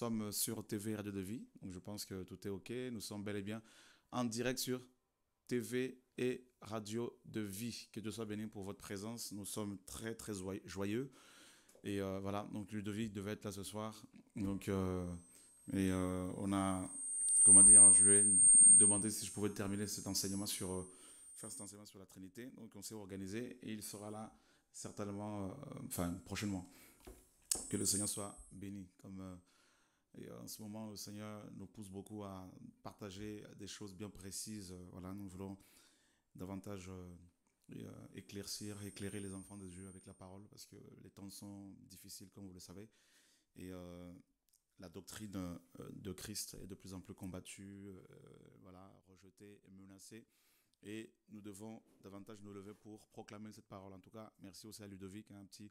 sommes sur TV Radio de Vie, donc je pense que tout est OK. Nous sommes bel et bien en direct sur TV et Radio de Vie. Que Dieu soit béni pour votre présence. Nous sommes très, très joyeux. Et euh, voilà, donc Ludovic devait être là ce soir. Donc, euh, et euh, on a, comment dire, je lui ai demandé si je pouvais terminer cet enseignement sur, faire cet enseignement sur la Trinité. Donc, on s'est organisé et il sera là certainement, enfin, prochainement. Que le Seigneur soit béni, comme et euh, en ce moment, le Seigneur nous pousse beaucoup à partager des choses bien précises. Euh, voilà, nous voulons davantage euh, éclaircir, éclairer les enfants de Dieu avec la parole, parce que les temps sont difficiles, comme vous le savez. Et la doctrine de Christ est de plus en plus combattue, voilà, rejetée et menacée. Et nous devons davantage nous lever pour proclamer cette parole. En tout cas, merci aussi à Ludovic. Un petit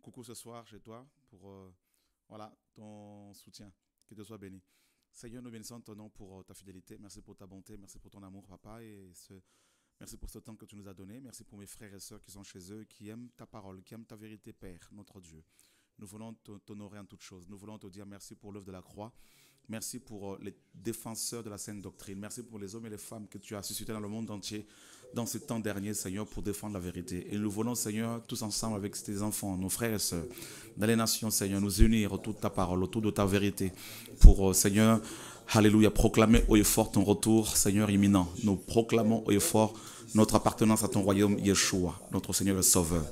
coucou ce soir chez toi pour voilà, ton soutien. Que Dieu soit béni. Seigneur, nous bénissons ton nom pour euh, ta fidélité. Merci pour ta bonté. Merci pour ton amour, papa. Et merci pour ce temps que tu nous as donné. Merci pour mes frères et sœurs qui sont chez eux, qui aiment ta parole, qui aiment ta vérité, Père, notre Dieu. Nous voulons t'honorer en toutes choses. Nous voulons te dire merci pour l'œuvre de la croix. Merci pour euh, les défenseurs de la sainte doctrine. Merci pour les hommes et les femmes que tu as suscité dans le monde entier dans ces temps derniers, Seigneur, pour défendre la vérité. Et nous venons, Seigneur, tous ensemble avec tes enfants, nos frères et sœurs, dans les nations, Seigneur, nous unir autour de ta parole, autour de ta vérité, pour, euh, Seigneur, Alléluia, proclamer haut et fort ton retour, Seigneur imminent. Nous proclamons haut et fort notre appartenance à ton royaume, Yeshua, notre Seigneur le Sauveur.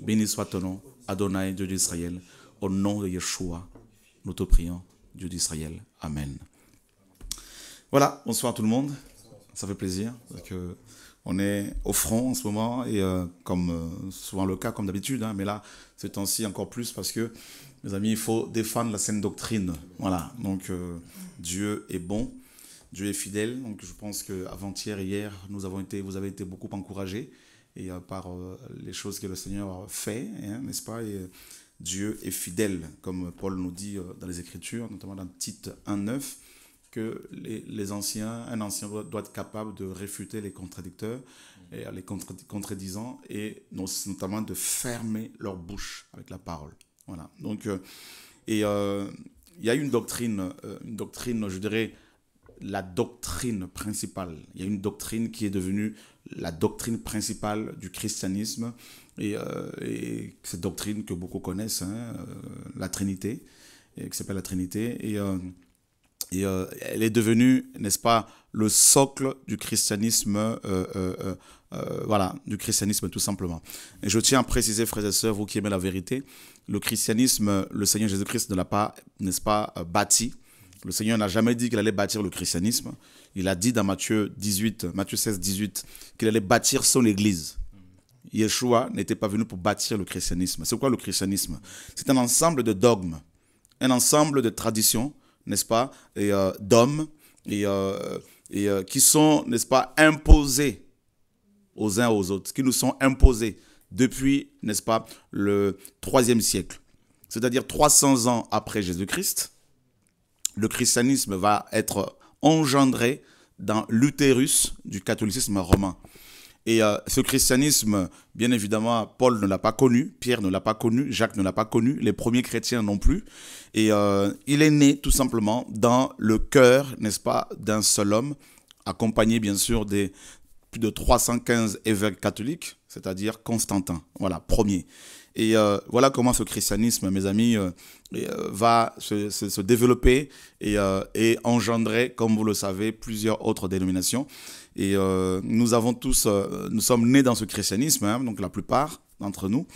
Béni soit ton nom, Adonai, Dieu d'Israël. Au nom de Yeshua, nous te prions. Dieu d'Israël. Amen. Voilà, bonsoir tout le monde. Ça fait plaisir. Que on est au front en ce moment, et euh, comme euh, souvent le cas, comme d'habitude, hein, mais là, c'est temps encore plus parce que, mes amis, il faut défendre la saine doctrine. Voilà, donc euh, Dieu est bon, Dieu est fidèle. Donc je pense qu'avant-hier, hier, nous avons été, vous avez été beaucoup encouragés et, par les choses que le Seigneur fait, hein, n'est-ce pas Dieu est fidèle, comme Paul nous dit euh, dans les Écritures, notamment dans Tite 1.9, que les, anciens, un ancien doit être capable de réfuter les contradicteurs, et les contredisants, et notamment de fermer leur bouche avec la parole. Voilà. Donc, euh, et euh, il y a une doctrine, une doctrine, je dirais, la doctrine principale. Il y a une doctrine qui est devenue la doctrine principale du christianisme et, euh, et cette doctrine que beaucoup connaissent, hein, euh, la Trinité, et, qui s'appelle la Trinité, et, euh, et elle est devenue, n'est-ce pas, le socle du christianisme, voilà, du christianisme tout simplement. Et je tiens à préciser, frères et sœurs, vous qui aimez la vérité, le christianisme, le Seigneur Jésus-Christ ne l'a pas, n'est-ce pas, bâti. Le Seigneur n'a jamais dit qu'il allait bâtir le christianisme. Il a dit dans Matthieu 18, Matthieu 16, 18, qu'il allait bâtir son église. Yeshua n'était pas venu pour bâtir le christianisme. C'est quoi le christianisme C'est un ensemble de dogmes, un ensemble de traditions, n'est-ce pas, et euh, d'hommes, et, euh, euh, qui sont, n'est-ce pas, imposés aux uns aux autres, qui nous sont imposés depuis, n'est-ce pas, le troisième siècle. C'est-à-dire 300 ans après Jésus-Christ, le christianisme va être engendré dans l'utérus du catholicisme romain. Et euh, ce christianisme, bien évidemment, Paul ne l'a pas connu, Pierre ne l'a pas connu, Jacques ne l'a pas connu, les premiers chrétiens non plus. Et euh, il est né tout simplement dans le cœur, n'est-ce pas, d'un seul homme, accompagné bien sûr des plus de 315 évêques catholiques, c'est-à-dire Constantin, voilà, premier. Et euh, voilà comment ce christianisme, mes amis, va se, développer et engendrer, comme vous le savez, plusieurs autres dénominations. Et euh, nous avons tous, euh, nous sommes nés dans ce christianisme, hein, donc la plupart d'entre nous,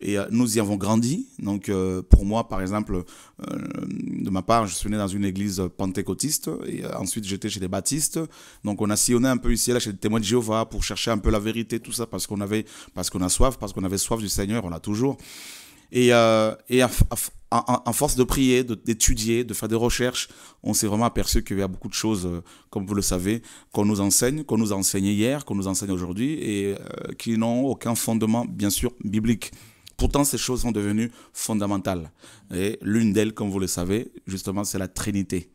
et euh, nous y avons grandi. Donc pour moi, par exemple, de ma part, je suis né dans une église pentecôtiste, et ensuite j'étais chez les baptistes. Donc on a sillonné un peu ici et là chez les témoins de Jéhovah pour chercher un peu la vérité, tout ça, parce qu'on avait, parce qu'on a soif, parce qu'on avait soif du Seigneur, on l'a toujours. Et, à, en, force de prier, d'étudier, de, faire des recherches, on s'est vraiment aperçu qu'il y a beaucoup de choses, euh, comme vous le savez, qu'on nous enseigne, qu'on nous a enseigné hier, qu'on nous enseigne aujourd'hui, et euh, qui n'ont aucun fondement, bien sûr, biblique. Pourtant, ces choses sont devenues fondamentales. Et l'une d'elles, comme vous le savez, justement, c'est la Trinité.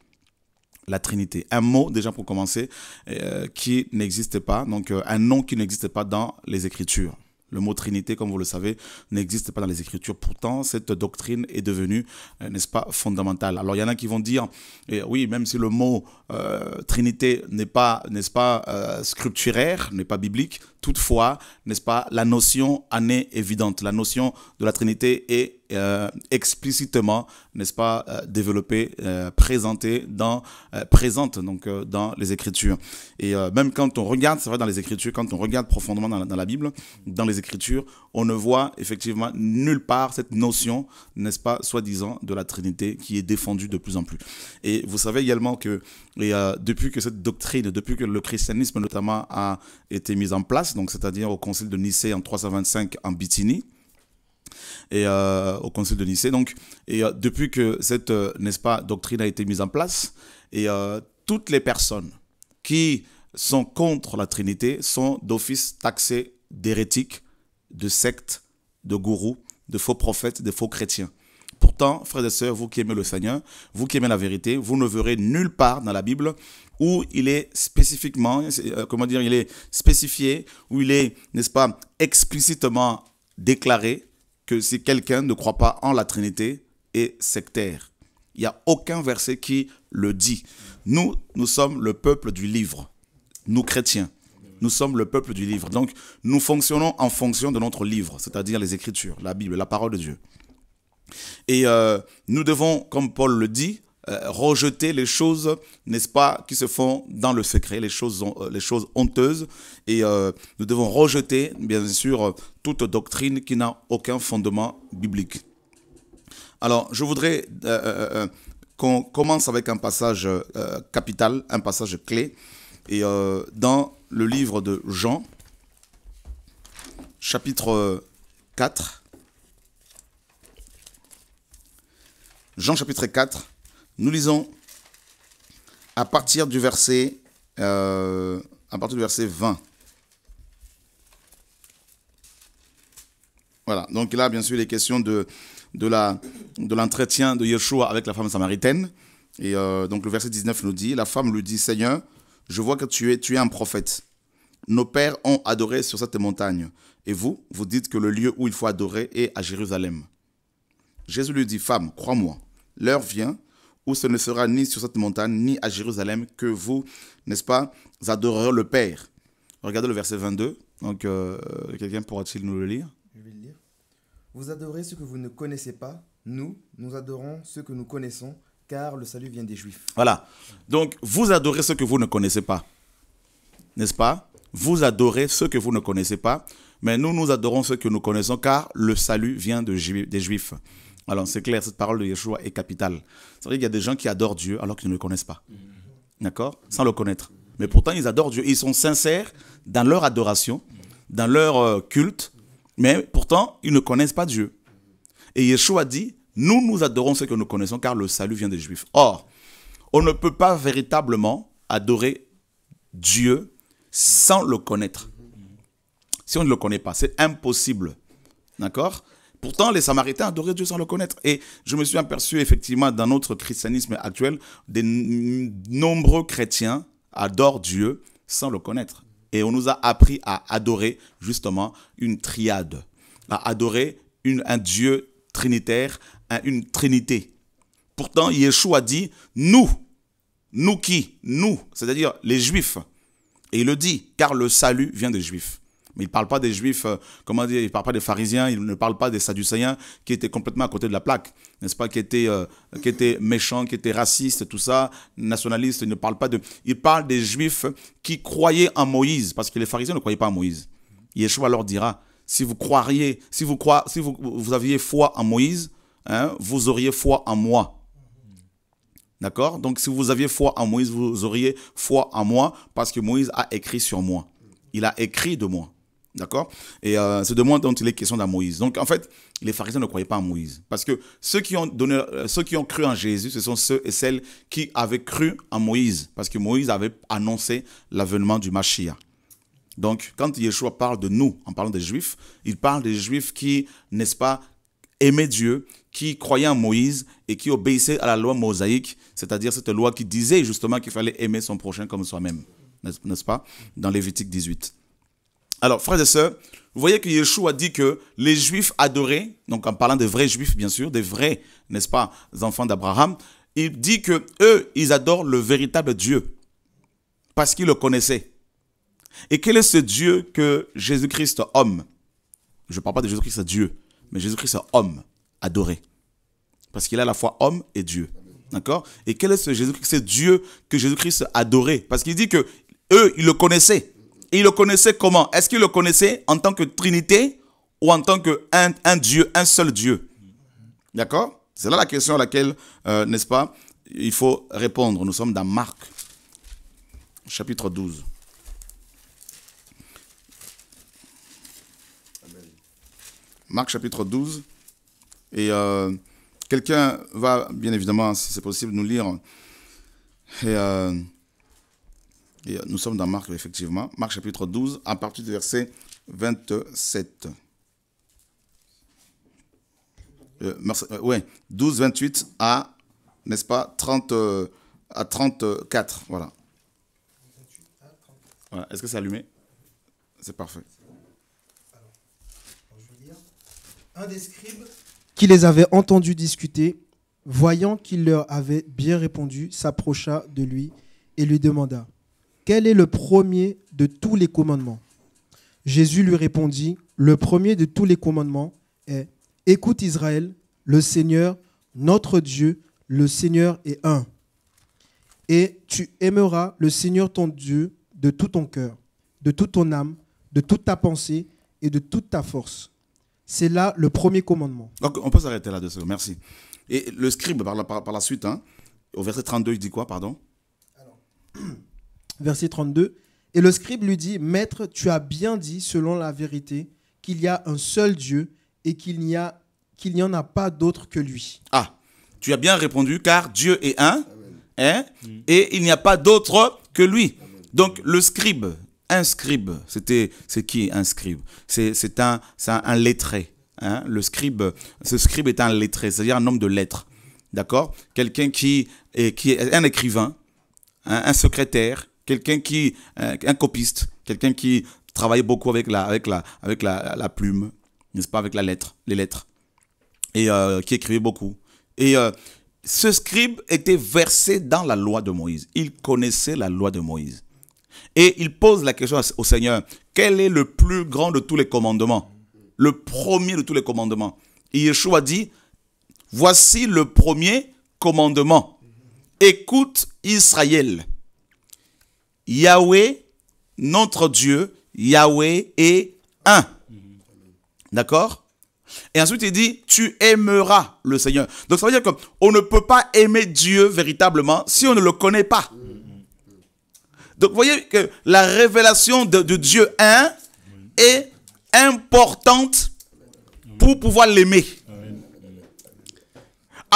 La Trinité. Un mot, déjà pour commencer, euh, qui n'existe pas, donc un nom qui n'existe pas dans les Écritures. Le mot Trinité, comme vous le savez, n'existe pas dans les Écritures. Pourtant, cette doctrine est devenue, euh, n'est-ce pas, fondamentale. Alors, il y en a qui vont dire, eh oui, même si le mot euh, Trinité n'est pas, n'est-ce pas, euh, scripturaire, n'est pas biblique, toutefois, n'est-ce pas, la notion en est évidente. La notion de la Trinité est euh, explicitement, n'est-ce pas, euh, développé, euh, présenté, dans présente donc dans les Écritures. Et même quand on regarde, c'est vrai dans les Écritures, quand on regarde profondément dans la, Bible, dans les Écritures, on ne voit effectivement nulle part cette notion, n'est-ce pas, soi-disant de la Trinité qui est défendue de plus en plus. Et vous savez également que depuis que cette doctrine, depuis que le christianisme notamment a été mis en place, donc c'est-à-dire au Concile de Nicée en 325 en Bithynie et euh, au conseil de Nicée. Donc, et euh, depuis que cette euh, n'est-ce pas doctrine a été mise en place, et toutes les personnes qui sont contre la Trinité sont d'office taxées d'hérétiques, de sectes, de gourous, de faux prophètes, de faux chrétiens. Pourtant, frères et sœurs, vous qui aimez le Seigneur, vous qui aimez la vérité, vous ne verrez nulle part dans la Bible où il est spécifiquement, comment dire, il est spécifié, où il est, n'est-ce pas, explicitement déclaré si quelqu'un ne croit pas en la Trinité, est sectaire. Il n'y a aucun verset qui le dit. Nous, nous sommes le peuple du livre. Nous, chrétiens, nous sommes le peuple du livre. Donc, nous fonctionnons en fonction de notre livre, c'est-à-dire les Écritures, la Bible, la parole de Dieu. Et euh, nous devons, comme Paul le dit, euh, rejeter les choses, n'est-ce pas, qui se font dans le secret, les choses, euh, les choses honteuses. Et euh, nous devons rejeter, bien sûr, toute doctrine qui n'a aucun fondement biblique. Alors, je voudrais qu'on commence avec un passage capital, un passage clé. Et dans le livre de Jean, chapitre 4, Jean chapitre 4, nous lisons à partir du verset, euh, à partir du verset 20. Voilà, donc là, bien sûr, les questions de de, de l'entretien de, Yeshua avec la femme samaritaine. Et euh, donc le verset 19 nous dit, la femme lui dit, Seigneur, je vois que tu es, tu es un prophète. Nos pères ont adoré sur cette montagne. Et vous, vous dites que le lieu où il faut adorer est à Jérusalem. Jésus lui dit, Femme, crois-moi, l'heure vient où ce ne sera ni sur cette montagne, ni à Jérusalem que vous, n'est-ce pas, adorerez le Père. Regardez le verset 22. Donc, euh, quelqu'un pourra-t-il nous le lire Je vais le lire. Vous adorez ce que vous ne connaissez pas. Nous, nous adorons ce que nous connaissons, car le salut vient des Juifs. Voilà. Donc, vous adorez ce que vous ne connaissez pas. N'est-ce pas Vous adorez ce que vous ne connaissez pas. Mais nous, nous adorons ce que nous connaissons, car le salut vient des Juifs. Alors c'est clair, cette parole de Yeshua est capitale. C'est vrai qu'il y a des gens qui adorent Dieu alors qu'ils ne le connaissent pas. D'accord Sans le connaître. Mais pourtant, ils adorent Dieu. ils sont sincères dans leur adoration, dans leur euh, culte, mais pourtant, ils ne connaissent pas Dieu. Et Yeshua dit, nous, nous adorons ce que nous connaissons car le salut vient des Juifs. Or, on ne peut pas véritablement adorer Dieu sans le connaître. Si on ne le connaît pas, c'est impossible. D'accord Pourtant, les Samaritains adoraient Dieu sans le connaître. Et je me suis aperçu, effectivement, dans notre christianisme actuel, de nombreux chrétiens adorent Dieu sans le connaître. Et on nous a appris à adorer, justement, une triade, à adorer un Dieu trinitaire, une trinité. Pourtant, Yeshua dit, nous, nous qui Nous, c'est-à-dire les Juifs. Et il le dit, car le salut vient des Juifs. Mais il ne parle pas des juifs, euh, comment dire, il ne parle pas des pharisiens, il ne parle pas des sadducéens qui étaient complètement à côté de la plaque, n'est-ce pas, qui étaient, euh, méchants, qui étaient racistes, tout ça, nationalistes, il ne parle pas de... Il parle des juifs qui croyaient en Moïse, parce que les pharisiens ne croyaient pas en Moïse. Yeshua leur dira, si vous croiriez, si vous, si vous, aviez foi en Moïse, hein, vous auriez foi en moi. D'accord Donc si vous aviez foi en Moïse, vous auriez foi en moi parce que Moïse a écrit sur moi. Il a écrit de moi. D'accord Et euh, c'est de moi dont il est question dans Moïse. Donc en fait, les pharisiens ne croyaient pas en Moïse. Parce que ceux qui ont, donné, euh, ceux qui ont cru en Jésus, ce sont ceux et celles qui avaient cru en Moïse. Parce que Moïse avait annoncé l'avènement du machia Donc quand Yeshua parle de nous, en parlant des Juifs, il parle des Juifs qui, n'est-ce pas, aimaient Dieu, qui croyaient en Moïse et qui obéissaient à la loi mosaïque, c'est-à-dire cette loi qui disait justement qu'il fallait aimer son prochain comme soi-même. N'est-ce pas Dans Lévitique 18. Alors, frères et sœurs, vous voyez que Yeshua dit que les Juifs adoraient, donc en parlant des vrais Juifs, bien sûr, des vrais, n'est-ce pas, enfants d'Abraham, il dit que eux, ils adorent le véritable Dieu parce qu'ils le connaissaient. Et quel est ce Dieu que Jésus-Christ homme Je ne parle pas de Jésus-Christ Dieu, mais Jésus-Christ homme adoré. Parce qu'il est à la fois homme et Dieu. D'accord Et quel est ce Jésus-Christ Dieu que Jésus-Christ adorait Parce qu'il dit que eux, ils le connaissaient. Et il le connaissait comment Est-ce qu'il le connaissait en tant que Trinité ou en tant qu'un Dieu, un seul Dieu D'accord C'est là la question à laquelle, euh, n'est-ce pas, il faut répondre. Nous sommes dans Marc, chapitre 12. Marc chapitre 12. Et euh, quelqu'un va, bien évidemment, si c'est possible, nous lire. Et euh, euh, nous sommes dans Marc, effectivement. Marc chapitre 12, à partir du verset 27. Oui, 12, 28 à, n'est-ce pas, euh, à 34. Voilà. Est-ce que c'est allumé C'est parfait. Un des scribes qui les avait entendus discuter, voyant qu'il leur avait bien répondu, s'approcha de lui et lui demanda quel est le premier de tous les commandements Jésus lui répondit, le premier de tous les commandements est, écoute Israël, le Seigneur, notre Dieu, le Seigneur est un. Et tu aimeras le Seigneur ton Dieu de tout ton cœur, de toute ton âme, de toute ta pensée et de toute ta force. C'est là le premier commandement. Donc on peut s'arrêter là-dessus. Merci. Et le scribe, par la, par, la suite, hein, au verset 32, il dit quoi, pardon verset 32. Et le scribe lui dit, Maître, tu as bien dit selon la vérité qu'il y a un seul Dieu et qu'il n'y a qu'il n'y en a pas d'autre que lui. Ah, tu as bien répondu, car Dieu est un, hein, et il n'y a pas d'autre que lui. Donc le scribe, un scribe, c'était, c'est qui un scribe C'est un, un lettré. Hein. Le scribe, ce scribe est un lettré, c'est-à-dire un homme de lettres. D'accord Quelqu'un qui est, qui est un écrivain, hein, un secrétaire, quelqu'un qui, euh, un, copiste, quelqu'un qui travaille beaucoup avec la, avec la, avec la, plume, n'est-ce pas, avec la lettre, les lettres, et euh, qui écrivait beaucoup. Et euh, ce scribe était versé dans la loi de Moïse. Il connaissait la loi de Moïse. Et il pose la question au Seigneur, quel est le plus grand de tous les commandements Le premier de tous les commandements. Et Yeshua dit, voici le premier commandement. Écoute Israël. Yahweh, notre Dieu, Yahweh est un. D'accord Et ensuite il dit, tu aimeras le Seigneur. Donc ça veut dire qu'on ne peut pas aimer Dieu véritablement si on ne le connaît pas. Donc voyez que la révélation de, de Dieu un est importante pour pouvoir l'aimer.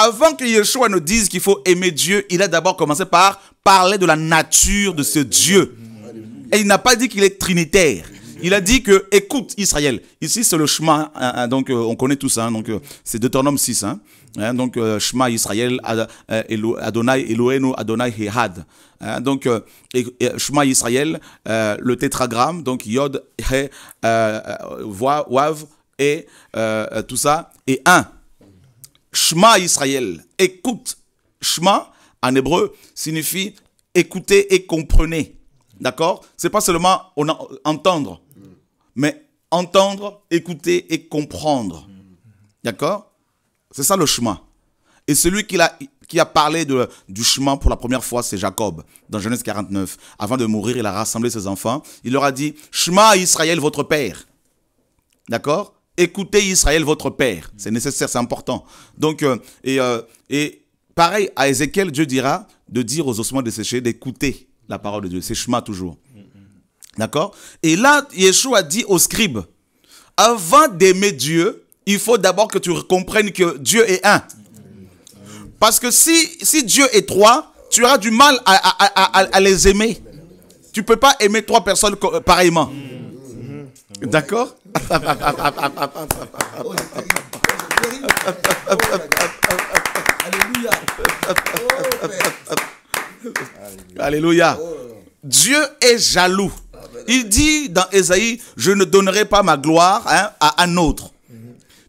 Avant que Yeshua nous dise qu'il faut aimer Dieu, il a d'abord commencé par parler de la nature de ce Dieu. Et il n'a pas dit qu'il est trinitaire. Il a dit que, écoute Israël, ici c'est le chemin, hein, hein, donc euh, on connaît tous, ça, hein, donc euh, c'est Deutéronome 6, donc euh, chemin Shema Israël, Adonai Eloheinu, Adonai Ehad. donc chemin Shema Israël, le tétragramme, donc Yod, He, Wav, et tout ça, et un. Shema Israël. Écoute. Shema, en hébreu, signifie écouter et comprenez. D'accord C'est pas seulement entendre, mais entendre, écouter et comprendre. D'accord C'est ça le chemin. Et celui qui a, parlé du chemin pour la première fois, c'est Jacob, dans Genèse 49. Avant de mourir, il a rassemblé ses enfants. Il leur a dit, Shema Israël, votre père. D'accord Écoutez Israël, votre père. C'est nécessaire, c'est important. Donc, euh, et, euh, et pareil, à Ézéchiel, Dieu dira de dire aux ossements desséchés d'écouter la parole de Dieu. C'est chemin toujours. D'accord Et là, Yeshua dit aux scribes, avant d'aimer Dieu, il faut d'abord que tu comprennes que Dieu est un. Parce que si, si Dieu est trois, tu auras du mal à, à les aimer. Tu ne peux pas aimer trois personnes pareillement. D'accord oh, oh, oh, Alléluia. Alléluia. Dieu est jaloux. Ah, ben, il dit dans Ésaïe, je ne donnerai pas ma gloire hein, à un autre. Mhm.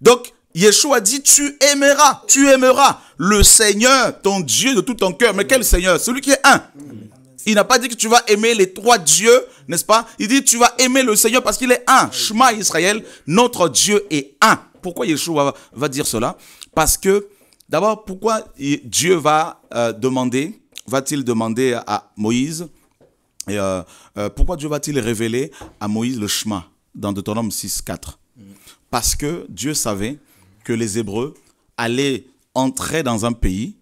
Donc, Yeshua dit, tu aimeras, tu aimeras le Seigneur, ton Dieu de tout ton cœur. Mais mhm. quel Seigneur Celui qui est un. Mhm. Il n'a pas dit que tu vas aimer les trois dieux, n'est-ce pas Il dit tu vas aimer le Seigneur parce qu'il est un. Shema Israël, notre Dieu est un. Pourquoi Yeshua va dire cela Parce que d'abord, pourquoi Dieu va euh, demander, va-t-il demander à Moïse et, euh, euh, Pourquoi Dieu va-t-il révéler à Moïse le chemin dans Deutéronome 6, 4 Parce que Dieu savait que les Hébreux allaient entrer dans un pays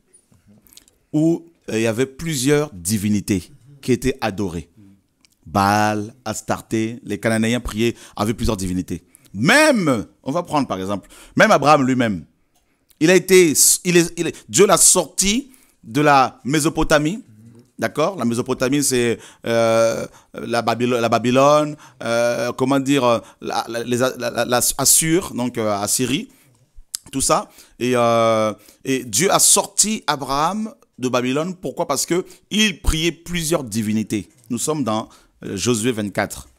où euh, il y avait plusieurs divinités qui étaient adorées. Baal, Astarté, les Cananéens priaient, avaient plusieurs divinités. Même, on va prendre par exemple, même Abraham lui-même, il a été, il Dieu l'a sorti de la Mésopotamie, D'accord La Mésopotamie, c'est euh, la, Babylone, euh, comment dire, la, donc Assyrie, tout ça. et, Dieu a sorti Abraham de Babylone. Pourquoi Parce que il priait plusieurs divinités. Nous sommes dans euh, Josué 24.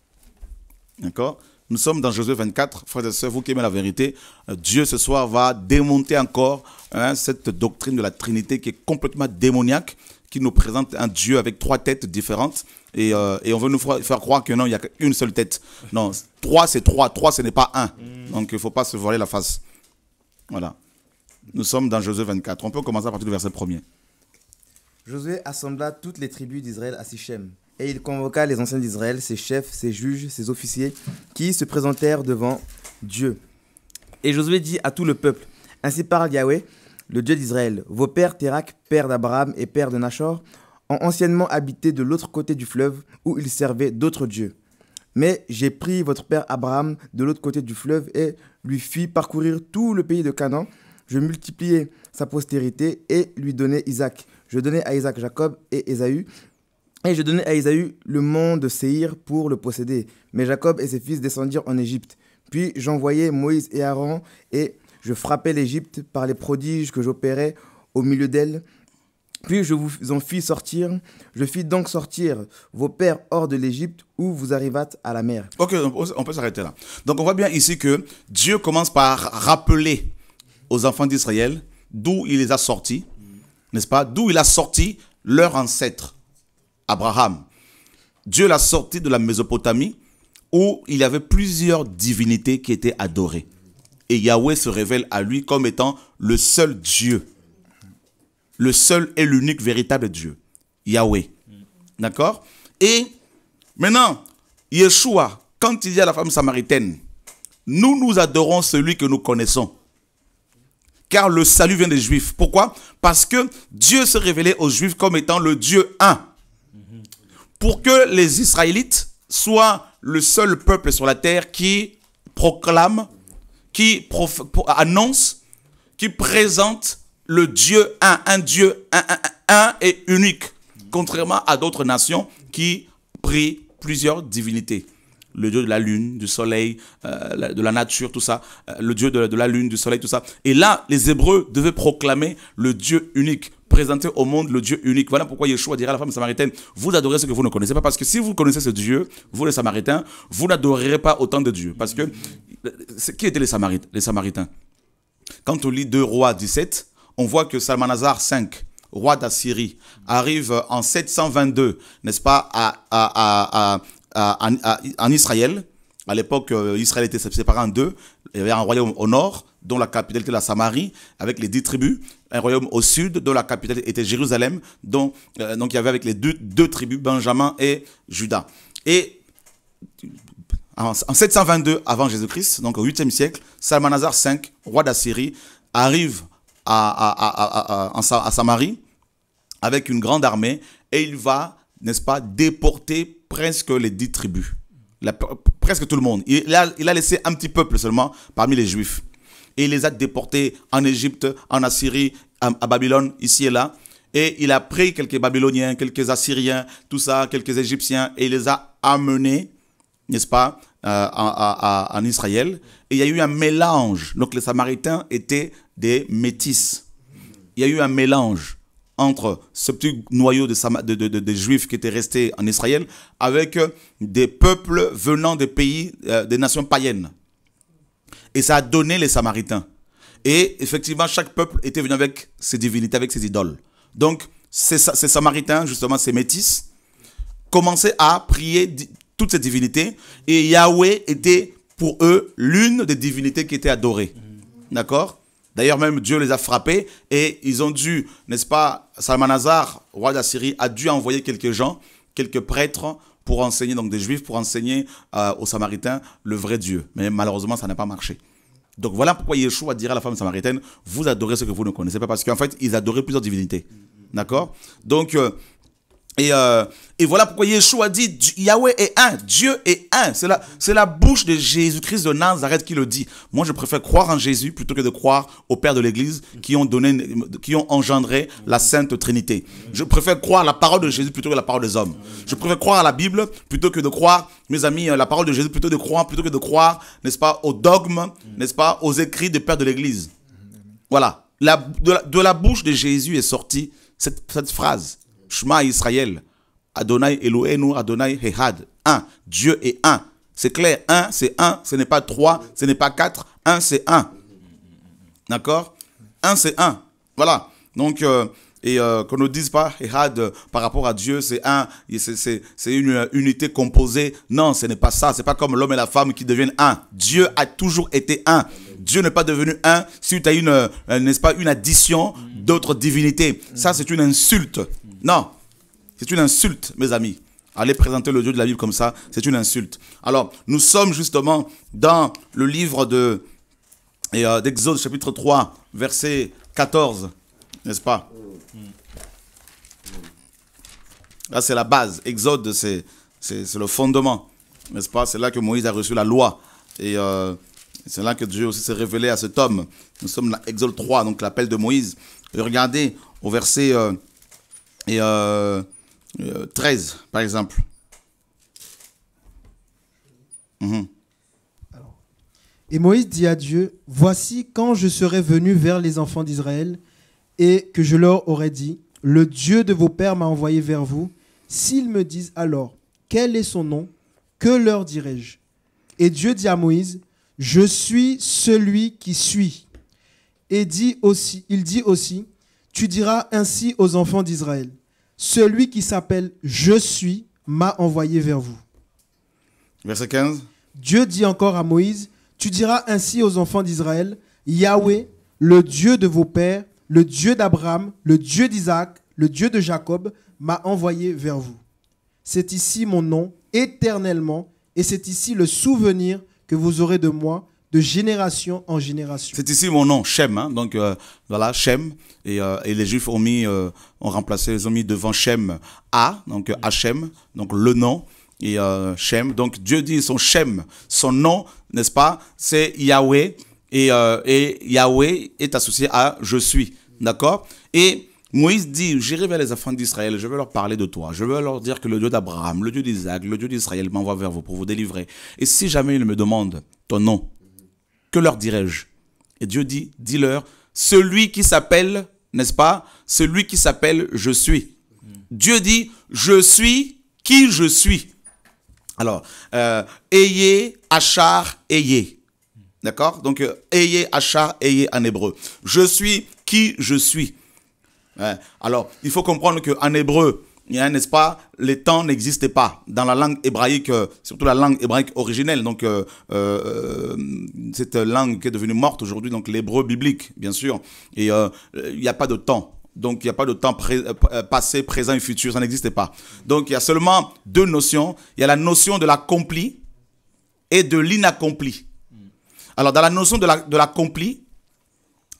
D'accord Nous sommes dans Josué 24. Frères et sœurs, vous qui aimez la vérité, euh, Dieu ce soir va démonter encore hein, cette doctrine de la Trinité qui est complètement démoniaque, qui nous présente un Dieu avec trois têtes différentes. Et, euh, et on veut nous faire croire que non, il n'y a qu'une seule tête. Non, trois c'est trois, trois ce n'est pas un. Mm. Donc il ne faut pas se voiler la face. Voilà. Nous sommes dans Josué 24. On peut commencer à partir du verset 1 Josué assembla toutes les tribus d'Israël à Sichem. Et il convoqua les anciens d'Israël, ses chefs, ses juges, ses officiers, qui se présentèrent devant Dieu. Et Josué dit à tout le peuple, Ainsi parle Yahweh, le Dieu d'Israël. Vos pères, Térak, père d'Abraham et père de Nachor, ont anciennement habité de l'autre côté du fleuve, où ils servaient d'autres dieux. Mais j'ai pris votre père Abraham de l'autre côté du fleuve et lui fis parcourir tout le pays de Canaan. Je multipliai sa postérité et lui donnai Isaac je donnais à Isaac Jacob et Ésaü, et je donnais à Ésaü le mont de Seir pour le posséder. Mais Jacob et ses fils descendirent en Égypte. Puis j'envoyai Moïse et Aaron, et je frappai l'Égypte par les prodiges que j'opérais au milieu d'elle. Puis je vous en fis sortir, je fis donc sortir vos pères hors de l'Égypte où vous arrivâtes à la mer. Ok, on peut s'arrêter là. Donc on voit bien ici que Dieu commence par rappeler aux enfants d'Israël d'où il les a sortis, n'est-ce pas D'où il a sorti leur ancêtre, Abraham. Dieu l'a sorti de la Mésopotamie où il y avait plusieurs divinités qui étaient adorées. Et Yahweh se révèle à lui comme étant le seul Dieu, le seul et l'unique véritable Dieu, Yahweh. D'accord Et maintenant, Yeshua, quand il dit à la femme samaritaine, nous nous adorons celui que nous connaissons car le salut vient des Juifs. Pourquoi Parce que Dieu s'est révélé aux Juifs comme étant le Dieu un. Pour que les Israélites soient le seul peuple sur la terre qui proclame, qui annonce, qui présente le Dieu un, un Dieu un et unique, contrairement à d'autres nations qui prient plusieurs divinités le dieu de la lune, du soleil, euh, de la nature, tout ça, euh, le dieu de, la lune, du soleil, tout ça. Et là, les Hébreux devaient proclamer le Dieu unique, présenter au monde le Dieu unique. Voilà pourquoi Yeshua dirait à la femme samaritaine, vous adorez ce que vous ne connaissez pas, parce que si vous connaissez ce Dieu, vous les Samaritains, vous n'adorerez pas autant de dieu, Parce que, euh, qui étaient les, Samaritains Quand on lit 2 rois 17, on voit que Salmanazar 5, roi d'Assyrie, arrive en 722, n'est-ce pas, à, en Israël. À l'époque, euh, Israël était séparé en deux. Il y avait un royaume au nord, dont la capitale était la Samarie, avec les dix tribus. Un royaume au sud, dont la capitale était Jérusalem, dont euh, donc il y avait avec les deux, deux tribus, Benjamin et Judas. Et en, 722 avant Jésus-Christ, donc au 8e siècle, Salmanazar V, roi d'Assyrie, arrive à, à, à Samarie avec une grande armée et il va, n'est-ce pas, déporter presque les dix tribus. presque tout le monde. Il a, il a laissé un petit peuple seulement parmi les Juifs. Et il les a déportés en Égypte, en Assyrie, à, Babylone, ici et là. Et il a pris quelques Babyloniens, quelques Assyriens, tout ça, quelques Égyptiens, et il les a amenés, n'est-ce pas, euh, en Israël. Et il y a eu un mélange. Donc les Samaritains étaient des métis. Il y a eu un mélange entre ce petit noyau de, juifs qui étaient restés en Israël avec euh, des peuples venant des pays, euh, des nations païennes. Et ça a donné les Samaritains. Et effectivement, chaque peuple était venu avec ses divinités, avec ses idoles. Donc, ces, ces Samaritains, justement, ces métis, commençaient à prier toutes ces divinités. Et Yahweh était pour eux l'une des divinités qui était adorée. D'accord D'ailleurs, même Dieu les a frappés et ils ont dû, n'est-ce pas, Salmanazar, roi d'Assyrie, a dû envoyer quelques gens, quelques prêtres pour enseigner, donc des juifs, pour enseigner euh, aux Samaritains le vrai Dieu. Mais malheureusement, ça n'a pas marché. Donc voilà pourquoi Yeshua dit à la femme samaritaine, vous adorez ce que vous ne connaissez pas, parce qu'en fait, ils adoraient plusieurs divinités. D'accord Donc, euh, et, euh, et, voilà pourquoi Yeshua dit Yahweh est un, Dieu est un. C'est la, c'est la bouche de Jésus-Christ de Nazareth qui le dit. Moi, je préfère croire en Jésus plutôt que de croire aux pères de l'Église qui ont, donné, qui ont engendré la Sainte Trinité. Je préfère croire à la parole de Jésus plutôt que la parole des hommes. Je préfère croire à la Bible plutôt que de croire, mes amis, euh, la parole de Jésus plutôt, de croire, plutôt que de croire, n'est-ce pas, aux dogmes, n'est-ce pas, aux écrits des pères de l'Église. Voilà. La, de, la, bouche de Jésus est sortie cette, cette phrase. Shema Israël. Adonai Elohenu, Adonai Ehad. Un. Dieu est un. C'est clair. Un, c'est un. Ce n'est pas trois. Ce n'est pas quatre. Un, c'est un. D'accord Un, c'est un. Voilà. Donc, euh, et euh, qu'on ne dise pas Ehad euh, par rapport à Dieu, c'est un, c'est une unité composée. Non, ce n'est pas ça. C'est pas comme l'homme et la femme qui deviennent un. Dieu a toujours été un. Dieu n'est pas devenu un si tu as une, n'est-ce pas, une addition d'autres divinités. Ça, c'est une insulte. Non, c'est une insulte, mes amis. Aller présenter le Dieu de la Bible comme ça, c'est une insulte. Alors, nous sommes justement dans le livre de euh, d'Exode chapitre 3, verset 14, n'est-ce pas Là, c'est la base. Exode, c'est le fondement, n'est-ce pas C'est là que Moïse a reçu la loi. Et euh, c'est là que Dieu aussi s'est révélé à cet homme. Nous sommes dans Exode 3, donc l'appel de Moïse. Et regardez au verset... Euh, et 13, euh, euh, par exemple. Mhm. et Moïse dit à Dieu, Voici quand je serai venu vers les enfants d'Israël et que je leur aurai dit, Le Dieu de vos pères m'a envoyé vers vous. S'ils me disent alors, quel est son nom Que leur dirai-je Et Dieu dit à Moïse, Je suis celui qui suis. Et dit aussi, il dit aussi, Tu diras ainsi aux enfants d'Israël. Celui qui s'appelle Je suis m'a envoyé vers vous. Verset 15. Dieu dit encore à Moïse, Tu diras ainsi aux enfants d'Israël, Yahweh, le Dieu de vos pères, le Dieu d'Abraham, le Dieu d'Isaac, le Dieu de Jacob, m'a envoyé vers vous. C'est ici mon nom éternellement, et c'est ici le souvenir que vous aurez de moi de génération en génération. C'est ici mon nom, Shem. Hein. Donc euh, voilà, Shem. Euh, et, les Juifs ont mis, euh, ont remplacé, ils ont mis devant Shem A, donc Hachem, donc le nom. Et Shem, donc Dieu dit son Shem, son nom, n'est-ce pas, c'est Yahweh. Et, et Yahweh est associé à je suis. D'accord Et Moïse dit, j'irai vers les enfants d'Israël, je vais leur parler de toi, je veux leur dire que le Dieu d'Abraham, le Dieu d'Isaac, le Dieu d'Israël m'envoie vers vous pour vous délivrer. Et si jamais ils me demandent ton nom, que leur dirais-je Et Dieu dit, dis-leur, celui qui s'appelle, n'est-ce pas Celui qui s'appelle je suis. Dieu dit, je suis qui je suis. Alors, euh, ayez, achar, ayez. D'accord Donc, euh, ayez, achar, ayez en hébreu. Je suis qui je suis. Alors, il faut comprendre qu'en hébreu, n'est-ce pas, les temps n'existaient pas dans la langue hébraïque, euh, surtout la langue hébraïque originelle, donc euh, euh, cette langue qui est devenue morte aujourd'hui, donc l'hébreu biblique, bien sûr. Et il n'y a pas de temps. Donc, il n'y a pas de temps passé, présent et futur, ça n'existe pas. Donc, il y a seulement deux notions. Il y a la notion de l'accompli et de l'inaccompli. Alors, dans la notion de l'accompli,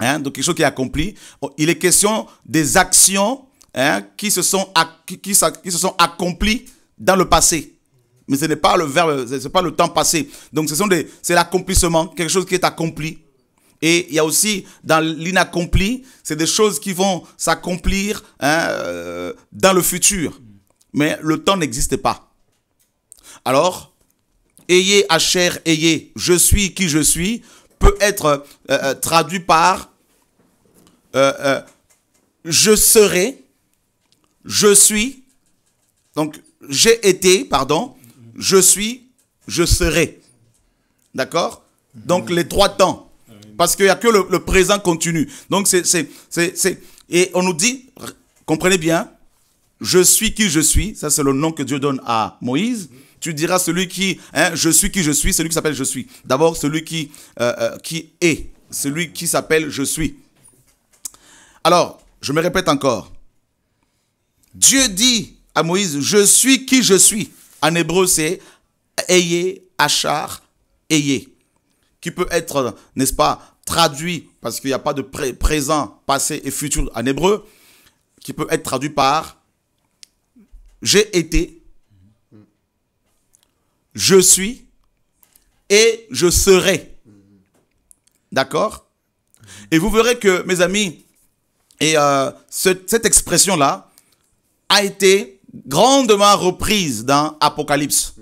la, de hein, donc quelque chose qui est accompli, il est question des actions Hein, qui, se sont qui, qui, qui se sont accomplis dans le passé. Mais ce n'est pas le verbe, c'est pas le temps passé. Donc ce sont des, c'est l'accomplissement, quelque chose qui est accompli. Et il y a aussi dans l'inaccompli, c'est des choses qui vont s'accomplir hein, euh, dans le futur. Mais le temps n'existe pas. Alors, ayez à cher, ayez, je suis qui je suis, peut être euh, euh, traduit par je serai, je suis, donc j'ai été, pardon, je suis, je serai. D'accord Donc les trois temps. Parce qu'il n'y a que le, présent continu. Donc c'est... Et on nous dit, comprenez bien, je suis qui je suis, ça c'est le nom que Dieu donne à Moïse. Tu diras celui qui, hein, je suis qui je suis, celui qui s'appelle je suis. D'abord celui qui, euh, euh, qui est, celui qui s'appelle je suis. Alors, je me répète encore. Dieu dit à Moïse, je suis qui je suis. En hébreu, c'est ayez, achar, ayez. Qui peut être, n'est-ce pas, traduit, parce qu'il n'y a pas de présent, passé et futur en hébreu, qui peut être traduit par j'ai été, je suis et je serai. D'accord Et vous verrez que, mes amis, et euh, cette expression-là, a été grandement reprise dans Apocalypse.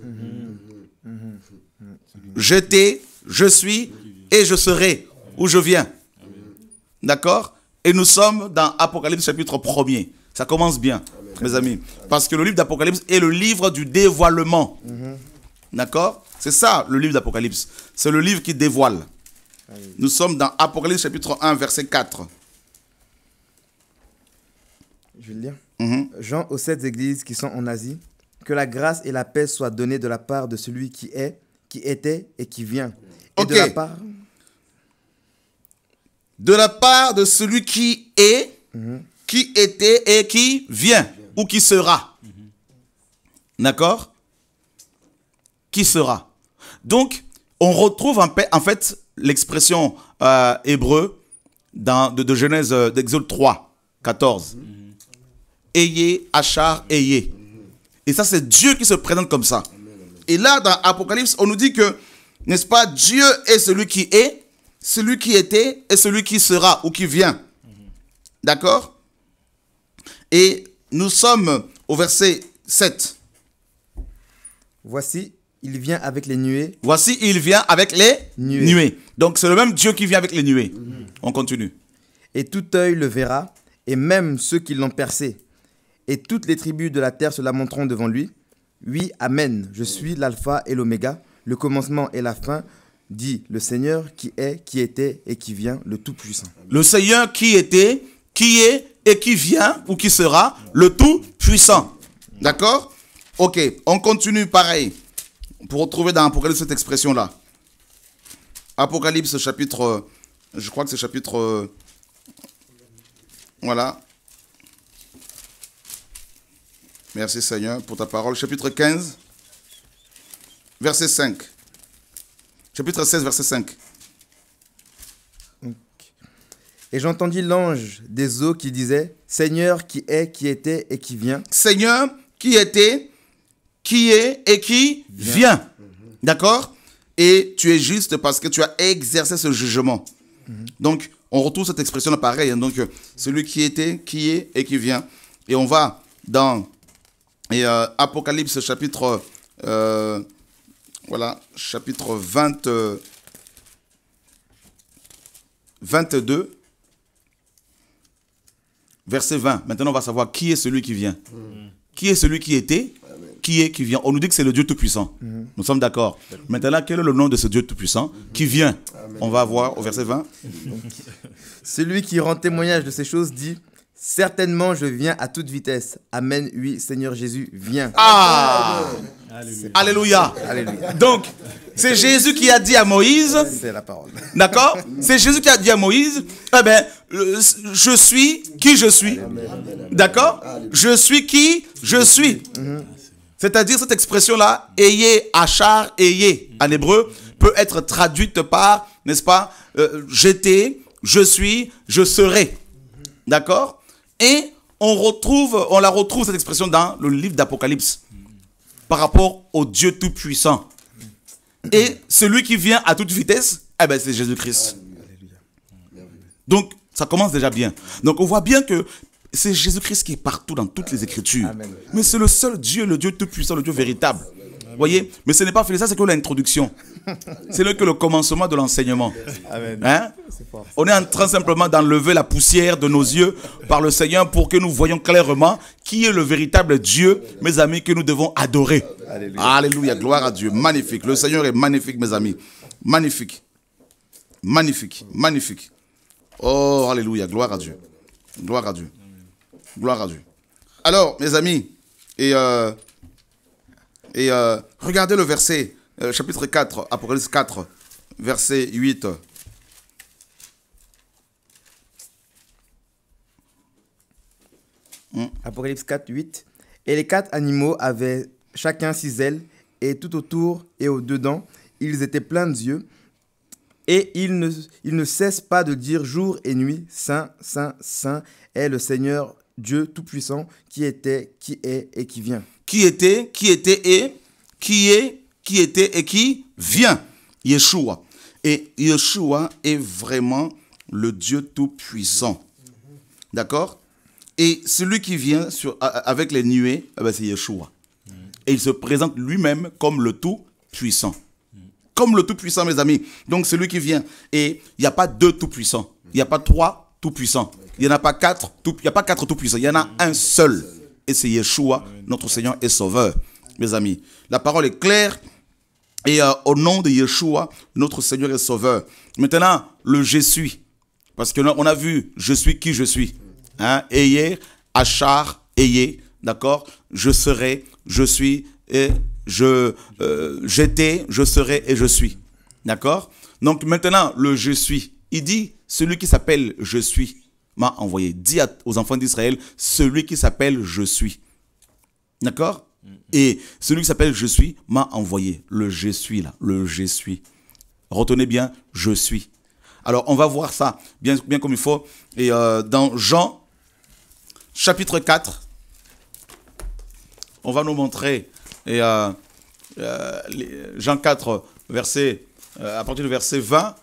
J'étais, je suis et je serai où je viens. D'accord Et nous sommes dans Apocalypse chapitre 1 Ça commence bien, mes amis. Parce que le livre d'Apocalypse est le livre du dévoilement. D'accord C'est ça le livre d'Apocalypse. C'est le livre qui dévoile. Nous sommes dans Apocalypse chapitre 1, verset 4. Je vais le lire. Mhm. Jean aux sept églises qui sont en Asie, que la grâce et la paix soient données de la part de celui qui est, qui était et qui vient. Et de la part de la part de celui qui est, mhm. qui était et qui vient, ou qui sera. Mhm. D'accord Qui sera. Donc, on retrouve en, fait l'expression euh, hébreu de, Genèse euh, d'Exode 3, 14 ayez, achar, ayez. Et ça, c'est Dieu qui se présente comme ça. Et là, dans Apocalypse, on nous dit que, n'est-ce pas, Dieu est celui qui est, celui qui était et celui qui sera ou qui vient. D'accord Et nous sommes au verset 7. Voici, il vient avec les nuées. Voici, il vient avec les nuées. Donc c'est le même Dieu qui vient avec les nuées. On continue. Et tout œil le verra, et même ceux qui l'ont percé, et toutes les tribus de la terre se la montreront devant lui. Oui, Amen, je suis l'alpha et l'oméga, le commencement et la fin, dit le Seigneur qui est, qui était et qui vient, le Tout-Puissant. Le Seigneur qui était, qui est et qui vient ou qui sera, le Tout-Puissant. D'accord Ok, on continue pareil pour retrouver dans Apocalypse cette expression-là. Apocalypse chapitre, je crois que c'est chapitre... Euh, voilà, Merci Seigneur pour ta parole. Chapitre 15, verset 5. Chapitre 16, verset 5. Et j'entendis l'ange des eaux qui disait, Seigneur qui est, qui était et qui vient. Seigneur qui était, qui est et qui vient. D'accord Et tu es juste parce que tu as exercé ce jugement. Mhm. Donc, on retrouve cette expression là pareil. Hein. donc, euh, celui qui était, qui est et qui vient. Et on va dans et euh, Apocalypse chapitre, euh, voilà, chapitre 20, 22, euh, verset 20. Maintenant, on va savoir qui est celui qui vient. Mm. Qui est celui qui était qui est qui vient On nous dit que c'est le Dieu Tout-Puissant. Mm. Nous sommes d'accord. Maintenant, quel est le nom de ce Dieu Tout-Puissant mm. qui vient On va voir au verset 20. Celui qui rend témoignage de ces choses dit Certainement, je viens à toute vitesse. Amen. Oui, Seigneur Jésus, viens. Ah Alléluia. Alléluia. Donc, c'est Jésus qui a dit à Moïse. C'est la parole. D'accord C'est Jésus qui a dit à Moïse Eh ben, je suis qui je suis. D'accord Je suis qui je suis. C'est-à-dire, cette expression-là, ayez, achar, ayez, en hébreu, peut être traduite par, n'est-ce pas, euh, j'étais, je suis, je serai. D'accord et on, retrouve, on la retrouve, cette expression, dans le livre d'Apocalypse, par rapport au Dieu Tout-Puissant. Et celui qui vient à toute vitesse, eh ben, c'est Jésus-Christ. Donc, ça commence déjà bien. Donc, on voit bien que c'est Jésus-Christ qui est partout dans toutes les Écritures. Mais c'est le seul Dieu, le Dieu Tout-Puissant, le Dieu véritable. Vous voyez Mais ce n'est pas fini, ça c'est que l'introduction. C'est que le commencement de l'enseignement. Hein? On est en train simplement d'enlever la poussière de nos yeux par le Seigneur pour que nous voyons clairement qui est le véritable Dieu, mes amis, que nous devons adorer. Alléluia, Alléluia gloire à Dieu. Magnifique. Le Seigneur est magnifique, mes amis. Magnifique. Magnifique, magnifique. Oh, Alléluia, gloire à Dieu. Gloire à Dieu. Gloire à Dieu. Alors, mes amis, et euh, et euh, regardez le verset, euh, chapitre 4, Apocalypse 4, verset 8. Hmm. Apocalypse 4, 8. Et les quatre animaux avaient chacun six ailes, et tout autour et au-dedans, ils étaient pleins de d'yeux, et ils ne, ils ne cessent pas de dire jour et nuit, Saint, Saint, Saint est le Seigneur Dieu Tout-Puissant, qui était, qui est et qui vient qui était, qui était et qui est, qui était et qui vient. Yeshua. Et Yeshua est vraiment le Dieu Tout-Puissant. D'accord Et celui qui vient sur, avec les nuées, eh ben, c'est Yeshua. Et il se présente lui-même comme le Tout-Puissant. Comme le Tout-Puissant, mes amis. Donc celui qui vient. Et il n'y a pas deux Tout-Puissants. Il n'y a pas trois Tout-Puissants. Il n'y en a pas quatre. Il n'y a pas quatre Tout-Puissants. Il y en a un seul et c'est Yeshua, notre Seigneur et Sauveur. Mes amis, la parole est claire et euh, au nom de Yeshua, notre Seigneur et Sauveur. Maintenant, le je suis. Parce que on a vu, je suis qui je suis. Hein? Ayez, achar, ayez, d'accord Je serai, je suis, et je euh, j'étais, je serai et je suis. D'accord Donc maintenant, le je suis, il dit, celui qui s'appelle je suis m'a envoyé. Dis aux enfants d'Israël, celui qui s'appelle Je suis. D'accord mm-hmm. Et celui qui s'appelle Je suis m'a envoyé. Le Je suis, là. Le Je suis. Retenez bien, Je suis. Alors, on va voir ça bien, bien comme il faut. Et euh, dans Jean, chapitre 4, on va nous montrer. Et euh, euh, Jean 4, verset, à partir du verset 20,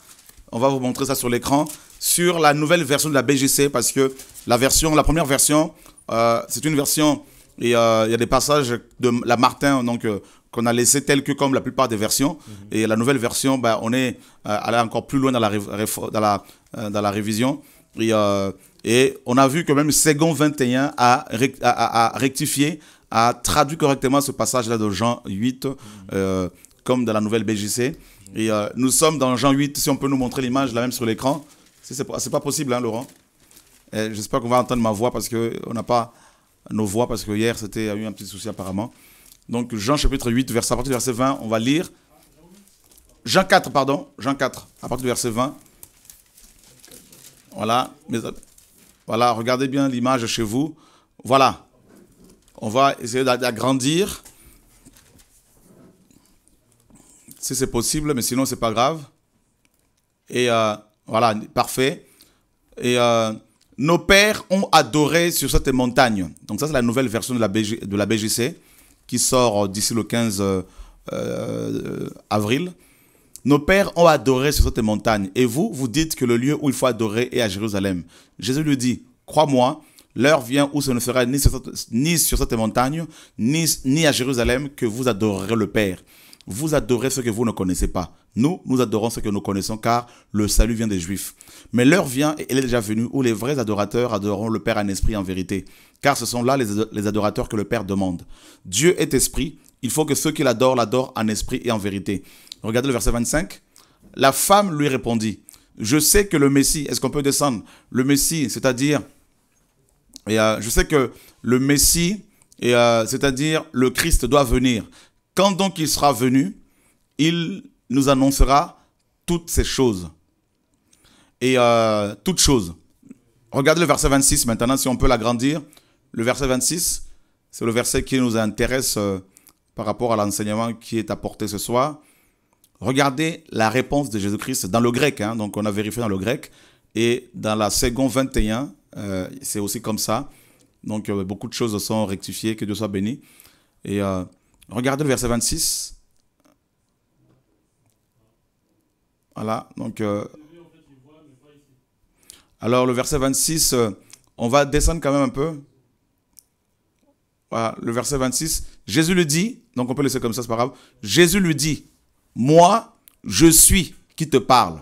on va vous montrer ça sur l'écran sur la nouvelle version de la BGC parce que la version, la première version, euh, c'est une version et euh, il y a des passages de la Martin donc euh, qu'on a laissé tel que comme la plupart des versions mhm. et la nouvelle version, ben, on est allé encore plus loin dans la dans la, dans la révision et, on a vu que même Second 21 a, a, rectifié, a traduit correctement ce passage-là de Jean 8 mhm. comme dans la nouvelle BGC. Et nous sommes dans Jean 8, si on peut nous montrer l'image là même sur l'écran. Ce c'est pas, possible, hein, Laurent. Eh, j'espère qu'on va entendre ma voix parce qu'on n'a pas nos voix parce que hier, c'était a eu un petit souci apparemment. Donc Jean chapitre 8, verset à partir du verset 20, on va lire. Jean 4, pardon. Jean 4, à partir du verset 20. Voilà. voilà, regardez bien l'image chez vous. Voilà. On va essayer d'agrandir. Si c'est possible, mais sinon, c'est pas grave. Et euh, voilà, parfait. Et euh, nos pères ont adoré sur cette montagne. Donc ça, c'est la nouvelle version de la, BGC qui sort euh, d'ici le 15 euh, avril. Nos pères ont adoré sur cette montagne. Et vous, vous dites que le lieu où il faut adorer est à Jérusalem. Jésus lui dit, crois-moi, l'heure vient où ce ne sera ni sur cette, ni sur cette montagne, ni, ni à Jérusalem que vous adorerez le Père. Vous adorez ce que vous ne connaissez pas. Nous, nous adorons ce que nous connaissons car le salut vient des Juifs. Mais l'heure vient et elle est déjà venue où les vrais adorateurs adoreront le Père en esprit en vérité, car ce sont là les adorateurs que le Père demande. Dieu est esprit, il faut que ceux qui l'adorent l'adorent en esprit et en vérité. Regardez le verset 25. La femme lui répondit, je sais que le Messie, est-ce qu'on peut descendre Le Messie, c'est-à-dire, euh, je sais que le Messie, et euh, c'est-à-dire le Christ doit venir. Quand donc il sera venu, il nous annoncera toutes ces choses. Et euh, toutes choses. Regardez le verset 26 maintenant, si on peut l'agrandir. Le verset 26, c'est le verset qui nous intéresse euh, par rapport à l'enseignement qui est apporté ce soir. Regardez la réponse de Jésus-Christ dans le grec. Hein. donc on a vérifié dans le grec. Et dans la seconde 21, euh, c'est aussi comme ça. Donc beaucoup de choses sont rectifiées. Que Dieu soit béni. Et Regardez le verset 26. Voilà, donc... Euh, alors le verset 26, euh, on va descendre quand même un peu. Voilà, le verset 26, Jésus lui dit, donc on peut laisser comme ça, c'est pas grave. Jésus lui dit, moi, je suis qui te parle.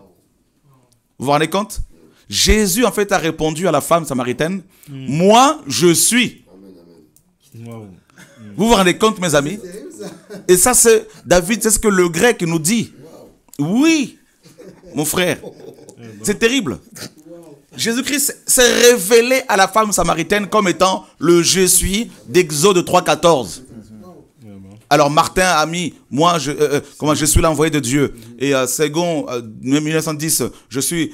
Vous vous rendez compte Jésus, en fait, a répondu à la femme samaritaine, hmm. moi, je suis. Amen, amen. Vous vous rendez compte, mes amis Et ça, c'est David, c'est ce que le grec nous dit. Oui, mon frère, c'est terrible. Jésus-Christ s'est révélé à la femme samaritaine comme étant le je suis d'Exode 3.14. Alors Martin a mis, moi, je, euh, euh, comment, je suis l'envoyé de Dieu. Et à euh, second, 1910, je suis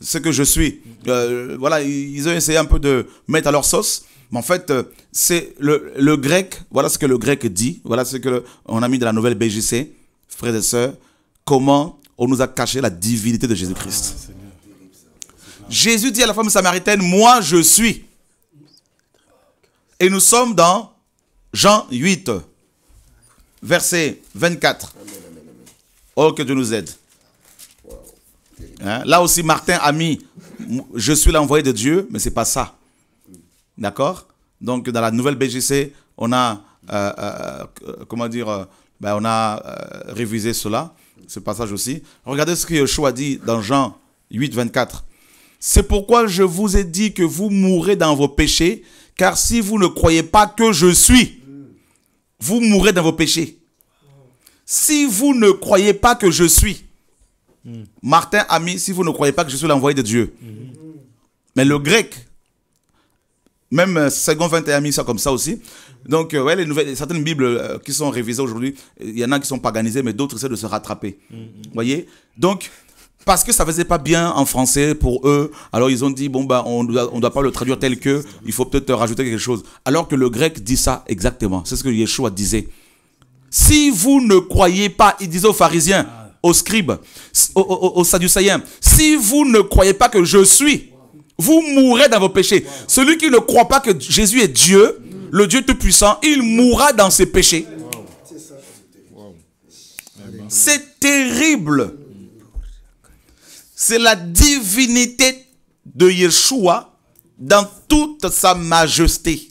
ce que je suis. voilà, ils ont essayé un peu de mettre à leur sauce en fait, euh, c'est le, grec, voilà ce que le grec dit, voilà ce que on a mis de la nouvelle BJC, frères et sœurs, comment on nous a caché la divinité de Jésus-Christ. Ah, Jésus dit à la femme samaritaine, moi je suis. Et nous sommes dans Jean 8, verset 24. Oh, que Dieu nous aide. Hein? Là aussi, Martin a mis, je suis l'envoyé de Dieu, mais ce n'est pas ça. D'accord Donc, dans la nouvelle BGC, on a, euh, euh, euh, comment dire, ben, on a révisé cela, ce passage aussi. Regardez ce que Yeshua dit dans Jean 8, 24. C'est pourquoi je vous ai dit que vous mourrez dans vos péchés, car si vous ne croyez pas que je suis, vous mourrez dans vos péchés. Si vous ne croyez pas que je suis, hmm. Martin, mis, si vous ne croyez pas que je suis l'envoyé de Dieu. Hmm. Mais le grec, même euh, second 21 a ça comme ça aussi. Donc, euh, ouais, les nouvelles, certaines Bibles euh, qui sont révisées aujourd'hui, il y en a qui sont paganisées, mais d'autres essaient de se rattraper. Mm-hmm. Vous voyez Donc, parce que ça faisait pas bien en français pour eux, alors ils ont dit, bon, bah, on ne doit pas le traduire tel que, il faut peut-être rajouter quelque chose. Alors que le grec dit ça exactement. C'est ce que Yeshua disait. Si vous ne croyez pas, il disait aux pharisiens, ah. aux scribes, aux, sadducéens, si vous ne croyez pas que je suis, vous mourrez dans vos péchés. Celui qui ne croit pas que Jésus est Dieu, le Dieu Tout-Puissant, il mourra dans ses péchés. C'est terrible. C'est la divinité de Yeshua dans toute sa majesté.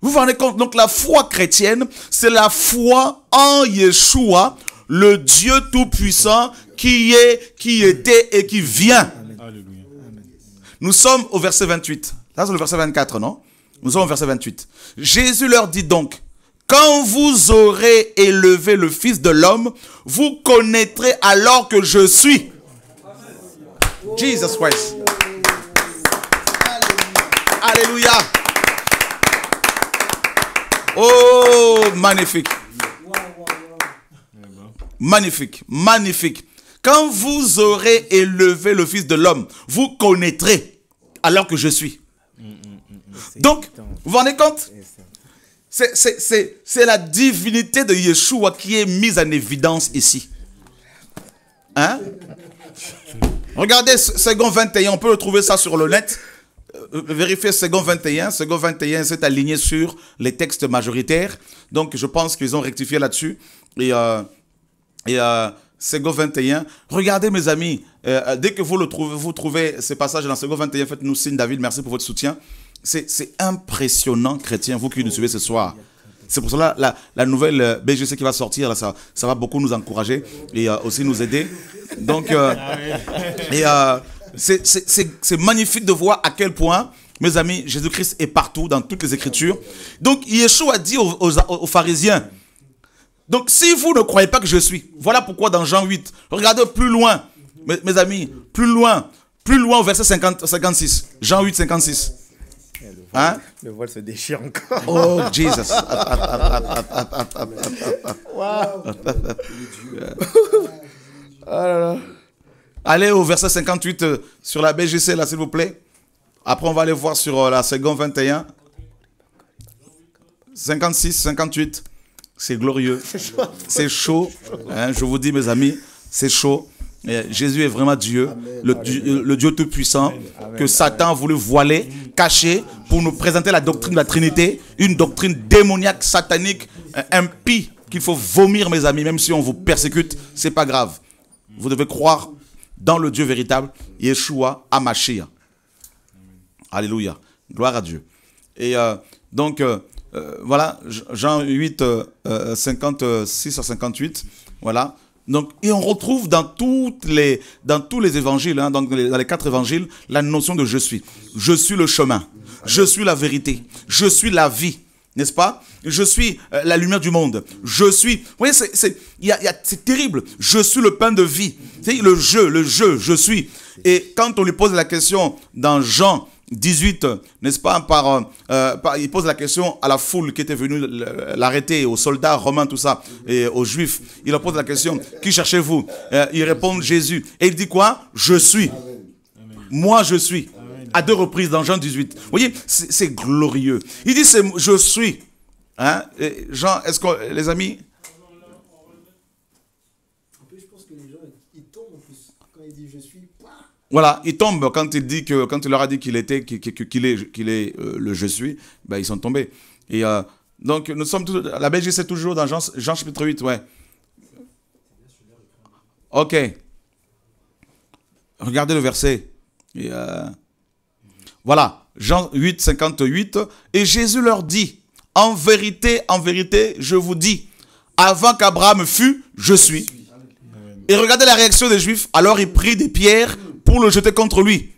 Vous vous rendez compte Donc la foi chrétienne, c'est la foi en Yeshua, le Dieu Tout-Puissant qui est, qui était et qui vient. Nous sommes au verset 28. Là, c'est le verset 24, non Nous sommes au verset 28. Jésus leur dit donc, quand vous aurez élevé le Fils de l'homme, vous connaîtrez alors que je suis. Jesus Christ. Alléluia. Oh, magnifique. Magnifique, magnifique. Quand vous aurez élevé le Fils de l'homme, vous connaîtrez alors que je suis. Donc, vous vous rendez compte C'est la divinité de Yeshua qui est mise en évidence ici. Hein Regardez second 21, on peut trouver ça sur le net. Euh, euh, vérifiez second 21. Second 21 c'est aligné sur les textes majoritaires. Donc, je pense qu'ils ont rectifié là-dessus. Et euh, et 21, euh, regardez mes amis, euh, euh, dès que vous, le trouvez, vous trouvez ce passage dans Sego 21, faites-nous signe David, merci pour votre soutien. C'est impressionnant, chrétiens, vous qui nous suivez ce soir. C'est pour cela la, la nouvelle BGC qui va sortir, ça, va beaucoup nous encourager et aussi nous aider. Donc, ah c'est magnifique de voir à quel point, mes amis, Jésus-Christ est partout dans toutes les Écritures. Donc, Yeshua a dit aux, aux pharisiens, donc si vous ne croyez pas que je suis, voilà pourquoi dans Jean 8, regardez plus loin, mes, amis, plus loin, plus loin au verset 56. Jean 8, 56. Le hein? se déchire encore. Oh, Jesus. Ah Allez au verset 58 euh, sur la BGC, là, s'il vous plaît. Après, on va aller voir sur euh, la seconde 21. 56, 58 c'est glorieux, c'est chaud. Hein, je vous dis, mes amis, c'est chaud. Jésus est vraiment Dieu, euh, Le, Dieu Tout-Puissant, que Satan a voulu voiler, cacher, pour nous présenter la doctrine de la Trinité, une doctrine démoniaque, satanique, impie, qu'il faut vomir, mes amis, même si on vous persécute, c'est pas grave. Vous devez croire dans le Dieu véritable, Yeshua Amashia. Alléluia. Gloire à Dieu. Et euh, donc, euh, euh, voilà, Jean 8, 56 à 58. Voilà. Donc, et on retrouve dans, toutes les, dans tous les évangiles, hein, dans, les, quatre évangiles, la notion de je suis. Je suis le chemin, je suis la vérité, je suis la vie, n'est-ce pas Je suis euh, la lumière du monde, je suis... Vous voyez, c'est terrible, je suis le pain de vie. C'est le jeu le jeu je suis. Et quand on lui pose la question dans Jean 18, n'est-ce pas, euh, euh, par, il pose la question à la foule qui était venue l'arrêter, aux soldats romains, tout ça, et aux juifs. Il leur pose la question, qui cherchez-vous euh, Ils répondent Jésus. Et il dit quoi Je suis. Moi, je suis. À deux reprises dans Jean 18. Vous voyez, c'est glorieux. Il dit, je suis. Hein, Jean, est-ce que, les amis, Voilà, ils tombent quand il dit que quand il leur a dit qu'il était qu'il est qu'il est euh, le je suis, ben ils sont tombés. Et euh, donc nous sommes tous, la Belgique c'est toujours dans Jean, chapitre 8, ouais. OK. Regardez le verset. Euh, voilà, Jean 8 58 et Jésus leur dit En vérité, en vérité, je vous dis, avant qu'Abraham fût, je suis. Et regardez la réaction des Juifs. Alors ils prirent des pierres pour le jeter contre lui.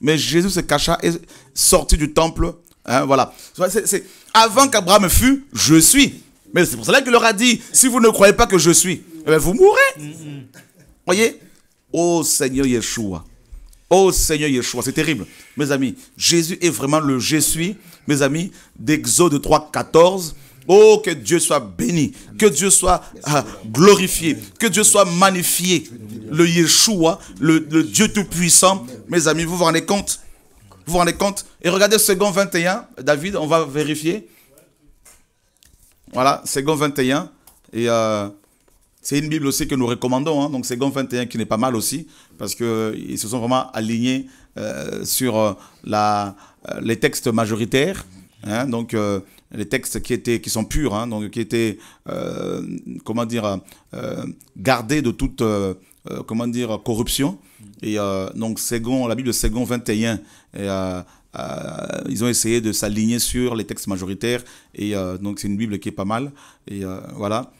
Mais Jésus se cacha et sortit du temple. Hein, voilà. Avant qu'Abraham fût, je suis. Mais c'est pour cela qu'il leur a dit, si vous ne croyez pas que je suis, eh ben, vous mourrez. Voyez Ô oh Seigneur Yeshua. Ô oh Seigneur Yeshua. C'est terrible. Mes amis, Jésus est vraiment le je suis. Mes amis, d'Exode 3, 14. Oh, que Dieu soit béni, que Dieu soit ah, glorifié, que Dieu soit magnifié. Le Yeshua, le, Dieu Tout-Puissant. Mes amis, vous vous rendez compte Vous vous rendez compte Et regardez second 21, David, on va vérifier. Voilà, second 21. Et euh, c'est une Bible aussi que nous recommandons. Hein. donc second 21 qui n'est pas mal aussi, parce qu'ils euh, se sont vraiment alignés euh, sur la, les textes majoritaires. Hein. donc les textes qui, étaient, qui sont purs, hein, donc qui étaient, euh, comment dire, euh, gardés de toute, euh, euh, comment dire, corruption. Et euh, donc, Ségon, la Bible de Ségon 21, et, ils ont essayé de s'aligner sur les textes majoritaires. Et donc, c'est une Bible qui est pas mal. Et voilà.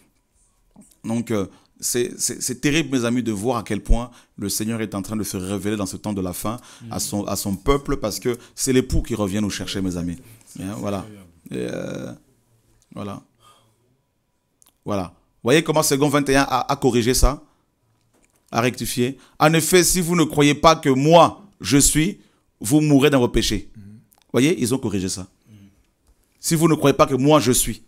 Donc, c'est terrible, mes amis, de voir à quel point le Seigneur est en train de se révéler dans ce temps de la fin à, mm-hmm. son, à son peuple, parce que c'est l'époux qui revient nous chercher, mes amis. voilà. Euh, voilà. Voilà. Voyez comment Second 21 a, a corrigé ça, a rectifié. En effet, si vous ne croyez pas que moi, je suis, vous mourrez dans vos péchés. Mm-hmm. Voyez, ils ont corrigé ça. Mm-hmm. Si vous ne croyez pas que moi, je suis.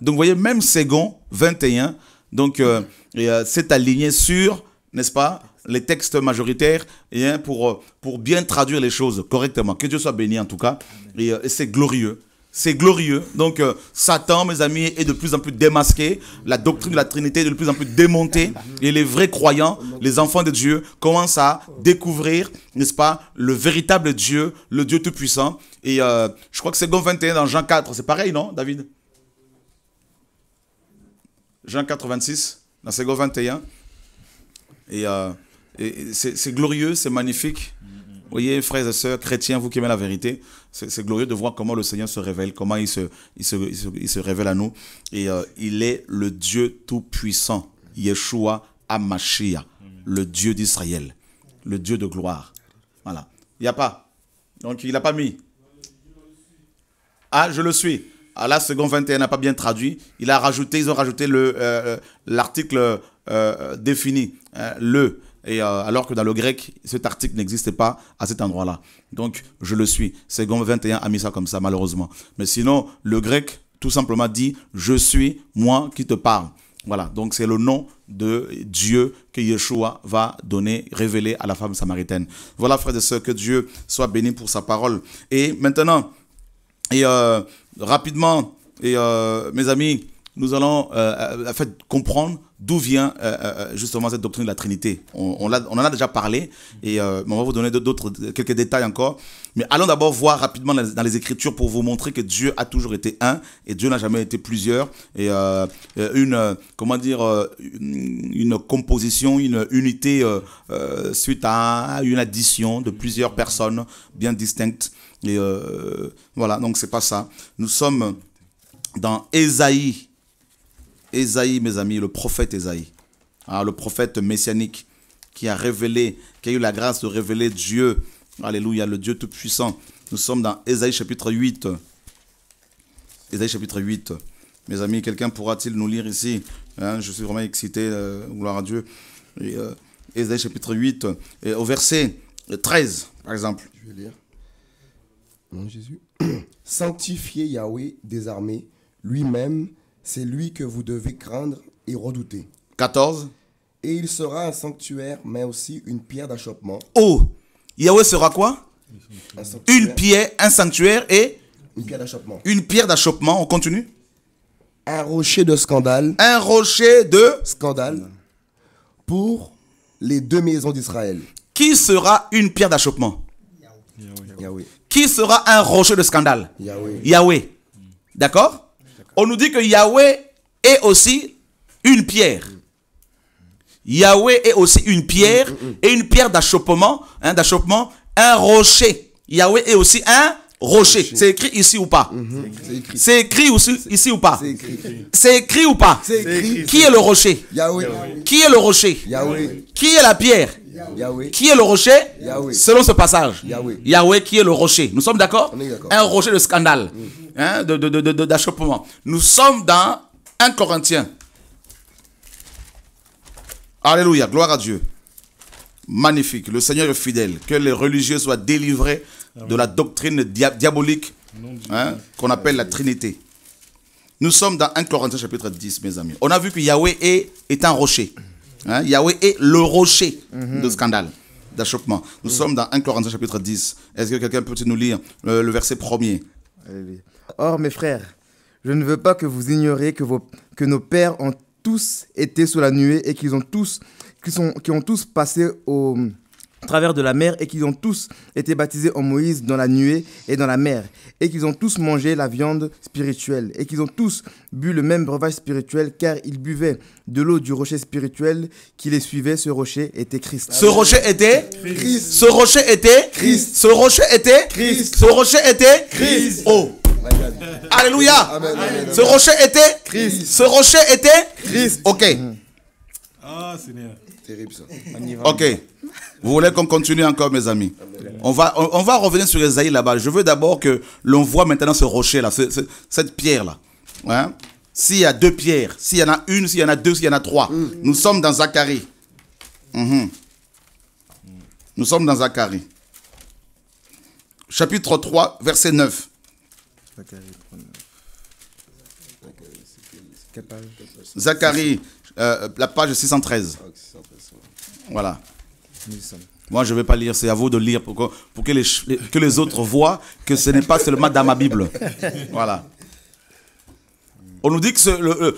Donc, voyez, même Second 21, donc, c'est euh, euh, aligné sur, n'est-ce pas, les textes majoritaires et, hein, pour, pour bien traduire les choses correctement. Que Dieu soit béni en tout cas. et c'est glorieux. C'est glorieux. Donc, euh, Satan, mes amis, est de plus en plus démasqué. La doctrine de la Trinité est de plus en plus démontée. Et les vrais croyants, les enfants de Dieu, commencent à découvrir, n'est-ce pas, le véritable Dieu, le Dieu Tout-Puissant. Et euh, je crois que c'est 21 dans Jean 4. C'est pareil, non, David Jean 4, 26, dans Ségo 21. Et, et c'est glorieux, c'est magnifique voyez, frères et sœurs, chrétiens, vous qui aimez la vérité, c'est glorieux de voir comment le Seigneur se révèle, comment il se, révèle à nous. Et euh, il est le Dieu Tout-Puissant, Yeshua Amashia, le Dieu d'Israël, le Dieu de gloire. Voilà. Il n'y a pas. Donc il n'a pas mis. Ah, je le suis. Ah là, second 21 n'a pas bien traduit. Il a rajouté, ils ont rajouté euh, euh, l'article défini, le. Euh, alors que dans le grec, cet article n'existe pas à cet endroit-là. Donc, je le suis. Second 21 a mis ça comme ça, malheureusement. Mais sinon, le grec, tout simplement dit, je suis moi qui te parle. Voilà, donc c'est le nom de Dieu que Yeshua va donner, révéler à la femme samaritaine. Voilà, frères et sœurs, que Dieu soit béni pour sa parole. Et maintenant, et euh, rapidement, et euh, mes amis, nous allons euh, euh fait, comprendre d'où vient euh, euh, justement cette doctrine de la Trinité. On, on, en a déjà parlé et euh, on va vous donner d'autres quelques détails encore. Mais allons d'abord voir rapidement dans les Écritures pour vous montrer que Dieu a toujours été un et Dieu n'a jamais été plusieurs. Et une comment dire une, composition, une unité suite à une addition de plusieurs personnes bien distinctes. Et voilà, donc c'est pas ça. Nous sommes dans Ésaïe Esaïe, mes amis, le prophète Esaïe, hein, le prophète messianique qui a révélé, qui a eu la grâce de révéler Dieu. Alléluia, le Dieu Tout-Puissant. Nous sommes dans Esaïe chapitre 8. Esaïe chapitre 8. Mes amis, quelqu'un pourra-t-il nous lire ici hein, Je suis vraiment excité, euh, gloire à Dieu. Euh, Esaïe chapitre 8, au verset 13, par exemple. Je vais lire. Jésus. Sanctifiez Yahweh des armées, lui-même c'est lui que vous devez craindre et redouter. 14. Et il sera un sanctuaire, mais aussi une pierre d'achoppement. Oh Yahweh sera quoi Une pierre, un sanctuaire et Une pierre d'achoppement. Une pierre d'achoppement, on continue Un rocher de scandale. Un rocher de Scandale. Pour les deux maisons d'Israël. Qui sera une pierre d'achoppement Yahweh. Qui sera un rocher de scandale Yahweh. Yahweh. D'accord on nous dit que Yahweh est aussi une pierre. Yahweh est aussi une pierre mm, mm, mm. et une pierre d'achoppement, hein, d'achoppement, un rocher. Yahweh est aussi un rocher. C'est écrit ici ou pas mm-hmm. C'est écrit. ici ou pas C'est écrit. ou pas Qui est le rocher Yahweh. Qui est le rocher Yahweh. Qui est la pierre Yahweh. Qui est le rocher Selon ce passage, Yahweh. qui est le rocher. Nous sommes d'accord Un rocher de scandale d'achoppement. De, de, Nous sommes dans 1 Corinthiens. Alléluia, gloire à Dieu. Magnifique, le Seigneur est fidèle. Que les religieux soient délivrés de la doctrine diabolique hein, qu'on appelle la Trinité. Nous sommes dans 1 Corinthiens chapitre 10, mes amis. On a vu que Yahweh est, est un rocher. Hein. Yahweh est le rocher mhm. de scandale, d'achoppement. Nous sommes dans 1 Corinthiens chapitre 10. Est-ce que quelqu'un peut nous lire euh, le, verset premier Or, mes frères, je ne veux pas que vous ignoriez que, vos, que nos pères ont tous été sous la nuée et qu'ils ont tous, qui sont, ont tous passé au travers de la mer et qu'ils ont tous été baptisés en Moïse dans la nuée et dans la mer et qu'ils ont tous mangé la viande spirituelle et qu'ils ont tous bu le même breuvage spirituel car ils buvaient de l'eau du rocher spirituel qui les suivait ce rocher était Christ ce rocher était Christ ce rocher était Christ ce rocher était Christ ce rocher était Christ oh Alléluia. ce rocher était Christ. Ce rocher était Christ. Ok. Ah, Seigneur. Terrible ça. Ok. Vous voulez qu'on continue encore, mes amis on va, on, va revenir sur Esaïe là-bas. Je veux d'abord que l'on voit maintenant ce rocher-là, cette pierre-là. Hein? S'il y a deux pierres, s'il y en a une, s'il y en a deux, s'il y en a trois. Mm. Nous sommes dans Zacharie. Mhm. Nous sommes dans Zacharie. Chapitre 3, verset 9. Zacharie, euh, la page 613. Ah, voilà. Moi, je ne vais pas lire, c'est à vous de lire pour que, les, autres voient que ce n'est pas seulement dans ma Bible. Voilà. On nous dit que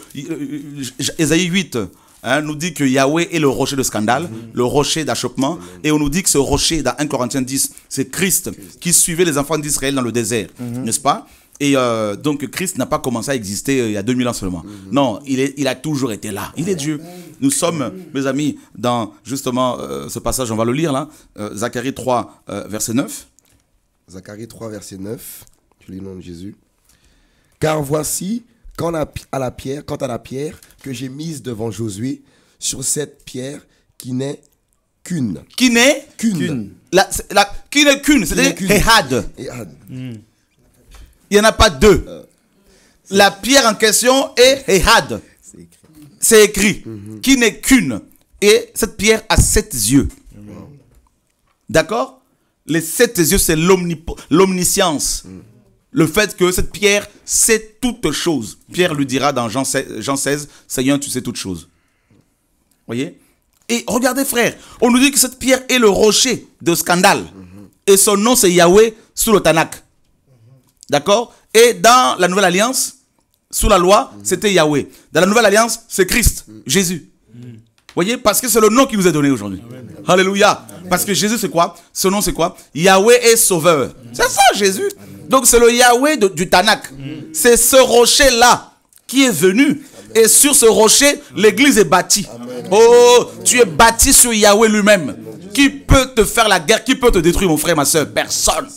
Esaïe 8 hein, nous dit que Yahweh est le rocher de scandale, mhm. le rocher d'achoppement, et on nous dit que ce rocher, dans 1 Corinthiens 10, c'est Christ, qui suivait les enfants d'Israël dans le désert, mhm. n'est-ce pas et euh, donc Christ n'a pas commencé à exister euh, il y a 2000 ans seulement. Mhm. Non, il, est, il a toujours été là. Il est Dieu. Nous sommes, mes amis, dans justement euh, ce passage, on va le lire là, Zacharie 3, verset 9. Zacharie 3, verset 9, tu lis le nom de Jésus. Car voici, quand à la pierre, quant à la pierre que j'ai mise devant Josué, sur cette pierre qui n'est qu'une. Qui n'est Qu'une. la, qui n'est qu'une, c'est-à-dire Ehad. Hmm. Il n'y en a pas deux. Euh, la pierre en question est Ehad. C'est écrit. Mhm. Qui n'est qu'une. Et cette pierre a sept yeux. D'accord Les sept yeux, c'est l'omniscience. Mm. Le fait que cette pierre sait toutes choses. Pierre lui dira dans Jean 16, Seigneur, tu sais toutes choses. Voyez Et regardez, frère, on nous dit que cette pierre est le rocher de scandale. Mm-hmm. Et son nom, c'est Yahweh sous le Tanakh. D'accord Et dans la Nouvelle Alliance, sous la loi, mhm. c'était Yahweh. Dans la Nouvelle Alliance, c'est Christ, mhm. Jésus. Vous mhm. voyez Parce que c'est le nom qui vous est donné aujourd'hui. Alléluia. Parce que Jésus, c'est quoi Ce nom, c'est quoi Yahweh est sauveur. C'est ça, Jésus. Donc, c'est le Yahweh du Tanakh. C'est ce rocher-là qui est venu. Et sur ce rocher, l'église est bâtie. Oh, tu es bâti sur Yahweh lui-même. Qui peut te faire la guerre Qui peut te détruire, mon frère, ma soeur Personne.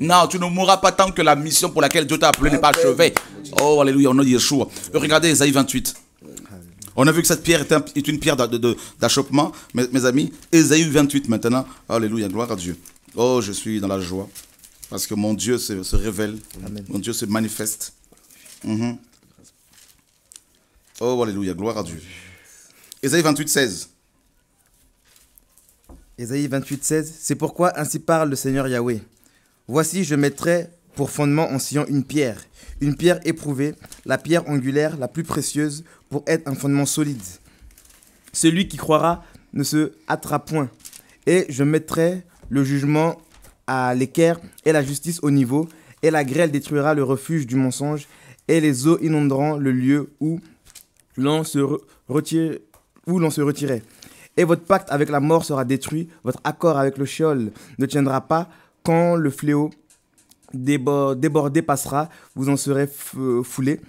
Non, tu ne mourras pas tant que la mission pour laquelle Dieu t'a appelé n'est pas achevée. Oh, alléluia, on a Yeshua. Euh, regardez Esaïe 28. On a vu que cette pierre est, une pierre d'achoppement, mes, amis. Esaïe 28 maintenant. Alléluia, gloire à Dieu. Oh, je suis dans la joie. Parce que mon Dieu se, révèle. Mon Dieu se manifeste. Mhm. Oh, alléluia, gloire à Dieu. Esaïe 28, 16. Esaïe 28, 16. C'est pourquoi ainsi parle le Seigneur Yahweh. Voici, je mettrai pour fondement en sillon une pierre, une pierre éprouvée, la pierre angulaire la plus précieuse pour être un fondement solide. Celui qui croira ne se hâtera point, et je mettrai le jugement à l'équerre et la justice au niveau, et la grêle détruira le refuge du mensonge, et les eaux inonderont le lieu où l'on se, retirait. Et votre pacte avec la mort sera détruit, votre accord avec le chiol ne tiendra pas, quand le fléau débordé, passera, vous en serez euh, foulés.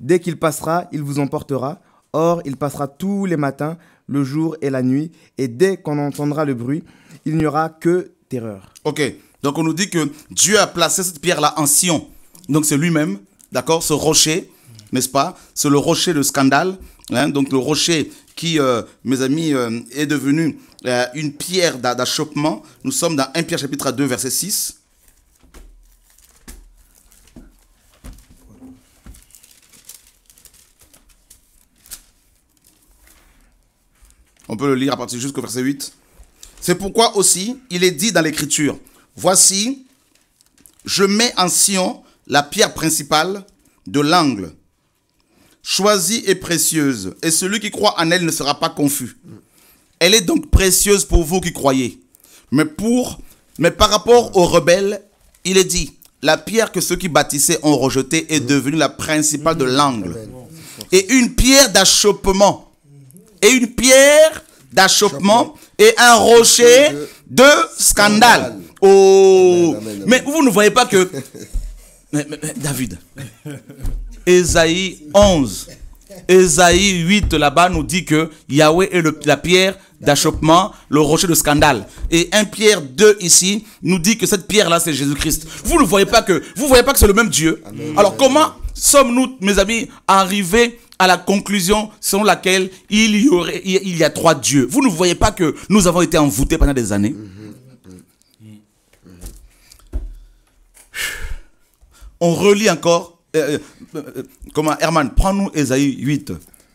Dès qu'il passera, il vous emportera. Or, il passera tous les matins, le jour et la nuit. Et dès qu'on entendra le bruit, il n'y aura que terreur. Ok, donc on nous dit que Dieu a placé cette pierre-là en Sion. Donc c'est lui-même, d'accord, ce rocher, n'est-ce pas C'est le rocher de scandale, hein. donc le rocher qui, euh, mes amis, euh, est devenu euh, une pierre d'achoppement. Nous sommes dans 1 Pierre chapitre 2, verset 6. On peut le lire à partir jusqu'au verset 8. C'est pourquoi aussi, il est dit dans l'Écriture, voici, je mets en Sion la pierre principale de l'angle, choisie et précieuse, et celui qui croit en elle ne sera pas confus. Elle est donc précieuse pour vous qui croyez. Mais, pour, mais par rapport aux rebelles, il est dit, la pierre que ceux qui bâtissaient ont rejetée est devenue la principale de l'angle. Et une pierre d'achoppement. Et une pierre d'achoppement et un rocher de scandale. Oh. Mais vous ne voyez pas que... David, Ésaïe 11, Ésaïe 8, là-bas, nous dit que Yahweh est la pierre d'achoppement, le rocher de scandale. Et un Pierre 2 ici nous dit que cette pierre-là, c'est Jésus-Christ. Vous ne voyez pas que, vous voyez pas que c'est le même Dieu. Alors comment sommes-nous, mes amis, arrivés à la conclusion selon laquelle il y aurait, il y a trois dieux? Vous ne voyez pas que nous avons été envoûtés pendant des années? Mm-hmm. Mm-hmm. On relit encore eh, eh, eh, comment, Herman, prends-nous Esaïe 8,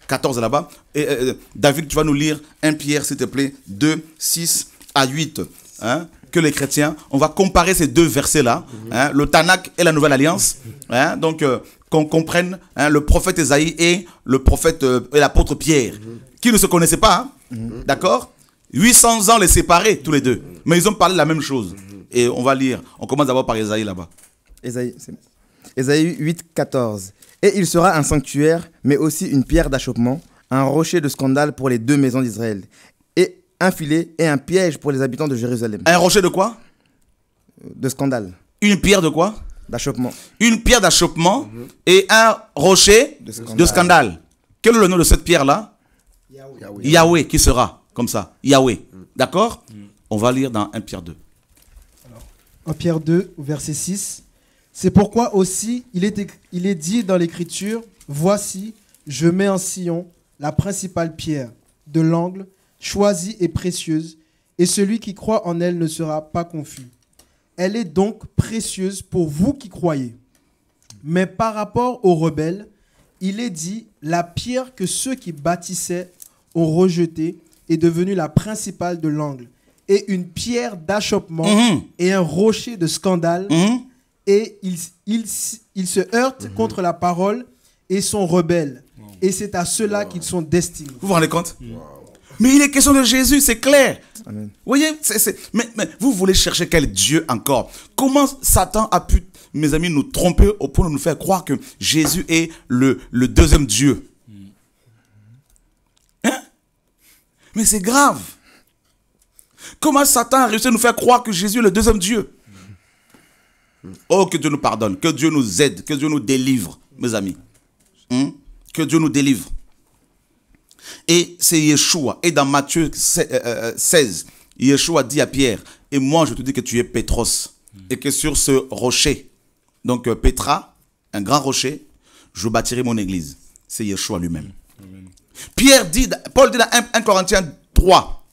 14 là-bas. Et David, tu vas nous lire 1 Pierre, s'il te plaît, 2, 6 à 8. Hein, que les chrétiens, on va comparer ces deux versets-là, mhm. hein, le Tanakh et la Nouvelle Alliance. Hein, donc, euh, qu'on comprenne le prophète Esaïe et le prophète euh, et l'apôtre Pierre, mhm. qui ne se connaissaient pas, mhm. d'accord 800 ans les séparer tous les deux. Mais ils ont parlé de la même chose. Et on va lire. On commence d'abord par Esaïe là-bas. Esaïe, c'est Ésaïe 8, 14. Et il sera un sanctuaire, mais aussi une pierre d'achoppement, un rocher de scandale pour les deux maisons d'Israël, et un filet et un piège pour les habitants de Jérusalem. Un rocher de quoi De scandale. Une pierre de quoi D'achoppement. Une pierre d'achoppement et un rocher de scandale. Quel est le nom de cette pierre-là Yahweh. Yahweh. qui sera comme ça. Yahweh. D'accord mm. On va lire dans 1 Pierre 2. Alors, 1 Pierre 2, verset 6. C'est pourquoi aussi il est, dit dans l'Écriture, Voici, je mets en sillon la principale pierre de l'angle, choisie et précieuse, et celui qui croit en elle ne sera pas confus. Elle est donc précieuse pour vous qui croyez. Mais par rapport aux rebelles, il est dit, la pierre que ceux qui bâtissaient ont rejetée est devenue la principale de l'angle, et une pierre d'achoppement mhm. et un rocher de scandale. Mhm et ils, se heurtent mhm. contre la parole et sont rebelles. Et c'est à cela qu'ils sont destinés. Vous vous rendez compte mhm. Mais il est question de Jésus, c'est clair. Vous voyez, Mais, vous voulez chercher quel Dieu encore Comment Satan a pu, mes amis, nous tromper au point de nous faire croire que Jésus est le, le deuxième Dieu mhm. Hein Mais c'est grave. Comment Satan a réussi à nous faire croire que Jésus est le deuxième Dieu Oh, que Dieu nous pardonne, que Dieu nous aide, que Dieu nous délivre, mes amis. Hmm? Que Dieu nous délivre. Et c'est Yeshua. Et dans Matthieu 16, euh, euh, euh, Yeshua dit à Pierre, et moi je te dis que tu es Pétros, et que sur ce rocher, donc Pétra, un grand rocher, je bâtirai mon église. C'est Yeshua lui-même. Pierre dit, Paul dit dans 1 Corinthiens 3,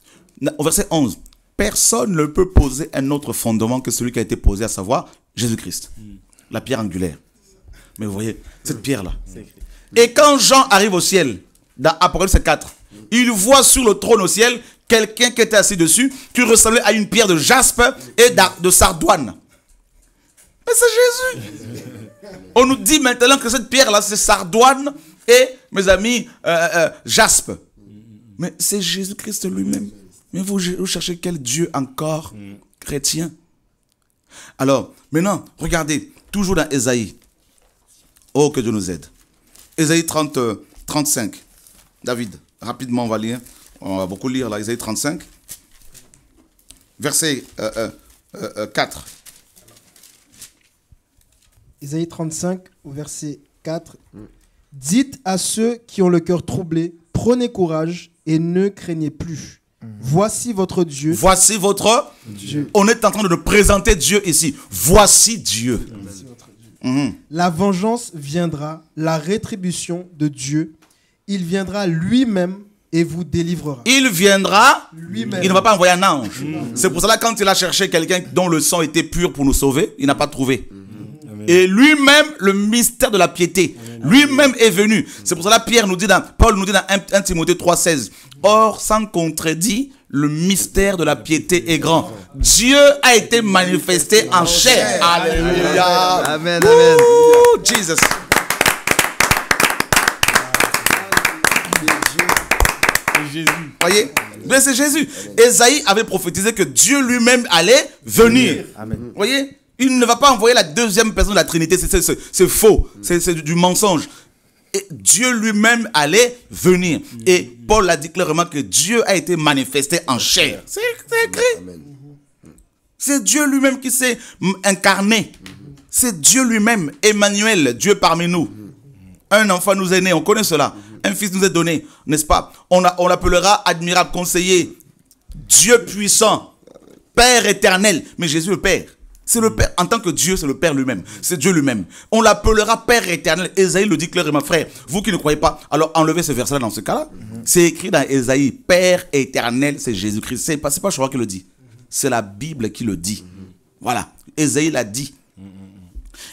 au verset 11, personne ne peut poser un autre fondement que celui qui a été posé, à savoir Jésus-Christ, hmm. la pierre angulaire. Mais vous voyez, cette hmm. pierre-là. Et quand Jean arrive au ciel, dans Apocalypse 4, hmm. il voit sur le trône au ciel quelqu'un qui était assis dessus, qui ressemblait à une pierre de jaspe et de sardoine. Mais c'est Jésus. On nous dit maintenant que cette pierre-là, c'est sardoine et, mes amis, euh, euh, euh, jaspe. Mais c'est Jésus-Christ lui-même. Mais vous, cherchez quel Dieu encore chrétien alors, maintenant, regardez, toujours dans Esaïe, Oh, que Dieu nous aide. Esaïe 30, 35. Euh, David, rapidement, on va lire. On va beaucoup lire là, Esaïe 35. Verset 4. Isaïe 35, au verset 4. Dites à ceux qui ont le cœur troublé, prenez courage et ne craignez plus. Mhm. Voici votre Dieu. Voici votre Dieu. On est en train de présenter Dieu ici. Voici Dieu. Mhm. La vengeance viendra, la rétribution de Dieu. Il viendra lui-même et vous délivrera. Il viendra lui Il ne va pas envoyer un ange. Mhm. C'est pour cela quand il a cherché quelqu'un dont le sang était pur pour nous sauver, il n'a pas trouvé. Et lui-même, le mystère de la piété, lui-même est venu. C'est pour cela Pierre nous dit dans, Paul nous dit dans 1 Timothée 3,16, Or, sans contredit, le mystère de la piété est grand. Dieu a été manifesté en chair. Alléluia. Amen, amen. Ouh, Jesus. Jésus. Voyez Mais c'est Jésus. Esaïe avait prophétisé que Dieu lui-même allait venir. Voyez Il ne va pas envoyer la deuxième personne de la Trinité. C'est faux. C'est du mensonge. Dieu lui-même allait venir. Et mm-hmm. Paul a dit clairement que Dieu a été manifesté en chair. C'est écrit. Mm-hmm. C'est Dieu lui-même qui s'est incarné. Mm-hmm. C'est Dieu lui-même, Emmanuel, Dieu parmi nous. Un enfant nous est né, on connaît cela. Un fils nous est donné, n'est-ce pas On, on l'appellera admirable conseiller, Dieu puissant, Père éternel. Mais Jésus le Père. C'est le Père, en tant que Dieu, c'est le Père lui-même. C'est Dieu lui-même. On l'appellera Père éternel. Esaïe le dit clairement, frère, vous qui ne croyez pas, alors enlevez ce verset-là dans ce cas-là. Mhm. C'est écrit dans Esaïe. Père éternel, c'est Jésus-Christ. C'est pas, pas crois qui le dit. Mhm. C'est la Bible qui le dit. Mhm. Voilà. Esaïe l'a dit.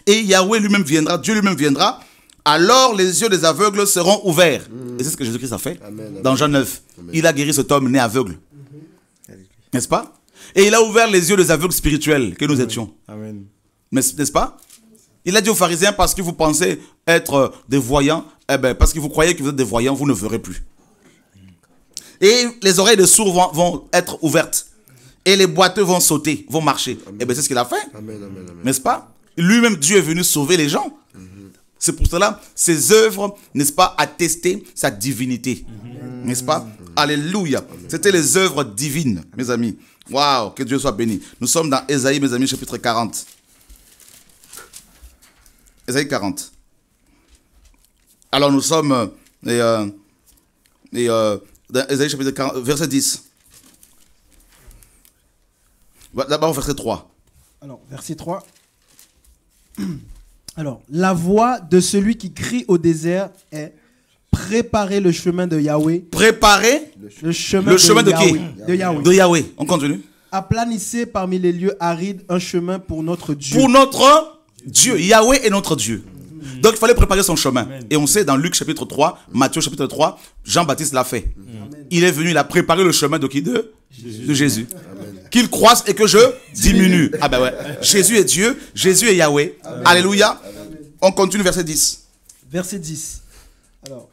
Et Yahweh lui-même viendra, Dieu lui-même viendra. Alors les yeux des aveugles seront ouverts. Et c'est ce que Jésus-Christ a fait dans Jean 9. Il a guéri cet homme né aveugle. N'est-ce pas et il a ouvert les yeux des aveugles spirituels que nous étions. Amen. N'est-ce pas Il a dit aux pharisiens, parce que vous pensez être euh, des voyants, eh ben, parce que vous croyez que vous êtes des voyants, vous ne verrez plus. Et les oreilles de sourds vont, être ouvertes. Et les boiteux vont sauter, vont marcher. et Eh bien, c'est ce qu'il a fait. N'est-ce pas Lui-même, Dieu est venu sauver les gens. Mhm. C'est pour cela, ses œuvres, n'est-ce pas, attestaient sa divinité. Mhm. N'est-ce pas Alléluia. C'était les œuvres divines, mes amis. Waouh, que Dieu soit béni. Nous sommes dans Esaïe, mes amis, chapitre 40. Esaïe 40. Alors nous sommes euh, euh, euh, dans Esaïe, chapitre 40, verset 10. Bah, d'abord verset 3. Alors, verset 3. Alors, la voix de celui qui crie au désert est préparer le chemin de Yahweh. Préparer le chemin, de, Qui? de, Yahweh. De Yahweh. On continue. A planisser parmi les lieux arides un chemin pour notre Dieu. Pour notre Dieu. Yahweh est notre Dieu. Donc il fallait préparer son chemin. Et on sait dans Luc chapitre 3, Matthieu chapitre 3, Jean-Baptiste l'a fait. Il est venu, il a préparé le chemin de qui De Jésus. Qu'il croise et que je diminue. Ah ben ouais. Jésus est Dieu, Jésus est Yahweh. Alléluia. On continue verset 10. Verset 10. Alors,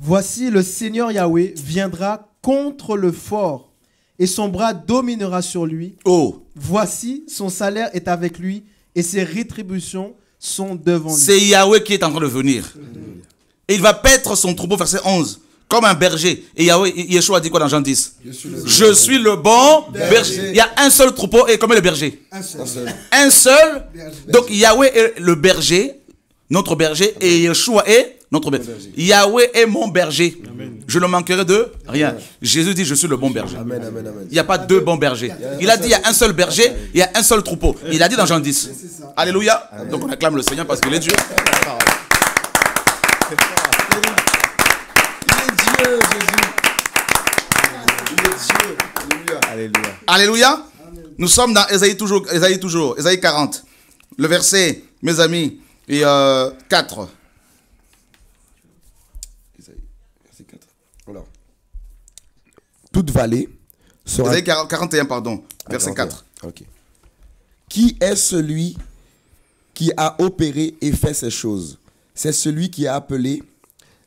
Voici le Seigneur Yahweh viendra contre le fort et son bras dominera sur lui. Oh. Voici son salaire est avec lui et ses rétributions sont devant lui. C'est Yahweh qui est en train de venir. Et il va paître son troupeau, verset 11 comme un berger. Et Yahweh, Yeshua dit quoi dans Jean 10 Je suis le, bon berger. Il y a un seul troupeau et comme le berger Un seul. Un seul. Donc Yahweh est le berger, notre berger, et Yeshua est notre berger. Yahweh est mon berger. Je ne manquerai de rien. Jésus dit, je suis le bon berger. il n'y a pas deux bons bergers. Il a dit, il y a un seul berger, il y a un seul troupeau. Il a dit dans Jean 10. Alléluia. Donc on acclame le Seigneur parce qu'il est Dieu. Il est Dieu, Jésus. Dieu. Alléluia. Alléluia. Nous sommes dans Esaïe toujours, Esaïe toujours, 40. Le verset, mes amis, et 4. Euh, toute vallée sera... 41, pardon, ah, verset 4. Ok. Qui est celui qui a opéré et fait ces choses C'est celui qui a appelé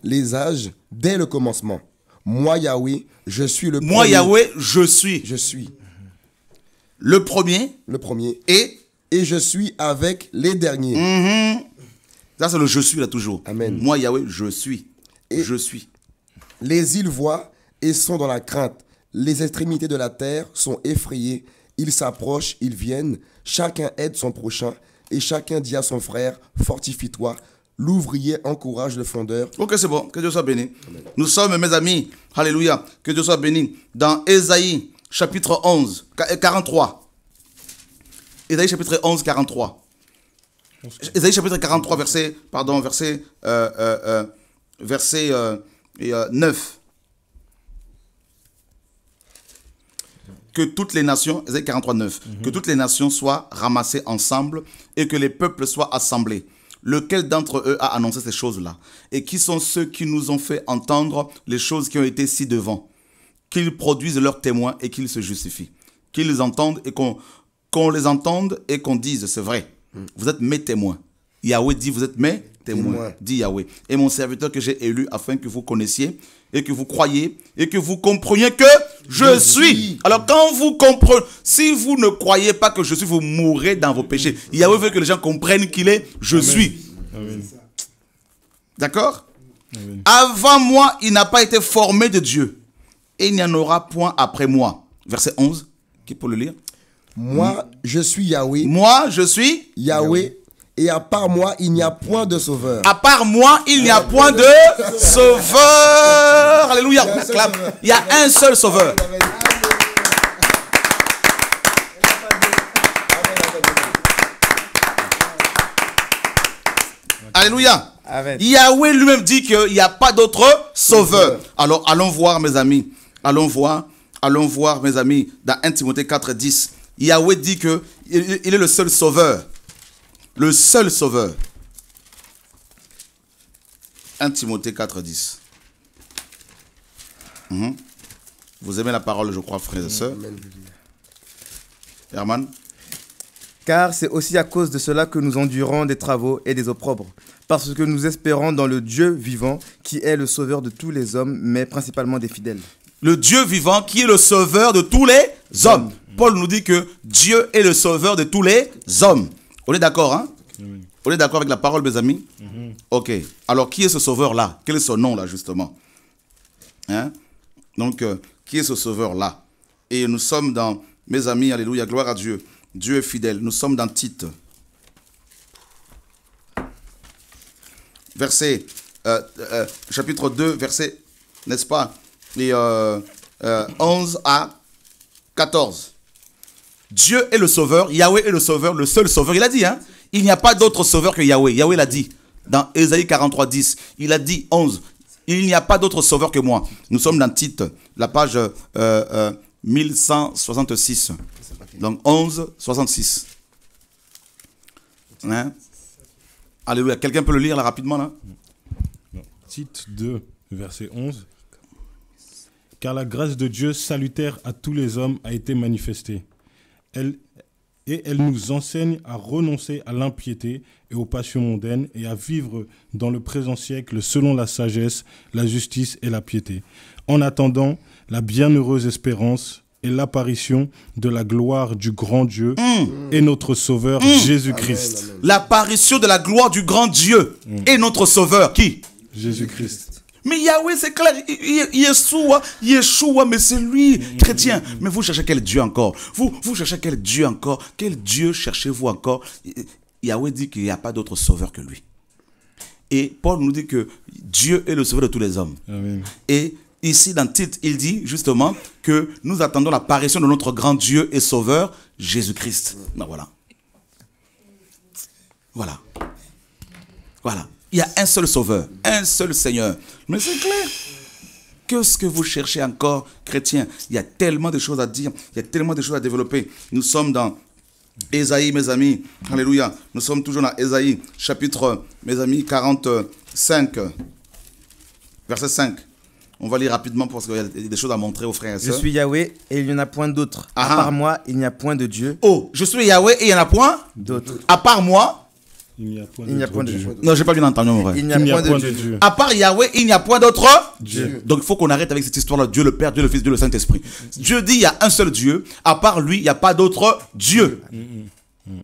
les âges dès le commencement. Moi, Yahweh, je suis le premier. Moi, Yahweh, je suis. Je suis. Le premier. Le premier. Et Et je suis avec les derniers. Mhm. Ça, c'est le je suis là toujours. Amen. Moi, Yahweh, je suis. Et je suis. Les îles voient et sont dans la crainte. Les extrémités de la terre sont effrayées. Ils s'approchent, ils viennent. Chacun aide son prochain et chacun dit à son frère Fortifie-toi. L'ouvrier encourage le fondeur. Ok, c'est bon. Que Dieu soit béni. Nous sommes, mes amis, Alléluia, que Dieu soit béni. Dans Ésaïe, chapitre 11, 43. Euh, Ésaïe, chapitre 11, 43. Ésaïe, chapitre 43, verset, pardon, verset, euh, euh, verset euh, 9. que toutes les nations, que mhm. toutes les nations soient ramassées ensemble et que les peuples soient assemblés. Lequel d'entre eux a annoncé ces choses-là Et qui sont ceux qui nous ont fait entendre les choses qui ont été ci-devant Qu'ils produisent leurs témoins et qu'ils se justifient. Qu'ils entendent et qu'on les entende et qu'on dise, c'est vrai, mm. vous êtes mes témoins. Yahweh dit, vous êtes mes témoins. dit Yahweh. Et mon serviteur que j'ai élu afin que vous connaissiez et que vous croyez et que vous compreniez que je suis. Alors quand vous comprenez, si vous ne croyez pas que je suis, vous mourrez dans vos péchés. Yahweh veut que les gens comprennent qu'il est je suis. D'accord Avant moi, il n'a pas été formé de Dieu. Et il n'y en aura point après moi. Verset 11, qui peut le lire Moi, je suis Yahweh. Moi, je suis Yahweh et à part moi, il n'y a point de sauveur. À part moi, il n'y a point de sauveur. Alléluia, Il y a un seul sauveur. Alléluia. Yahweh lui-même dit qu'il n'y a pas d'autre sauveur. Alors allons voir, mes amis. Allons voir. Allons voir, mes amis, dans 1 Timothée 4, 10. Yahweh dit qu'il est le seul sauveur le seul sauveur. 1 Timothée mhm. Vous aimez la parole, je crois, frères et sœurs. Herman Car c'est aussi à cause de cela que nous endurons des travaux et des opprobres, parce que nous espérons dans le Dieu vivant qui est le sauveur de tous les hommes, mais principalement des fidèles. Le Dieu vivant qui est le sauveur de tous les hommes. Paul nous dit que Dieu est le sauveur de tous les hommes. Vous est d'accord, hein Vous On est d'accord avec la parole, mes amis mhm. Ok. Alors, qui est ce sauveur-là Quel est son nom-là, justement hein Donc, euh, qui est ce sauveur-là Et nous sommes dans, mes amis, alléluia, gloire à Dieu. Dieu est fidèle. Nous sommes dans Tite. Verset, euh, euh, chapitre 2, verset, n'est-ce pas Et 11 à 14. Dieu est le sauveur, Yahweh est le sauveur, le seul sauveur. Il a dit, hein, il n'y a pas d'autre sauveur que Yahweh. Yahweh l'a dit dans Ésaïe 43, 10. Il a dit 11, il n'y a pas d'autre sauveur que moi. Nous sommes dans Tite, la page 1166. Euh, euh, Donc 11, 66. Hein? Alléluia. Quelqu'un peut le lire rapidement là Tite 2, verset 11. Car la grâce de Dieu salutaire à tous les hommes a été manifestée elle, et elle nous enseigne à renoncer à l'impiété et aux passions mondaines et à vivre dans le présent siècle selon la sagesse, la justice et la piété. En attendant, la bienheureuse espérance et l'apparition de la gloire du grand Dieu mm. et notre Sauveur mm. Jésus-Christ. L'apparition de la gloire du grand Dieu et notre Sauveur, qui Jésus-Christ. Mais Yahweh, c'est clair, Yeshua, Yeshua, mais c'est lui, mm, mm, chrétien. Mm, mais vous cherchez quel Dieu encore vous, vous cherchez quel Dieu encore Quel Dieu cherchez-vous encore Yahweh dit qu'il n'y a pas d'autre sauveur que lui. Et Paul nous dit que Dieu est le sauveur de tous les hommes. Et ici, dans le titre, il dit justement que nous attendons l'apparition de notre grand Dieu et sauveur, Jésus-Christ. Ben voilà. Voilà. Voilà. Il y a un seul sauveur, un seul Seigneur. Mais c'est clair. Qu'est-ce que vous cherchez encore, chrétien Il y a tellement de choses à dire, il y a tellement de choses à développer. Nous sommes dans Ésaïe, mes amis. Alléluia. Nous sommes toujours dans Ésaïe, chapitre, mes amis, 45, verset 5. On va lire rapidement parce qu'il y a des choses à montrer aux frères et sœurs. Je suis Yahweh et il n'y en a point d'autre. À ah ah. part moi, il n'y a point de Dieu. Oh, je suis Yahweh et il n'y en a point d'autre. À part moi, il n'y a point de, Dieu. Non, j'ai pas bien entendu Il n'y a, point, de, Dieu. À part Yahweh, il n'y a point d'autre Dieu. Donc il faut qu'on arrête avec cette histoire-là. Dieu le Père, Dieu le Fils, Dieu le Saint-Esprit. Dieu dit il y a un seul Dieu. À part lui, il n'y a pas d'autre Dieu. Mm, mm, mm.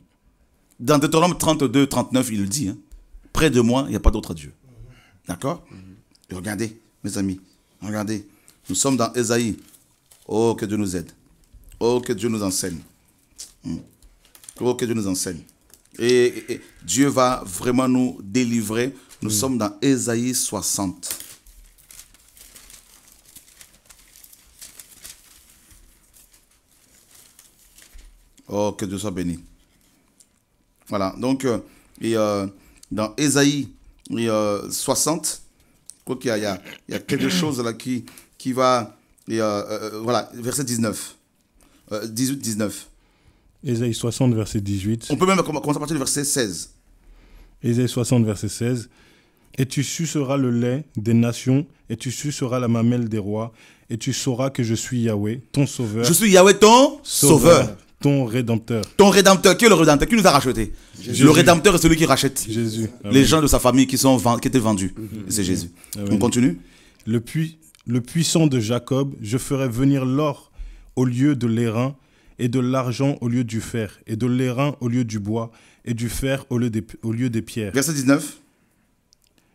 Dans Deutéronome 32, 39, il le dit. Hein, près de moi, il n'y a pas d'autre Dieu. D'accord Regardez, mes amis. Regardez. Nous sommes dans Ésaïe. Oh, que Dieu nous aide. Oh, que Dieu nous enseigne. Oh, que Dieu nous enseigne. Et, Dieu va vraiment nous délivrer. Nous mm. sommes dans Ésaïe 60. Oh, que Dieu soit béni. Voilà, donc, euh, et, euh, dans Ésaïe 60, euh, il y, a, il, y a, quelque chose là qui, qui va... voilà, verset 19. 18-19. Ésaïe 60, verset 18. On peut même commencer à partir du verset 16. Ésaïe 60, verset 16. Et tu suceras le lait des nations, et tu suceras la mamelle des rois, et tu sauras que je suis Yahweh, ton sauveur. Je suis Yahweh, ton sauveur. ton rédempteur. Ton rédempteur, qui est le rédempteur Qui nous a racheté Le rédempteur est celui qui rachète Jésus. Ah les gens de sa famille qui, sont, qui étaient vendus. Mhm. C'est Jésus. Ah On continue le, le puissant de Jacob, je ferai venir l'or au lieu de l'airain et de l'argent au lieu du fer, et de l'airain au lieu du bois, et du fer au lieu des, pierres. Verset 19.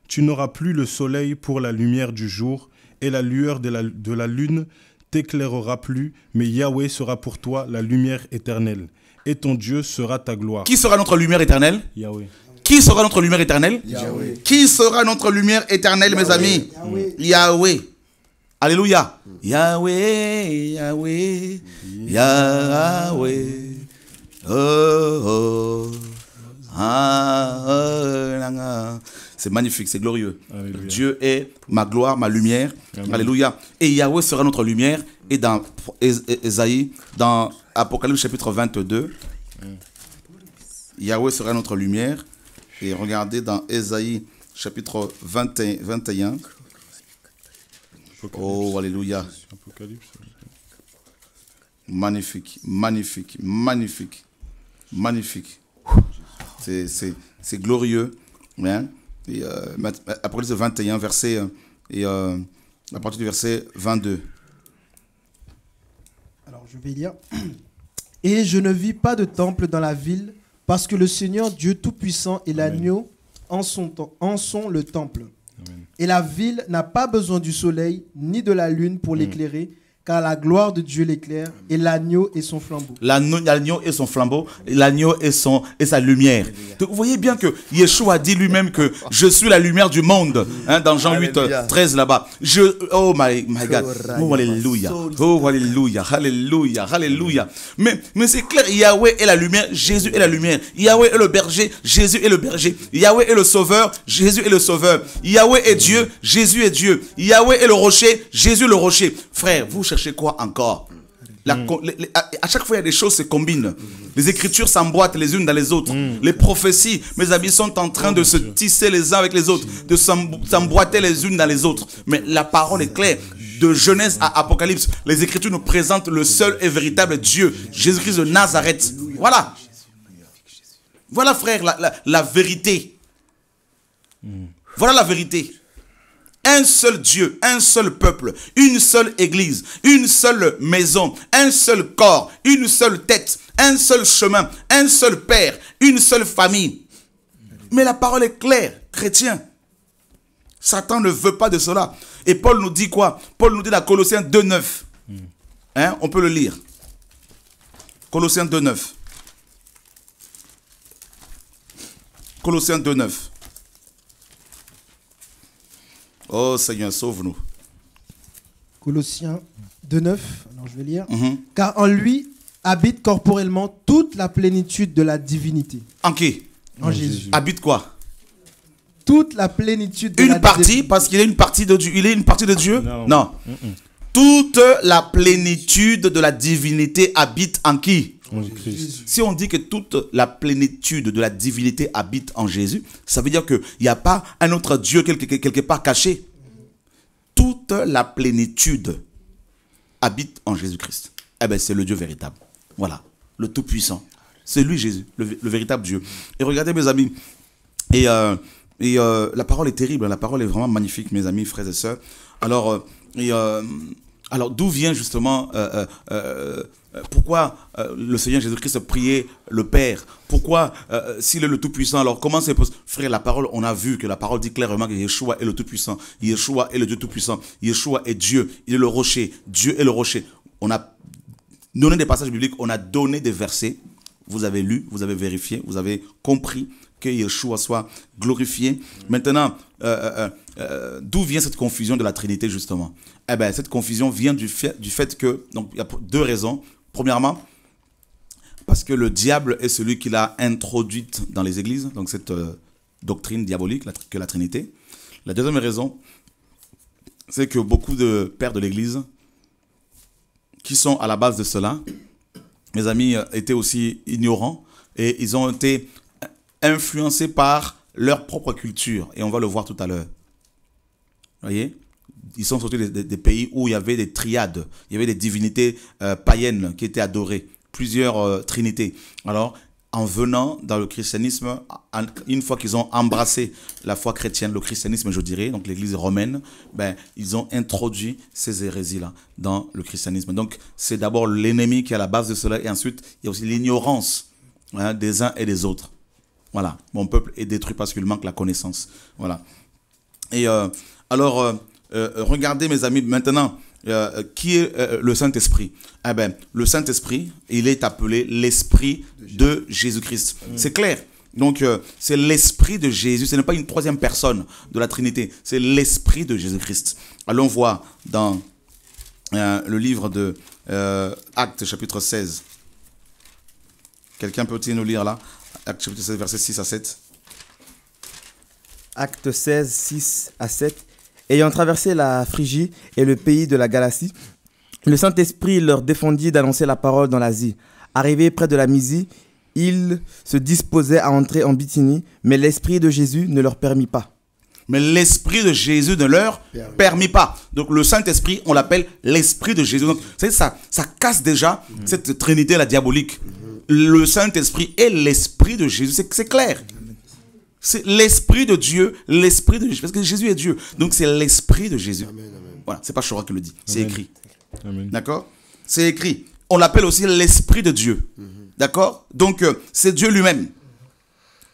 Tu n'auras plus le soleil pour la lumière du jour, et la lueur de la, lune t'éclairera plus, mais Yahweh sera pour toi la lumière éternelle, et ton Dieu sera ta gloire. Qui sera notre lumière éternelle Yahweh. Qui sera notre lumière éternelle Yahweh. Qui sera notre lumière éternelle, mes amis Yahweh. Yahweh. Alléluia. Yahweh, Yahweh. Yahweh. Oh, oh, Ah, oh, c'est magnifique, c'est glorieux. Dieu est ma gloire, ma lumière. Alléluia. Et Yahweh sera notre lumière. Et dans Esaïe, dans Apocalypse chapitre 22, Yahweh sera notre lumière. Et regardez dans Esaïe chapitre 21. Oh, Alléluia. Apocalypse. Magnifique, magnifique, magnifique, magnifique. C'est glorieux. Hein? Et, 21, euh, verset, euh, et, euh, du verset 22. Alors je vais lire. Et je ne vis pas de temple dans la ville, parce que le Seigneur Dieu Tout-Puissant et l'agneau en sont, en le temple. Et la ville n'a pas besoin du soleil ni de la lune pour mmh. l'éclairer, car la gloire de Dieu l'éclaire et l'agneau est son flambeau. L'agneau est son flambeau, l'agneau est, son, et sa lumière. Donc, vous voyez bien que Yeshua dit lui-même que je suis la lumière du monde, hein, dans Jean 8, 13 là-bas. oh my, my God, oh, oh alléluia, oh alléluia, alléluia, Hallelujah Mais, mais c'est clair, Yahweh est la lumière, Jésus est la lumière. Yahweh est le berger, Jésus est le berger. Yahweh est le sauveur, Jésus est le sauveur. Yahweh est Dieu, Jésus est Dieu. Yahweh est le rocher, Jésus le rocher. Frère, vous chercher quoi encore la, à, chaque fois, il y a des choses qui se combinent. Les écritures s'emboîtent les unes dans les autres. Mm. Les prophéties, mes amis, sont en train oh de se tisser les uns avec les autres, de s'emboîter les unes dans les autres. Mais la parole est claire. De Genèse à Apocalypse, les écritures nous présentent le seul et véritable Dieu, Jésus-Christ de Nazareth. Voilà. Voilà, frère, la, la, la vérité. Mm. Voilà la vérité un seul Dieu, un seul peuple, une seule église, une seule maison, un seul corps, une seule tête, un seul chemin, un seul père, une seule famille. Mais la parole est claire, chrétien. Satan ne veut pas de cela. Et Paul nous dit quoi Paul nous dit dans Colossiens 2.9. Hein? On peut le lire. Colossiens 2.9. Colossiens 2.9. Oh Seigneur, sauve-nous. Colossiens 2.9, alors je vais lire. Mhm. Car en lui habite corporellement toute la plénitude de la divinité. En qui En Jésus. Habite quoi Toute la plénitude de une la partie, divinité. Parce qu'il est une partie de Dieu. Il est une partie de Dieu Non. Toute la plénitude de la divinité habite en qui si on dit que toute la plénitude de la divinité habite en Jésus, ça veut dire qu'il n'y a pas un autre Dieu quelque, part caché. Toute la plénitude habite en Jésus-Christ. Eh bien, c'est le Dieu véritable. Voilà, le Tout-Puissant. C'est lui Jésus, le, véritable Dieu. Et regardez mes amis, et, euh, euh, la parole est terrible, hein. la parole est vraiment magnifique mes amis, frères et sœurs. Alors, euh, et, alors d'où vient justement, euh, euh, euh, pourquoi le Seigneur Jésus-Christ priait le Père Pourquoi, s'il est le Tout-Puissant, alors comment c'est possible Frère, la parole, on a vu que la parole dit clairement que Yeshua est le Tout-Puissant. Yeshua est le Dieu Tout-Puissant. Yeshua est Dieu. Il est le rocher. Dieu est le rocher. On a donné des passages bibliques, on a donné des versets. Vous avez lu, vous avez vérifié, vous avez compris que Yeshua soit glorifié. Maintenant, euh, euh, euh, d'où vient cette confusion de la Trinité, justement Eh bien, cette confusion vient du fait, du fait que, donc, il y a deux raisons. Premièrement, parce que le diable est celui qui l'a introduite dans les églises, donc cette doctrine diabolique que la Trinité. La deuxième raison, c'est que beaucoup de pères de l'église qui sont à la base de cela, mes amis, étaient aussi ignorants et ils ont été influencés par leur propre culture. Et on va le voir tout à l'heure. Vous voyez Ils sont sortis des, pays où il y avait des triades, il y avait des divinités euh, païennes qui étaient adorées, plusieurs euh, trinités. Alors, en venant dans le christianisme, une fois qu'ils ont embrassé la foi chrétienne, le christianisme, je dirais, donc l'église romaine, ben, ils ont introduit ces hérésies-là dans le christianisme. Donc, c'est d'abord l'ennemi qui est à la base de cela, et ensuite, il y a aussi l'ignorance hein, des uns et des autres. Voilà, mon peuple est détruit parce qu'il manque la connaissance. Voilà. Et euh, alors, euh, euh, regardez mes amis, maintenant, qui est le Saint-Esprit Eh bien, le Saint-Esprit, il est appelé l'Esprit de Jésus-Christ. Mm. c'est clair. Donc, c'est l'Esprit de Jésus. Ce n'est pas une troisième personne de la Trinité. C'est l'Esprit de Jésus-Christ. Allons voir dans le livre de Actes, chapitre 16. Quelqu'un peut-il nous lire là Acte 16, verset 6 à 7. Acte 16, 6 à 7. Ayant traversé la Phrygie et le pays de la Galatie, le Saint-Esprit leur défendit d'annoncer la parole dans l'Asie. Arrivés près de la Misie, ils se disposaient à entrer en Bithynie, mais l'Esprit de Jésus ne leur permit pas. Mais l'Esprit de Jésus ne leur permit, pas. Donc le Saint-Esprit, on l'appelle l'Esprit de Jésus. Donc ça, ça casse déjà mhm. cette trinité, la diabolique. Mhm le Saint-Esprit est l'Esprit de Jésus. C'est clair. C'est l'Esprit de Dieu, l'Esprit de Jésus. Parce que Jésus est Dieu. Donc c'est l'Esprit de Jésus. Voilà, c'est pas Chora qui le dit, c'est écrit. D'accord C'est écrit. On l'appelle aussi l'Esprit de Dieu. Mhm. D'accord Donc euh, c'est Dieu lui-même.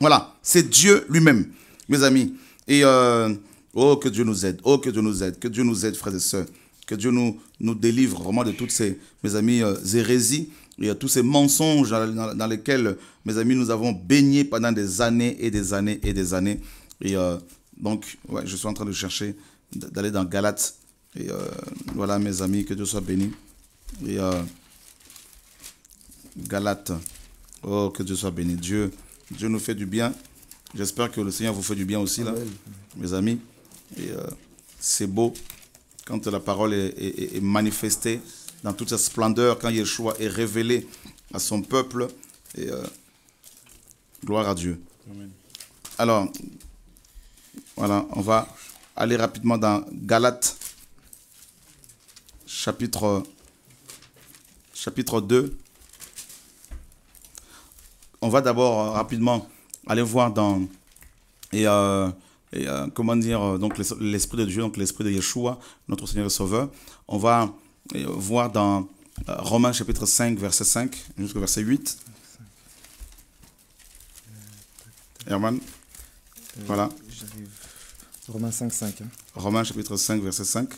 Voilà, c'est Dieu lui-même, mes amis. Et euh, oh, que Dieu nous aide, oh, que Dieu nous aide, que Dieu nous aide, frères et sœurs. Que Dieu nous, nous délivre vraiment de toutes ces, mes amis, euh, hérésies y a tous ces mensonges dans, lesquels, mes amis, nous avons baigné pendant des années et des années et des années. Et euh, donc, je suis en train de chercher d'aller dans Galate. Et euh, voilà, mes amis, que Dieu soit béni. Et euh, Galate. Oh, que Dieu soit béni. Dieu, Dieu nous fait du bien. J'espère que le Seigneur vous fait du bien aussi, mes amis. Et c'est beau quand la parole est manifestée dans toute sa splendeur quand Yeshua est révélé à son peuple. Et euh, gloire à Dieu. Alors, voilà, on va aller rapidement dans Galates, chapitre, chapitre 2. On va d'abord euh, rapidement aller voir dans. Et, euh, comment dire, donc l'Esprit de Dieu, donc l'Esprit de Yeshua, notre Seigneur et Sauveur. On va euh, voir dans euh, Romains chapitre 5, verset 5 jusqu'au verset 8. Herman euh, Voilà. Romains 5, 5. Hein. Romains chapitre 5, verset 5.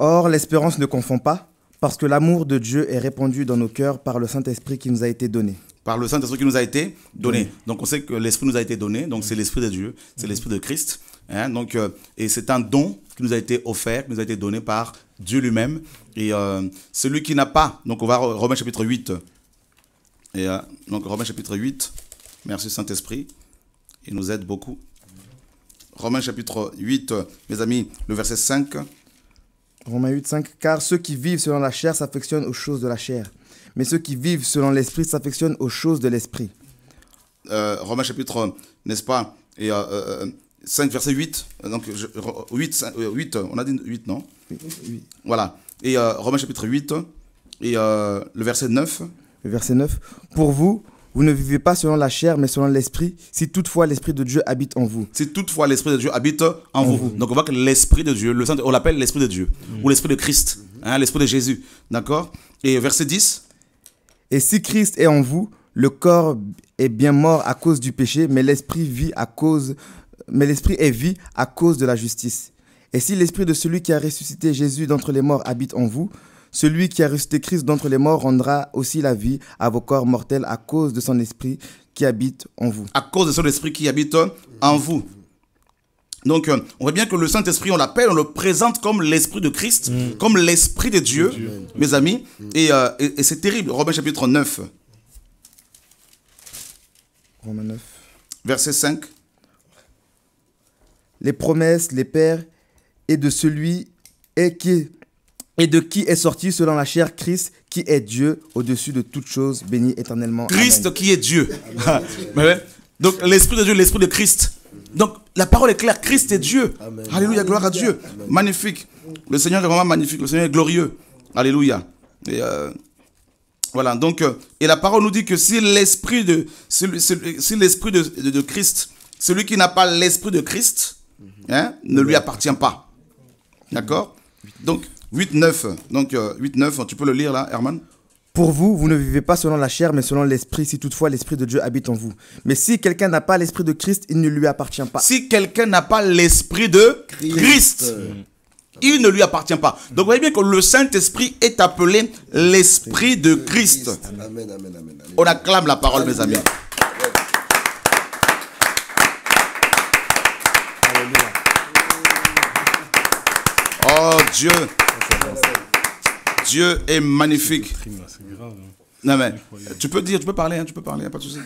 Or, l'espérance ne confond pas, parce que l'amour de Dieu est répandu dans nos cœurs par le Saint-Esprit qui nous a été donné. Par le Saint-Esprit qui nous a été donné. Donc, on sait que l'Esprit nous a été donné, donc c'est l'Esprit de Dieu, c'est mhm. l'Esprit de Christ. Hein, donc, et c'est un don qui nous a été offert, qui nous a été donné par Dieu lui-même. Et euh, celui qui n'a pas, donc on va Romains chapitre 8. Et, euh, donc Romains chapitre 8, merci Saint-Esprit, il nous aide beaucoup. Romains chapitre 8, mes amis, le verset 5. Romains 8, 5. Car ceux qui vivent selon la chair s'affectionnent aux choses de la chair, mais ceux qui vivent selon l'esprit s'affectionnent aux choses de l'esprit. Euh, Romains chapitre, n'est-ce pas Et 5, verset 8. Donc, 8, 8, euh, on a dit 8, non Voilà. Et euh, Romains chapitre 8, et euh, le verset 9. Le verset 9. Pour vous, vous ne vivez pas selon la chair, mais selon l'esprit, si toutefois l'esprit de Dieu habite en vous. Si toutefois l'esprit de Dieu habite en, vous. Donc on voit que l'esprit de Dieu, le Saint, on l'appelle l'esprit de Dieu, mhm. ou l'esprit de Christ, hein, l'esprit de Jésus. D'accord Et verset 10. Et si Christ est en vous, le corps est bien mort à cause du péché, mais l'esprit vit à cause mais l'esprit est vie à cause de la justice. Et si l'esprit de celui qui a ressuscité Jésus d'entre les morts habite en vous, celui qui a ressuscité Christ d'entre les morts rendra aussi la vie à vos corps mortels à cause de son esprit qui habite en vous. À cause de son esprit qui habite en vous. Donc, euh, on voit bien que le Saint-Esprit, on l'appelle, on le présente comme l'Esprit de Christ, mm. comme l'Esprit de Dieu, mes amis. Mm. Euh, et, c'est terrible. Romains chapitre 9. Romains 9. Verset 5 les promesses, les pères, et de celui et qui et de qui est sorti selon la chair Christ, qui est Dieu au-dessus de toutes choses, béni éternellement. Christ qui est Dieu. Donc l'Esprit de Dieu, l'Esprit de Christ. Donc la parole est claire, Christ est Dieu. Alléluia, gloire à Dieu. Magnifique. Le Seigneur est vraiment magnifique, le Seigneur est glorieux. Alléluia. Et euh, voilà, donc, euh, et la parole nous dit que si l'Esprit de, si, l'esprit de Christ, celui qui n'a pas l'Esprit de Christ, Hein? ne lui appartient pas. D'accord Donc, 8-9. Donc, 8-9, euh, tu peux le lire là, Herman pour vous, vous ne vivez pas selon la chair, mais selon l'esprit, si toutefois l'esprit de Dieu habite en vous. Mais si quelqu'un n'a pas l'esprit de Christ, il ne lui appartient pas. Si quelqu'un n'a pas l'esprit de Christ, il ne lui appartient pas. Donc vous voyez bien que le Saint-Esprit est appelé l'esprit de Christ. On acclame la parole, mes amis. Dieu, Dieu est magnifique. Non mais, tu peux dire, tu peux parler, hein, tu peux parler, pas de souci.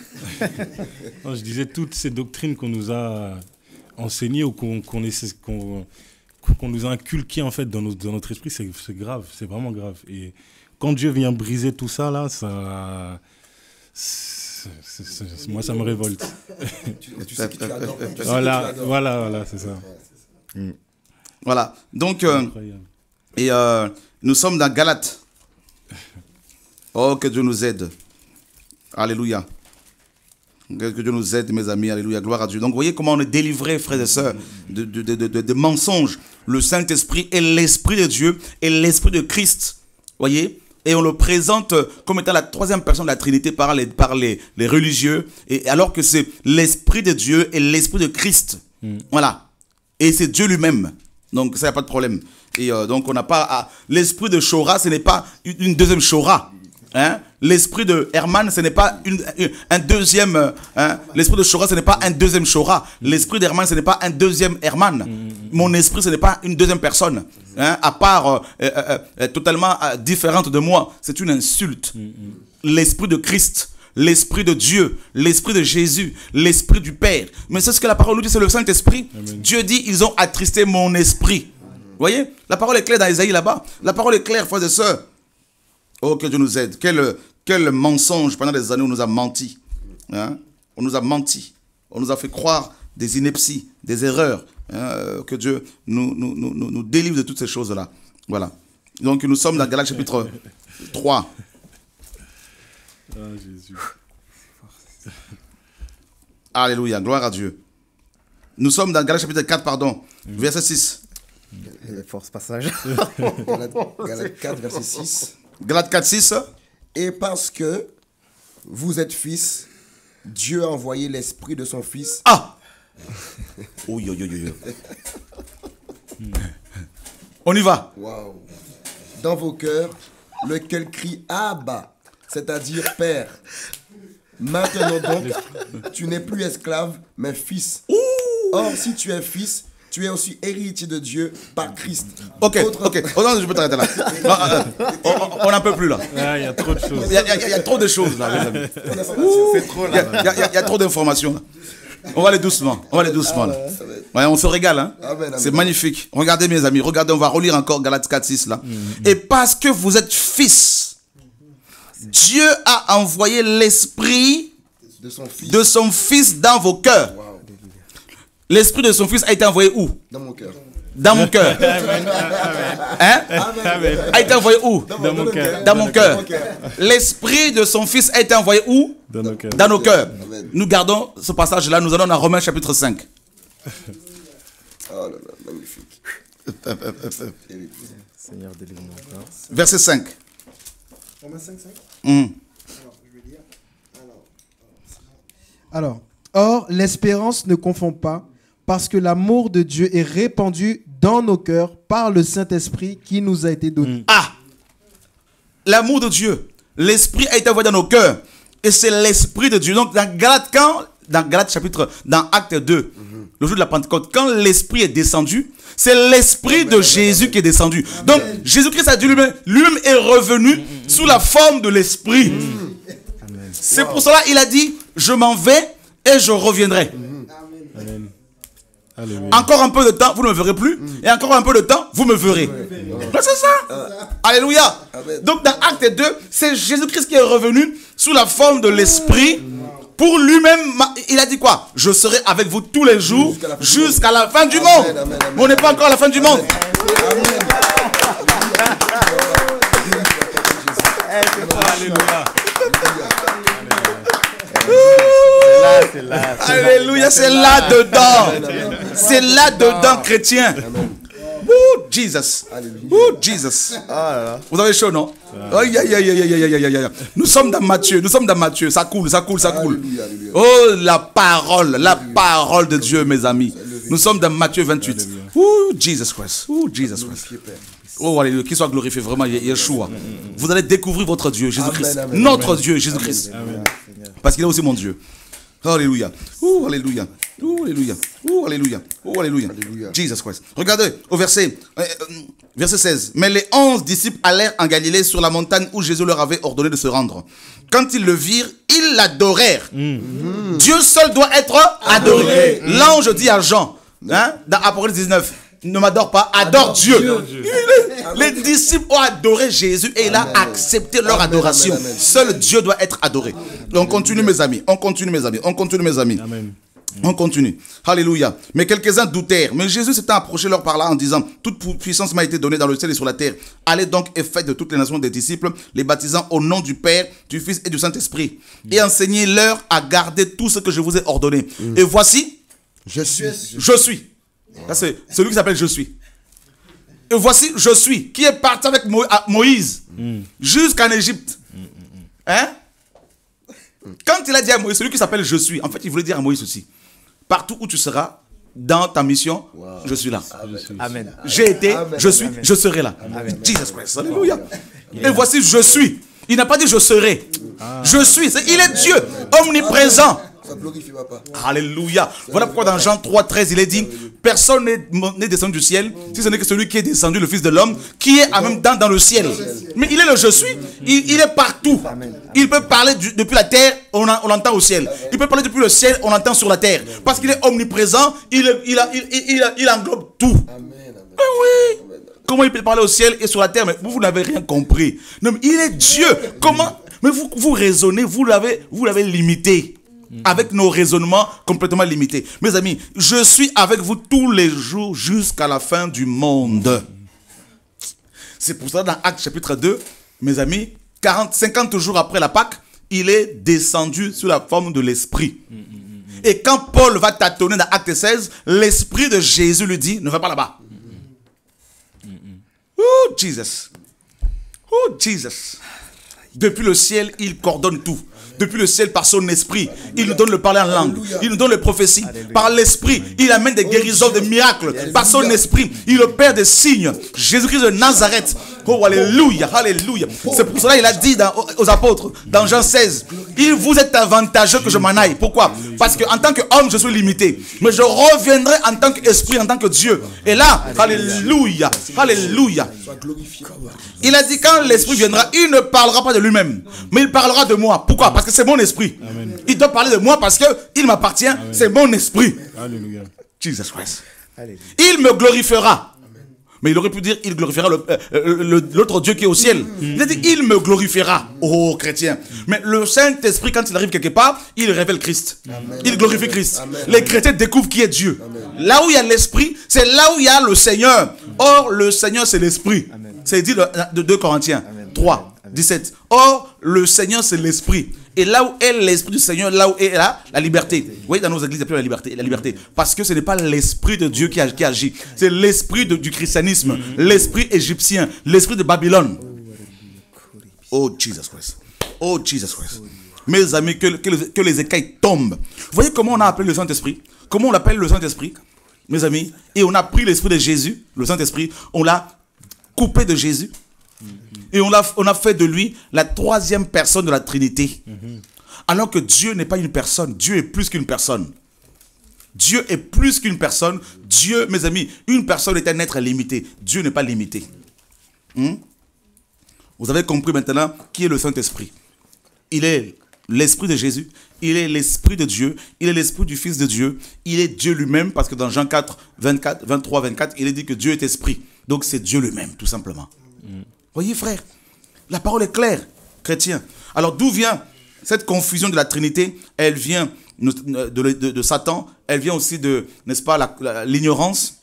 je disais toutes ces doctrines qu'on nous a enseignées ou qu'on qu'on nous a inculquées en fait dans, notre dans notre esprit, c'est grave, c'est vraiment grave. Et quand Dieu vient briser tout ça là, ça, moi ça me révolte. tu, sais voilà, voilà, voilà, c'est ça. Mm. Voilà. Donc, euh, et, euh, nous sommes dans Galate. Oh, que Dieu nous aide. Alléluia. Que Dieu nous aide, mes amis. Alléluia. Gloire à Dieu. Donc, voyez comment on est délivré, frères et sœurs, de, de, mensonges. Le Saint-Esprit est l'Esprit de Dieu et l'Esprit de Christ. Voyez et on le présente comme étant la troisième personne de la Trinité par les, par les, religieux, et alors que c'est l'Esprit de Dieu et l'Esprit de Christ. Mm. Voilà. Et c'est Dieu lui-même. Donc ça, il a pas de problème. Et euh, donc on n'a pas... À... L'esprit de Shora, ce n'est pas une deuxième Shora. Hein. L'esprit de Herman, ce n'est pas une, un deuxième. Euh, hein? L'esprit de Shora, ce n'est pas un deuxième Shora. L'esprit d'Herman, ce n'est pas un deuxième Herman. Mon esprit, ce n'est pas une deuxième personne. Hein, à part euh, totalement différente de moi. C'est une insulte. L'esprit de Christ, l'Esprit de Dieu, l'Esprit de Jésus, l'Esprit du Père. Mais c'est ce que la parole nous dit, c'est le Saint-Esprit. Dieu dit, ils ont attristé mon esprit. Vous voyez La parole est claire dans Isaïe là-bas. La parole est claire, frères et sœurs. Oh, que Dieu nous aide. Quel, quel mensonge pendant des années on nous a menti. Hein? On nous a menti. On nous a fait croire des inepties, des erreurs. Hein? Euh, que Dieu nous, nous, délivre de toutes ces choses-là. Voilà. Donc nous sommes dans Galates chapitre 3. Ah, Jésus. Alléluia, gloire à Dieu. Nous sommes dans Galates chapitre 4, pardon, verset 6. Force passage. Galates, 4, verset 6. Galates 4, 6. Et parce que vous êtes fils, Dieu a envoyé l'esprit de son fils. Ah On y va. Dans vos cœurs, lequel crie Abba, c'est-à-dire père. Maintenant donc, tu n'es plus esclave, mais fils. Or, si tu es fils, tu es aussi héritier de Dieu par Christ. Ok, ok. Oh, je peux t'arrêter là. Euh, on n'en peut plus là. Ah, il y a trop de choses. Il y, a trop de choses là, les amis. Il y, a trop d'informations. On va aller doucement. On va aller doucement ah on se régale. Hein. C'est magnifique. Regardez mes amis. Regardez, on va relire encore Galates 4, 6 là. Mm. Et parce que vous êtes fils. Dieu a envoyé l'esprit de son, fils. dans vos cœurs. L'esprit de son fils a été envoyé où Dans mon cœur. Dans mon cœur. Hein? A été envoyé où Dans, mon cœur. Dans mon cœur. L'esprit de son fils a été envoyé où Dans nos cœurs. Dans nos cœurs. Nous gardons ce passage-là. Nous allons dans Romains chapitre 5. Oh là là, magnifique. Verset 5. Romains 5, 5. Alors, or, l'espérance ne confond pas, parce que l'amour de Dieu est répandu dans nos cœurs par le Saint-Esprit qui nous a été donné. Ah L'amour de Dieu, l'Esprit a été envoyé dans nos cœurs, et c'est l'Esprit de Dieu. Donc, dans Galate, quand, dans chapitre, dans Acte 2, le jour de la Pentecôte, quand l'Esprit est descendu, c'est l'esprit de Jésus qui est descendu. Donc, Jésus-Christ a dit lui-même, lui est revenu sous la forme de l'esprit. C'est pour cela il a dit, je m'en vais et je reviendrai. Encore un peu de temps, vous ne me verrez plus. Et encore un peu de temps, vous me verrez. C'est ça. Alléluia. Donc dans Acte 2, c'est Jésus-Christ qui est revenu sous la forme de l'Esprit pour lui-même, il a dit quoi Je serai avec vous tous les jours jusqu'à la fin du monde. on n'est pas encore à la fin du monde. Alléluia. Alléluia, c'est là-dedans. C'est là-dedans, chrétien. Oh, Jesus. Ouh, Jesus. Ah, Vous avez chaud, non ah. Nous sommes dans Matthieu, nous sommes dans Matthieu. Ça coule, ça coule, ça coule. Oh, la parole, la parole de Dieu, mes amis. Nous sommes dans Matthieu 28. Oh, Jesus Christ. oh, Jesus Christ. Oh, alléluia. Qu'il soit glorifié vraiment, Yeshua. Vous allez découvrir votre Dieu, Jésus-Christ. Notre Dieu, Jésus-Christ. Parce qu'il est aussi mon Dieu. Alléluia. Ouh, alléluia. Ouh, alléluia. alléluia. alléluia. Jesus Christ. Regardez au verset, euh, euh, verset 16. Mais les onze disciples allèrent en Galilée sur la montagne où Jésus leur avait ordonné de se rendre. Quand ils le virent, ils l'adorèrent. Mm. Mm. Dieu seul doit être adoré. L'ange dit à Jean, hein, dans Apocalypse 19, ne m'adore pas, adore, Dieu. Les, disciples ont adoré Jésus et il a accepté leur adoration. Seul Dieu doit être adoré. On continue mes amis, on continue mes amis, on continue mes amis. On continue. Alléluia. Mais quelques-uns doutèrent. Mais Jésus s'est approché leur par là en disant Toute puissance m'a été donnée dans le ciel et sur la terre. Allez donc et faites de toutes les nations des disciples, les baptisant au nom du Père, du Fils et du Saint-Esprit. Et enseignez-leur à garder tout ce que je vous ai ordonné. Mm. Et voici. Je suis. Je suis c'est celui qui s'appelle Je suis. Et voici Je suis, qui est parti avec Moïse jusqu'en Égypte. Hein? Quand il a dit à Moïse, celui qui s'appelle Je suis, en fait, il voulait dire à Moïse aussi partout où tu seras, dans ta mission, je suis là. Amen. J'ai été, je suis, je serai là. Jesus Christ. Et voici, je suis. Il n'a pas dit je serai. Ah. Je suis. Il est Dieu, omniprésent, Alléluia. Voilà pourquoi dans Jean 3, 13, il est dit Personne n'est descendu du ciel, si ce n'est que celui qui est descendu, le Fils de l'homme, qui est à même temps dans le ciel. Mais il est le je suis. Il, est partout. Il peut parler depuis la terre, on, on l'entend au ciel. Il peut parler depuis le ciel, on l'entend sur la terre. Parce qu'il est omniprésent, il, il, a, il, englobe tout. Eh Comment il peut parler au ciel et sur la terre Mais vous, n'avez rien compris. il est Dieu. Comment Mais vous, vous raisonnez, vous l'avez, vous l'avez limité. Mhm. avec nos raisonnements complètement limités. Mes amis, je suis avec vous tous les jours jusqu'à la fin du monde. C'est pour ça, dans Acte chapitre 2, mes amis, 40, 50 jours après la Pâque, il est descendu sous la forme de l'Esprit. Mhm, mhm, Et quand Paul va tâtonner dans Acte 16, l'Esprit de Jésus lui dit, ne va pas là-bas. Oh, Jesus. Oh, Jesus. Depuis le ciel, il coordonne tout depuis le ciel par son esprit. Il nous donne le parler en langue. Il nous donne les prophéties. Par l'esprit, il amène des guérisons, des miracles. Par son esprit, il opère des signes. Jésus-Christ de Nazareth, Oh, alléluia, alléluia. C'est pour cela qu'il a dit aux apôtres, dans Jean 16, il vous est avantageux que je m'en aille. Pourquoi Parce qu'en tant qu'homme, je suis limité. Mais je reviendrai en tant qu'esprit, en tant que Dieu. Et là, alléluia, alléluia. Il a dit, quand l'esprit viendra, il ne parlera pas de lui-même, mais il parlera de moi. Pourquoi Parce que c'est mon esprit. Il doit parler de moi parce qu'il m'appartient, c'est mon esprit. Alléluia. Jesus Christ. Il me glorifiera. Mais il aurait pu dire, il glorifiera euh, euh, l'autre Dieu qui est au ciel. Mm. Il a dit, il me glorifiera, ô chrétien. Mm. Mais le Saint-Esprit, quand il arrive quelque part, il révèle Christ. Il glorifie Christ. Les chrétiens découvrent qui est Dieu. Là où il y a l'Esprit, c'est là où il y a le Seigneur. Or, le Seigneur, c'est l'Esprit. C'est dit de 2 Corinthiens 3, 17. Or, le Seigneur, c'est l'Esprit. Et là où est l'Esprit du Seigneur, là où est là, la liberté. Vous voyez, dans nos églises, plus la liberté, la liberté. Parce que ce n'est pas l'Esprit de Dieu qui, agit. C'est l'Esprit du christianisme, l'Esprit égyptien, l'Esprit de Babylone. Oh, Jesus Christ. Oh, Jesus Christ. Mes amis, que, que les écailles tombent. Vous voyez comment on a appelé le Saint-Esprit Comment on l'appelle le Saint-Esprit Mes amis, et on a pris l'Esprit de Jésus, le Saint-Esprit, on l'a coupé de Jésus et on a, on a fait de lui la troisième personne de la Trinité. Alors que Dieu n'est pas une personne, Dieu est plus qu'une personne. Dieu est plus qu'une personne. Dieu, mes amis, une personne est un être limité. Dieu n'est pas limité. Hmm? Vous avez compris maintenant qui est le Saint-Esprit. Il est l'Esprit de Jésus, il est l'Esprit de Dieu, il est l'Esprit du Fils de Dieu, il est Dieu lui-même, parce que dans Jean 4, 24, 23, 24, il est dit que Dieu est Esprit. Donc c'est Dieu lui-même, tout simplement. Hmm. Voyez frère, la parole est claire, chrétien. Alors d'où vient cette confusion de la Trinité Elle vient euh, de, Satan, elle vient aussi de, n'est-ce pas, l'ignorance.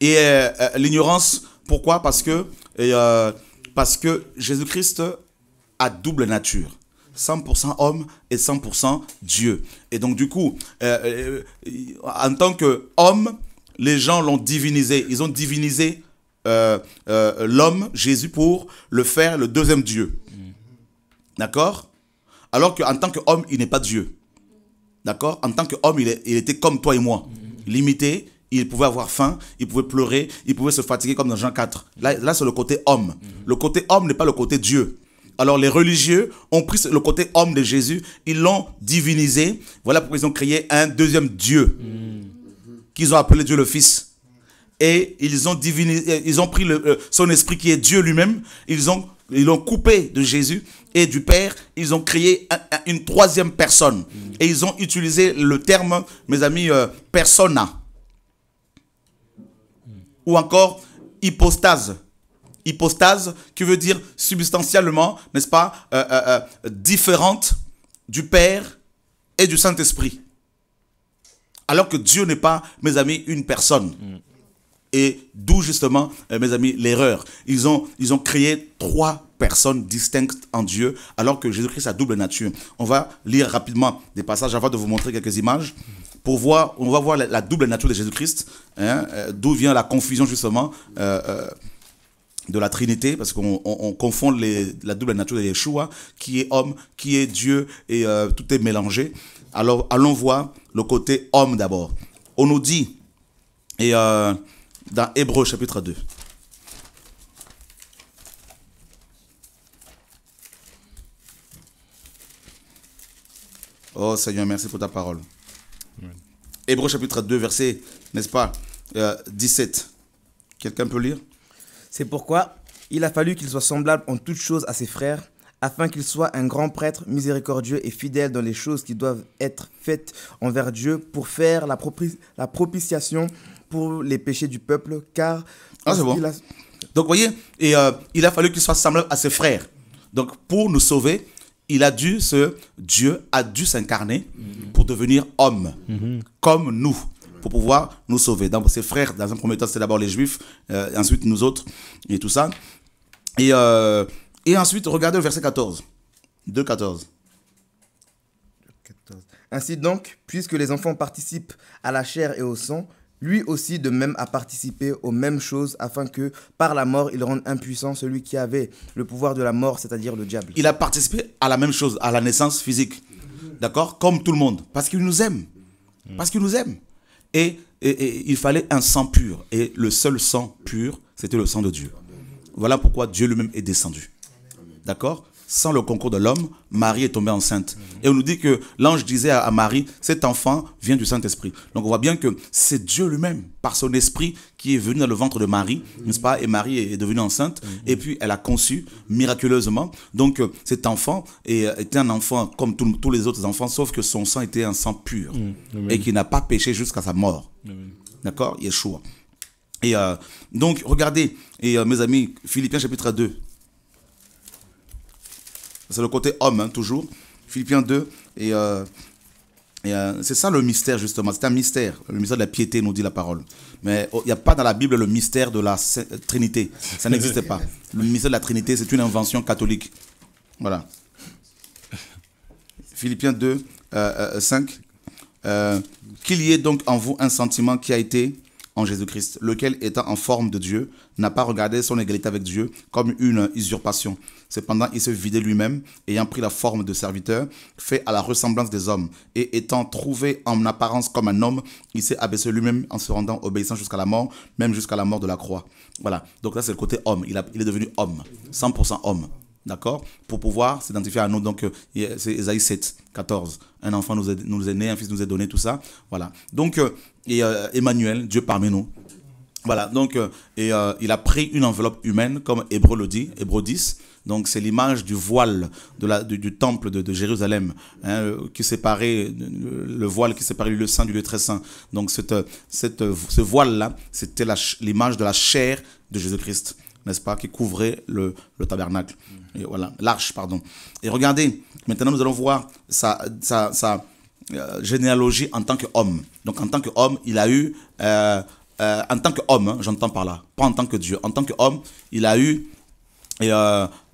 Et euh, euh, l'ignorance, pourquoi Parce que, parce que Jésus-Christ a double nature. 100% homme et 100% Dieu. Et donc du coup, en tant qu'homme, les gens l'ont divinisé. Ils ont divinisé euh, euh, l'homme, Jésus, pour le faire le deuxième Dieu. D'accord Alors qu'en tant qu'homme, il n'est pas Dieu. D'accord En tant qu'homme, il, il était comme toi et moi. Limité, il pouvait avoir faim, il pouvait pleurer, il pouvait se fatiguer comme dans Jean 4. Là, là c'est le côté homme. Le côté homme n'est pas le côté Dieu. Alors les religieux ont pris le côté homme de Jésus, ils l'ont divinisé. Voilà pourquoi ils ont créé un deuxième Dieu, mm. qu'ils ont appelé Dieu le Fils et ils ont euh, ils ont pris euh, son esprit qui est Dieu lui-même, ils ont ils l'ont coupé de Jésus et du Père, ils ont créé une troisième personne. Mm. Et ils ont utilisé le terme, mes amis, euh, persona. Mm. Ou encore hypostase. Hypostase qui veut dire substantiellement, n'est-ce pas, différente du Père et du Saint-Esprit. Alors que Dieu n'est pas, mes amis, une personne. Mm et d'où justement, euh, mes amis, l'erreur. Ils ont, ils ont créé trois personnes distinctes en Dieu, alors que Jésus-Christ a double nature. On va lire rapidement des passages avant de vous montrer quelques images. Pour voir, on va voir la, double nature de Jésus-Christ, hein, euh, d'où vient la confusion justement euh, de la Trinité, parce qu'on confond la double nature de Yeshua, qui est homme, qui est Dieu, et tout est mélangé. Alors allons voir le côté homme d'abord. On nous dit, et dans Hébreu chapitre 2. Oh Seigneur, merci pour ta parole. Hébreu chapitre 2, verset, n'est-ce pas, 17. Euh, Quelqu'un peut lire C'est pourquoi il a fallu qu'il soit semblable en toutes choses à ses frères, afin qu'il soit un grand prêtre miséricordieux et fidèle dans les choses qui doivent être faites envers Dieu pour faire la, la propitiation pour les péchés du peuple, car... Ah, c'est bon. Donc, voyez, et, euh, il a fallu qu'il soit semblable à ses frères. Donc, pour nous sauver, il a dû ce Dieu a dû s'incarner pour devenir homme, comme nous, pour pouvoir nous sauver. Donc, ses frères, dans un premier temps, c'est d'abord les Juifs, euh, ensuite nous autres, et tout ça. Et, euh, et ensuite, regardez le verset 14. 2, 14. Ainsi donc, puisque les enfants participent à la chair et au sang, lui aussi de même a participé aux mêmes choses afin que par la mort il rende impuissant celui qui avait le pouvoir de la mort, c'est-à-dire le diable. Il a participé à la même chose, à la naissance physique, d'accord, comme tout le monde, parce qu'il nous aime, parce qu'il nous aime. Et, il fallait un sang pur, et le seul sang pur, c'était le sang de Dieu. Voilà pourquoi Dieu lui-même est descendu, d'accord sans le concours de l'homme, Marie est tombée enceinte. Et on nous dit que l'ange disait à Marie, cet enfant vient du Saint-Esprit. Donc on voit bien que c'est Dieu lui-même, par son esprit, qui est venu dans le ventre de Marie, n'est-ce pas Et Marie est devenue enceinte, et puis elle a conçu miraculeusement. Donc euh, cet enfant était un enfant comme tous les autres enfants, sauf que son sang était un sang pur, mmh, et qui n'a pas péché jusqu'à sa mort. D'accord Yeshua. Et euh, donc, regardez, et, euh, mes amis, Philippiens chapitre 2, c'est le côté homme, hein, toujours. Philippiens 2. Et, euh, euh, c'est ça le mystère, justement. C'est un mystère. Le mystère de la piété, nous dit la parole. Mais oh, il n'y a pas dans la Bible le mystère de la euh, Trinité. Ça n'existe pas. Le mystère de la Trinité, c'est une invention catholique. Voilà. Philippiens 2, 5. Qu'il y ait donc en vous un sentiment qui a été en Jésus-Christ, lequel étant en forme de Dieu, n'a pas regardé son égalité avec Dieu comme une usurpation, Cependant, il se vidait lui-même, ayant pris la forme de serviteur, fait à la ressemblance des hommes, et étant trouvé en apparence comme un homme, il s'est abaissé lui-même en se rendant obéissant jusqu'à la mort, même jusqu'à la mort de la croix. Voilà, donc là c'est le côté homme, il, a, il est devenu homme, 100% homme. D'accord Pour pouvoir s'identifier à nous. Donc, euh, c'est Esaïe 7, 14. Un enfant nous est, nous né, un fils nous est donné, tout ça. Voilà. Donc, euh, et, euh, Emmanuel, Dieu parmi nous, voilà, donc et, il a pris une enveloppe humaine, comme Hébreu le dit, Hébreu 10, donc c'est l'image du voile de la, du, temple de, Jérusalem, hein, qui séparait le voile qui séparait le saint du lieu très saint. Donc cette, ce voile-là, c'était l'image de la chair de Jésus-Christ, n'est-ce pas, qui couvrait le, tabernacle. voilà, l'arche, pardon. Et regardez, maintenant nous allons voir sa, euh, généalogie en tant qu'homme. Donc en tant qu'homme, il a eu... Euh, euh, en tant qu'homme, hein, j'entends par là, pas en tant que Dieu, en tant qu'homme, il a eu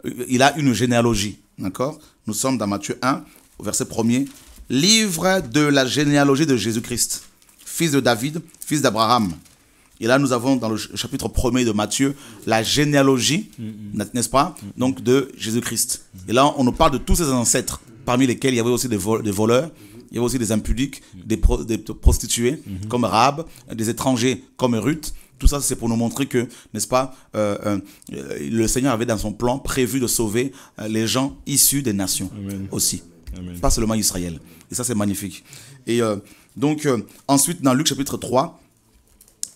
euh, il a une généalogie. D'accord Nous sommes dans Matthieu 1, au verset 1er. Livre de la généalogie de Jésus-Christ, fils de David, fils d'Abraham. Et là, nous avons dans le chapitre 1er de Matthieu la généalogie, mm-hmm. n'est-ce pas mm-hmm. Donc de Jésus-Christ. Et là, on nous parle de tous ses ancêtres, parmi lesquels il y avait aussi des, voleurs, il y avait aussi des impudiques, des, prostituées mm-hmm. comme Rab, des étrangers comme Ruth, tout ça, c'est pour nous montrer que, n'est-ce pas, euh, euh, le Seigneur avait dans son plan prévu de sauver euh, les gens issus des nations aussi. Pas seulement Israël. Et ça, c'est magnifique. Et donc, ensuite, dans Luc chapitre 3,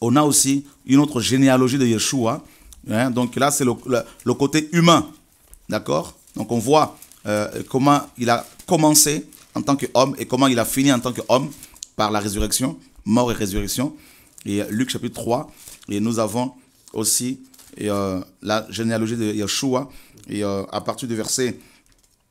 on a aussi une autre généalogie de Yeshua. Hein. donc là, c'est le, le, côté humain. D'accord Donc on voit comment il a commencé en tant qu'homme et comment il a fini en tant qu'homme par la résurrection, mort et résurrection. Et Luc chapitre 3, et nous avons aussi euh, la généalogie de Yeshua. Et euh, à partir du verset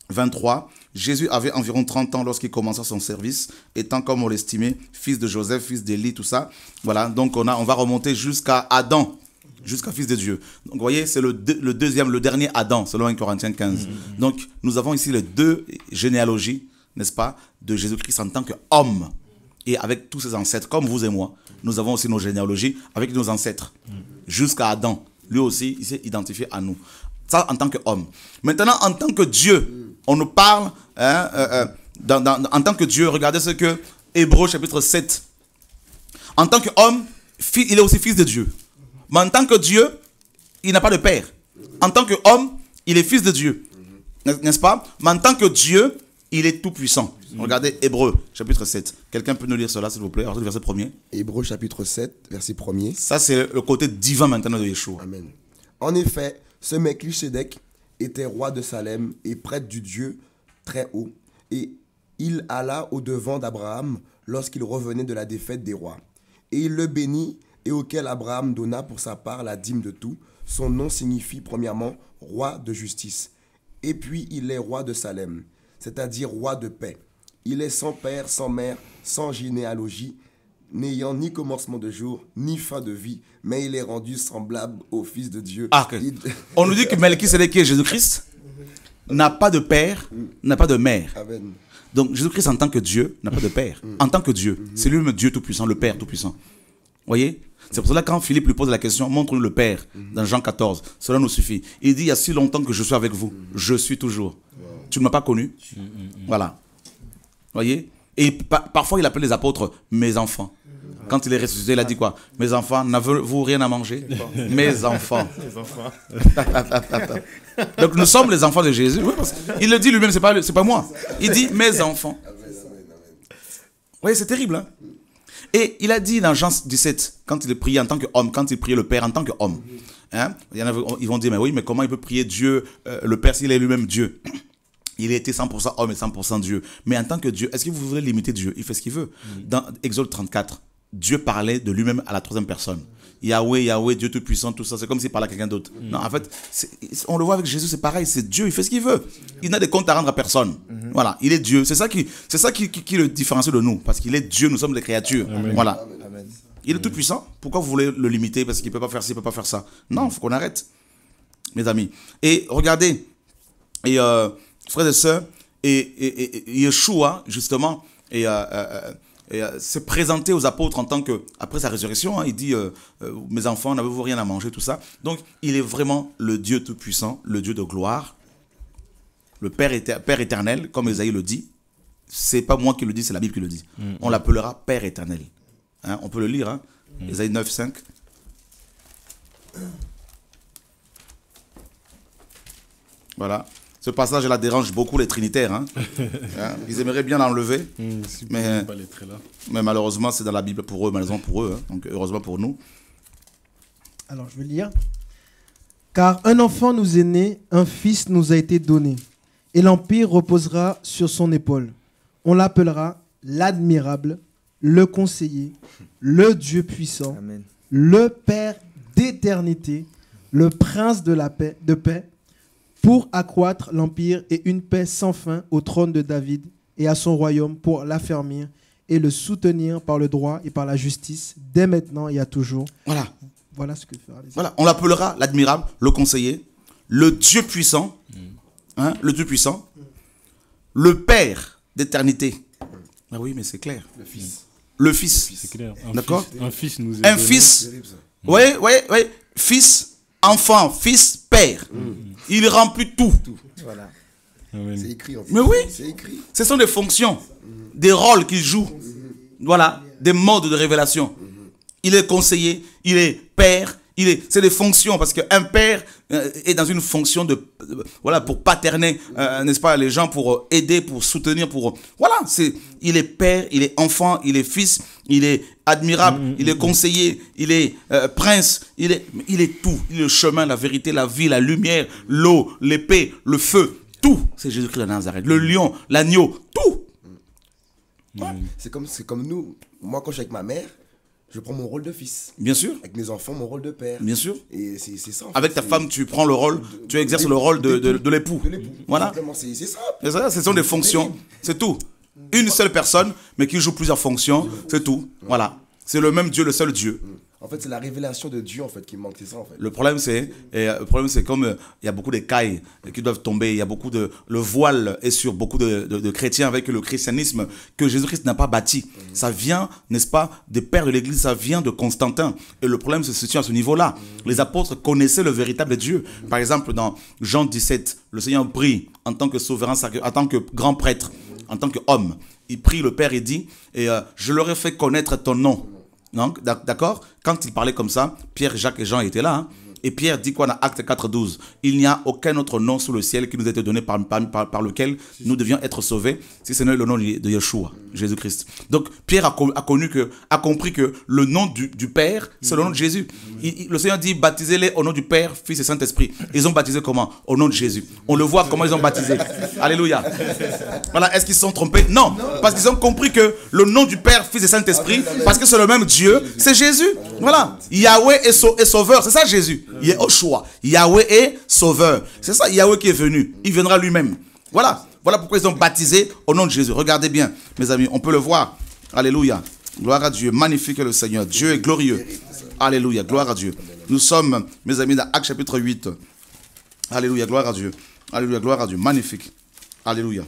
23, Jésus avait environ 30 ans lorsqu'il commença son service, étant comme on l'estimait, fils de Joseph, fils d'Élie, tout ça. Voilà, donc on, a, on va remonter jusqu'à Adam, jusqu'à fils de Dieu. Donc vous voyez, c'est le, deuxième, le dernier Adam, selon 1 Corinthiens 15. Mm-hmm. Donc nous avons ici les deux généalogies, n'est-ce pas, de Jésus-Christ en tant qu'homme et avec tous ses ancêtres, comme vous et moi nous avons aussi nos généalogies avec nos ancêtres. Jusqu'à Adam, lui aussi, il s'est identifié à nous. Ça, en tant qu'homme. Maintenant, en tant que Dieu, on nous parle, hein, euh, euh, en tant que Dieu, regardez ce que Hébreu chapitre 7. En tant qu'homme, il est aussi fils de Dieu. Mais en tant que Dieu, il n'a pas de père. En tant qu'homme, il est fils de Dieu. N'est-ce pas Mais en tant que Dieu, il est tout puissant. Regardez Hébreu, chapitre 7. Quelqu'un peut nous lire cela, s'il vous plaît, verset 1 Hébreu, chapitre 7, verset 1 Ça, c'est le côté divin maintenant de Yeshua. Amen. En effet, ce Melchisedec était roi de Salem et prêtre du Dieu très haut. Et il alla au-devant d'Abraham lorsqu'il revenait de la défaite des rois. Et il le bénit et auquel Abraham donna pour sa part la dîme de tout. Son nom signifie premièrement roi de justice. Et puis il est roi de Salem c'est-à-dire roi de paix. Il est sans père, sans mère, sans généalogie, n'ayant ni commencement de jour, ni fin de vie, mais il est rendu semblable au Fils de Dieu. Ah, On nous dit que est Jésus-Christ, n'a pas de père, n'a pas de mère. Donc Jésus-Christ en tant que Dieu n'a pas de père. Mm. En tant que Dieu, mm. c'est lui-même Dieu tout-puissant, le Père tout-puissant. Voyez C'est pour cela que quand Philippe lui pose la question, montre-nous le Père mm. dans Jean 14, cela nous suffit. Il dit, il y a si longtemps que je suis avec vous, je suis toujours tu ne m'as pas connu. Mm, mm, mm. Voilà. Vous Voyez Et parfois, il appelle les apôtres mes enfants. Quand il est ressuscité, il a dit quoi Mes enfants, n'avez-vous rien à manger Mes enfants. Donc nous sommes les enfants de Jésus. il le dit lui-même, c'est pas, pas moi. Il dit mes enfants. Vous voyez, c'est terrible. Hein? Et il a dit dans Jean 17, quand il priait en tant qu'homme, quand il priait le Père en tant qu'homme, hein? ils vont dire, mais oui, mais comment il peut prier Dieu, euh, le Père, s'il est lui-même Dieu il était 100% homme et 100% Dieu. Mais en tant que Dieu, est-ce que vous voulez limiter Dieu Il fait ce qu'il veut. Dans Exode 34, Dieu parlait de lui-même à la troisième personne. Yahweh, Yahweh, Dieu Tout-Puissant, tout ça, c'est comme s'il parlait à quelqu'un d'autre. Non, en fait, on le voit avec Jésus, c'est pareil, c'est Dieu, il fait ce qu'il veut. Il n'a des comptes à rendre à personne. Mhm. Voilà, il est Dieu. C'est ça, qui, c'est ça qui, le différencie de nous, parce qu'il est Dieu, nous sommes des créatures. Voilà. Il est Tout-Puissant, pourquoi vous voulez le limiter parce qu'il ne peut pas faire ci, il ne peut pas faire ça Non, il faut qu'on arrête, mes amis. Et regardez, et euh, Frère et sœurs, et, et, Yeshua, justement, et, euh, euh, euh, s'est présenté aux apôtres en tant que, après sa résurrection, hein, il dit, mes enfants, n'avez-vous rien à manger, tout ça. Donc, il est vraiment le Dieu Tout-Puissant, le Dieu de gloire, le Père, Père éternel, comme Esaïe le dit. C'est pas moi qui le dis, c'est la Bible qui le dit. Mm, mm. On l'appellera Père éternel. Hein, on peut le lire, hein? Mm. Esaïe 9, 5. Voilà. Ce passage là dérange beaucoup les trinitaires. Hein. Hein, ils aimeraient bien l'enlever. Hmm, mais, malheureusement, c'est dans la Bible pour eux, malheureusement pour eux. Hein. Donc heureusement pour nous. Alors je vais lire. Car un enfant nous est né, un fils nous a été donné, et l'empire reposera sur son épaule. On l'appellera l'admirable, le conseiller, le Dieu puissant, le Père d'éternité, le prince de la paix, de paix pour accroître l'empire et une paix sans fin au trône de David et à son royaume pour l'affermir et le soutenir par le droit et par la justice dès maintenant et à toujours. Voilà. Voilà ce que fera les Voilà, on l'appellera l'admirable, le conseiller, le Dieu puissant, mm. hein, le Dieu puissant, le Père d'éternité. Ah oui, mais c'est clair. Le Fils. Mm. Le Fils. C'est clair. D'accord Un fils nous Un fils. Oui, oui, oui. Fils, enfant, fils, père. Mm. Il remplit tout. C'est écrit. En fait. Mais oui, ce sont des fonctions, des rôles qu'il joue. Mm-hmm. Voilà, des modes de révélation. Mm-hmm. Il est conseiller, il est père, il est. C'est des fonctions parce qu'un père est euh, dans une fonction de euh, voilà pour paterner, euh, n'est-ce pas, les gens pour aider, pour soutenir, pour voilà, c'est il est père, il est enfant, il est fils, il est admirable, mm, mm, il est mm, conseiller, il est prince, il est il est tout, il est le chemin, la vérité, la vie, la lumière, l'eau, l'épée, le feu, tout, c'est Jésus-Christ de Nazareth, le lion, l'agneau, tout. C'est comme c'est comme nous, moi quand je suis avec ma mère, je prends mon rôle de fils. Bien sûr. Avec mes enfants, mon rôle de père. Bien sûr. Et c'est ça. Avec ta femme, tu prends le rôle, tu exerces le rôle de, de, de l'époux. Voilà. C'est ça. Ce sont des fonctions. C'est tout. Une seule personne, mais qui joue plusieurs fonctions. C'est tout. Voilà. C'est le même Dieu, le seul Dieu. Mm. En fait, c'est la révélation de Dieu en fait qui manque, ici. Le problème c'est euh, le problème c'est comme euh, il y a beaucoup cailles euh, qui doivent tomber, il y a beaucoup de le voile est sur beaucoup de, chrétiens avec le christianisme que Jésus-Christ n'a pas bâti. Mhm. Ça vient, n'est-ce pas, des pères de l'église, ça vient de Constantin et le problème se situe à ce niveau-là. Mhm. Les apôtres connaissaient le véritable Dieu. Par exemple, dans Jean 17, le Seigneur prie en tant que souverain en tant que grand prêtre, en tant qu'homme. Il prie le Père et dit et je leur ai fait connaître ton nom donc, D'accord Quand il parlait comme ça, Pierre, Jacques et Jean étaient là. Hein. Et Pierre dit quoi dans Acte 4, 12 Il n'y a aucun autre nom sous le ciel qui nous a été donné par, par, par, lequel nous devions être sauvés, si ce n'est le nom de Yeshua, Jésus-Christ. Donc Pierre a, connu que, a compris que le nom du, Père, c'est le nom de Jésus. le Seigneur dit baptisez-les au nom du Père, Fils et Saint-Esprit. Ils ont baptisé comment Au nom de Jésus. On le voit comment ils ont baptisé. Alléluia. Voilà, est-ce qu'ils se sont trompés non, parce qu'ils ont compris que le nom du Père, Fils et Saint-Esprit, parce que c'est le même Dieu, c'est Jésus. Voilà. Yahweh est sauveur, c'est ça Jésus. Yahweh est sauveur. C'est ça, Yahweh qui est venu. Il viendra lui-même. Voilà. Voilà pourquoi ils ont baptisé au nom de Jésus. Regardez bien, mes amis, on peut le voir. Alléluia. Gloire à Dieu. Magnifique le Seigneur. Dieu est glorieux. Alléluia. Gloire à Dieu. Nous sommes, mes amis, dans Acte chapitre 8. Alléluia. Gloire à Dieu. Alléluia. Gloire à Dieu. Magnifique. Alléluia.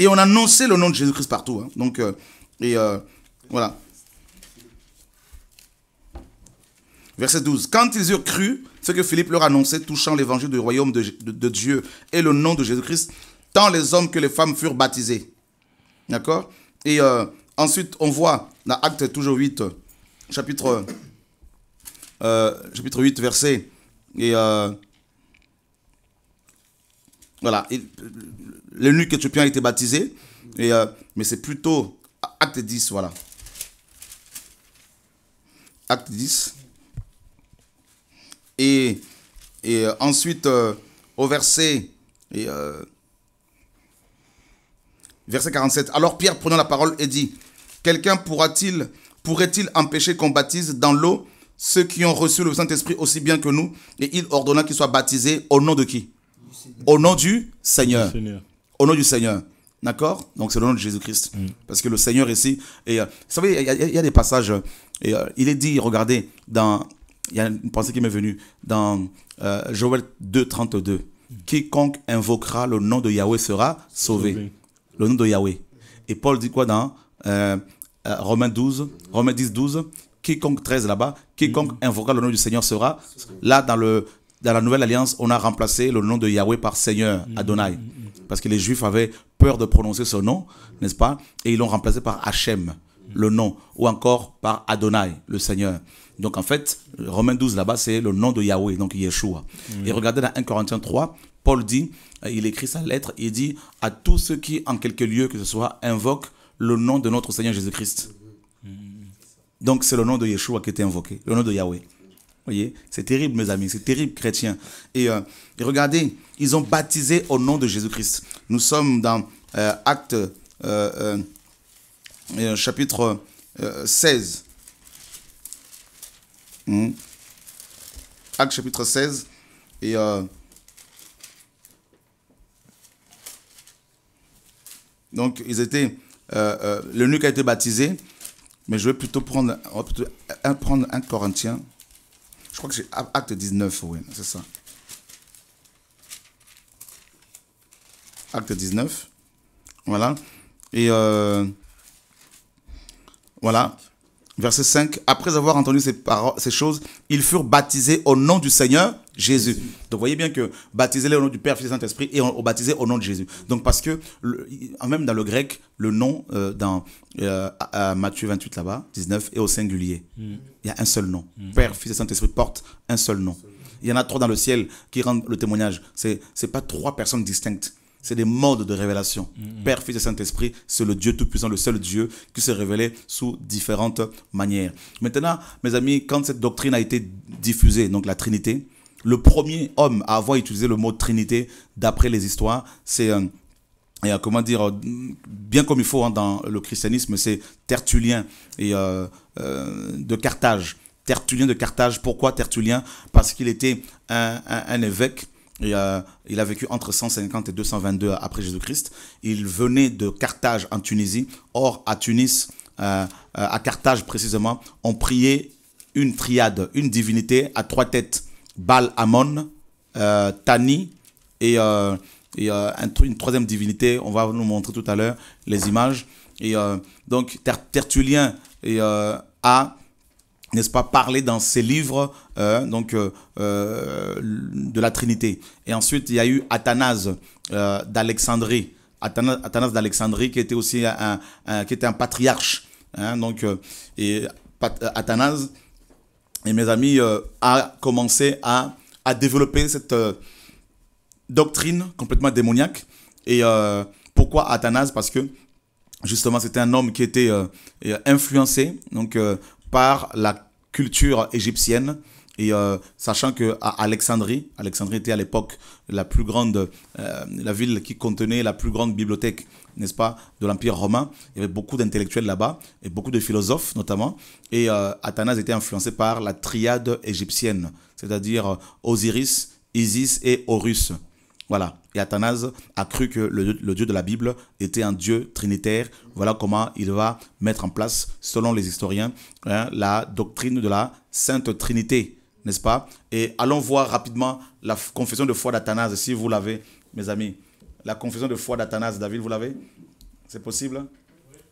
Et on a annoncé le nom de Jésus-Christ partout. Hein. Donc, euh, et euh, voilà. Verset 12. Quand ils eurent cru ce que Philippe leur annonçait touchant l'évangile du royaume de, Dieu et le nom de Jésus-Christ, tant les hommes que les femmes furent baptisés. D'accord Et euh, ensuite, on voit dans Acte toujours 8, chapitre, euh, chapitre 8, verset. Et euh, voilà, les éthiopien a été baptisé, et, mais c'est plutôt Acte 10, voilà. Acte 10. Et, et euh, ensuite, euh, au verset, et, euh, verset 47, alors Pierre prenant la parole et dit, quelqu'un pourra-t-il, pourrait-il empêcher qu'on baptise dans l'eau ceux qui ont reçu le Saint-Esprit aussi bien que nous Et il ordonna qu'ils soient baptisés au nom de qui Au nom du Seigneur. Au nom du Seigneur. D'accord Donc c'est le nom de Jésus-Christ. Mm. Parce que le Seigneur ici, et, vous savez, il y, a des passages, et, il est dit, regardez, dans, il y a une pensée qui m'est venue dans euh, Joël 2, 32. Quiconque invoquera le nom de Yahweh sera sauvé. Le nom de Yahweh. Et Paul dit quoi dans euh, euh, Romains 12, Romains 10, 12 Quiconque 13 là-bas, quiconque mm. invoquera le nom du Seigneur sera. Là, dans, le, dans la nouvelle alliance, on a remplacé le nom de Yahweh par Seigneur, mm. Adonai. Mm. Parce que les Juifs avaient peur de prononcer ce nom, n'est-ce pas Et ils l'ont remplacé par Hachem le nom, ou encore par Adonai, le Seigneur. Donc en fait, Romains 12 là-bas, c'est le nom de Yahweh, donc Yeshua. Mm. Et regardez dans 1 Corinthiens 3, Paul dit, euh, il écrit sa lettre, il dit à tous ceux qui, en quelque lieu que ce soit, invoquent le nom de notre Seigneur Jésus-Christ. Mm. Donc c'est le nom de Yeshua qui était invoqué, le nom de Yahweh. Vous voyez, c'est terrible mes amis, c'est terrible chrétiens. Et, euh, regardez, ils ont baptisé au nom de Jésus-Christ. Nous sommes dans euh, Acte... Euh, euh, chapitre 16. Euh, hmm. Acte chapitre 16. Et euh, donc, ils étaient. Le nuque a été baptisé. Mais je vais plutôt prendre, on va plutôt prendre un Corinthien. Je crois que c'est acte 19, oui, c'est ça. Acte 19. Voilà. Et voilà. Verset 5. Après avoir entendu ces, paroles, ces choses, ils furent baptisés au nom du Seigneur Jésus. Donc vous voyez bien que baptiser les au nom du Père, Fils et Saint-Esprit et on, au nom de Jésus. Donc, parce que, même dans le grec, le nom, euh, dans euh, Matthieu 28, là-bas, 19, est au singulier. Mm. Il y a un seul nom. Père, Fils et Saint-Esprit porte un seul nom. Il y en a trois dans le ciel qui rendent le témoignage. Ce n'est pas trois personnes distinctes c'est des modes de révélation. Mm, mm. Père, Fils et Saint-Esprit, c'est le Dieu Tout-Puissant, le seul Dieu qui se révélé sous différentes manières. Maintenant, mes amis, quand cette doctrine a été diffusée, donc la Trinité, le premier homme à avoir utilisé le mot Trinité, d'après les histoires, c'est un euh, et euh, comment dire, euh, bien comme il faut hein, dans le christianisme, c'est Tertullien et de Carthage. Tertullien de Carthage. Pourquoi Tertullien Parce qu'il était un évêque euh, il a vécu entre 150 et 222 après Jésus-Christ. Il venait de Carthage en Tunisie. Or, à Tunis, euh, euh, à Carthage précisément, on priait une triade, une divinité à trois têtes. Baal Amon, Tani et, un, une troisième divinité. On va nous montrer tout à l'heure les images. Et donc, Tertullien et, a n'est-ce pas, parler dans ses livres euh, donc, euh, euh, de la Trinité. Et ensuite, il y a eu Athanase d'Alexandrie. Athanase, d'Alexandrie qui était aussi un, qui était un patriarche. Hein, donc, et Athanase, et mes amis, a commencé à, développer cette doctrine complètement démoniaque. Et pourquoi Athanase Parce que justement c'était un homme qui était influencé donc par la culture égyptienne. Et euh, sachant que Alexandrie, Alexandrie était à l'époque la plus grande, euh, la ville qui contenait la plus grande bibliothèque, n'est-ce pas, de l'Empire romain. Il y avait beaucoup d'intellectuels là-bas et beaucoup de philosophes notamment. Et euh, Athanas était influencé par la triade égyptienne, c'est-à-dire Osiris, Isis et Horus. Voilà. Et Athanase a cru que le, Dieu de la Bible était un Dieu trinitaire. Voilà comment il va mettre en place, selon les historiens, hein, la doctrine de la Sainte Trinité, n'est-ce pas Et allons voir rapidement la confession de foi d'Athanase, si vous l'avez, mes amis. La confession de foi d'Athanase, David, vous l'avez C'est possible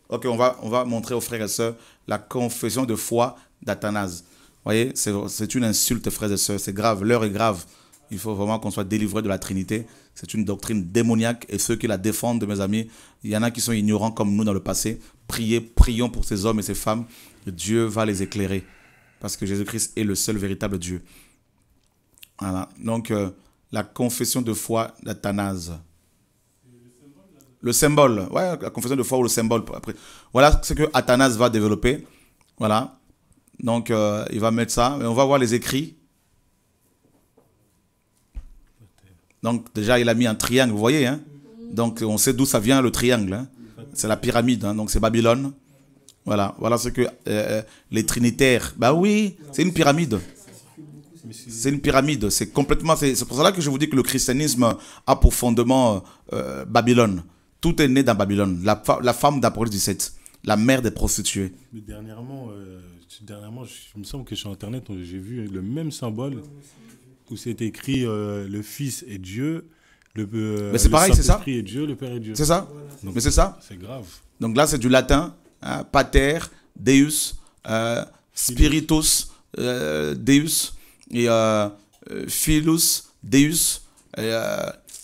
Ok, on va, on va montrer aux frères et sœurs la confession de foi d'Athanase. Vous voyez, c'est une insulte, frères et sœurs, c'est grave, l'heure est grave. Il faut vraiment qu'on soit délivré de la Trinité. C'est une doctrine démoniaque et ceux qui la défendent, mes amis, il y en a qui sont ignorants comme nous dans le passé. Priez, prions pour ces hommes et ces femmes. Dieu va les éclairer parce que Jésus-Christ est le seul véritable Dieu. Voilà. Donc, euh, la confession de foi d'Athanase. Le symbole, ouais, la confession de foi ou le symbole. Après. Voilà ce que Athanase va développer. Voilà. Donc, euh, il va mettre ça. Et on va voir les écrits Donc déjà, il a mis un triangle, vous voyez. Hein. donc on sait d'où ça vient le triangle. Hein. c'est la pyramide, hein, donc c'est Babylone. Voilà, voilà ce que euh, euh, les Trinitaires. Bah oui, c'est une pyramide. C'est une pyramide. C'est complètement. C'est pour cela que je vous dis que le christianisme a pour fondement euh, Babylone. Tout est né dans Babylone. La, femme d'Apollon 17, la mère des prostituées. Mais dernièrement, je, me semble que sur Internet, j'ai vu le même symbole où c'est écrit euh, le Fils est Dieu, le, euh, mais c'est pareil, c'est ça. Dieu, le Père est Dieu. C'est ça. mais c'est ça. C'est grave. Donc là, c'est du latin, hein, pater, deus, euh, spiritus, deus et philus, deus.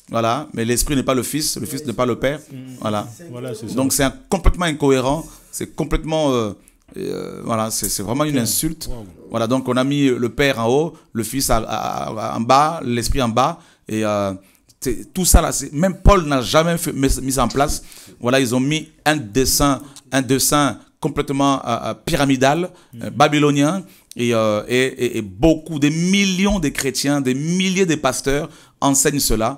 voilà. Mais l'esprit n'est pas le Fils, le Fils n'est pas le Père. Voilà. voilà Donc c'est complètement incohérent, c'est complètement euh, voilà, c'est vraiment une insulte. Voilà, donc on a mis le Père en haut, le Fils en bas, l'Esprit en bas. Et euh, tout ça, là, même Paul n'a jamais mis, en place. Voilà, ils ont mis un dessin, un dessin complètement euh, pyramidal, mm-hmm. babylonien. Et, et, beaucoup, des millions de chrétiens, des milliers de pasteurs enseigne cela,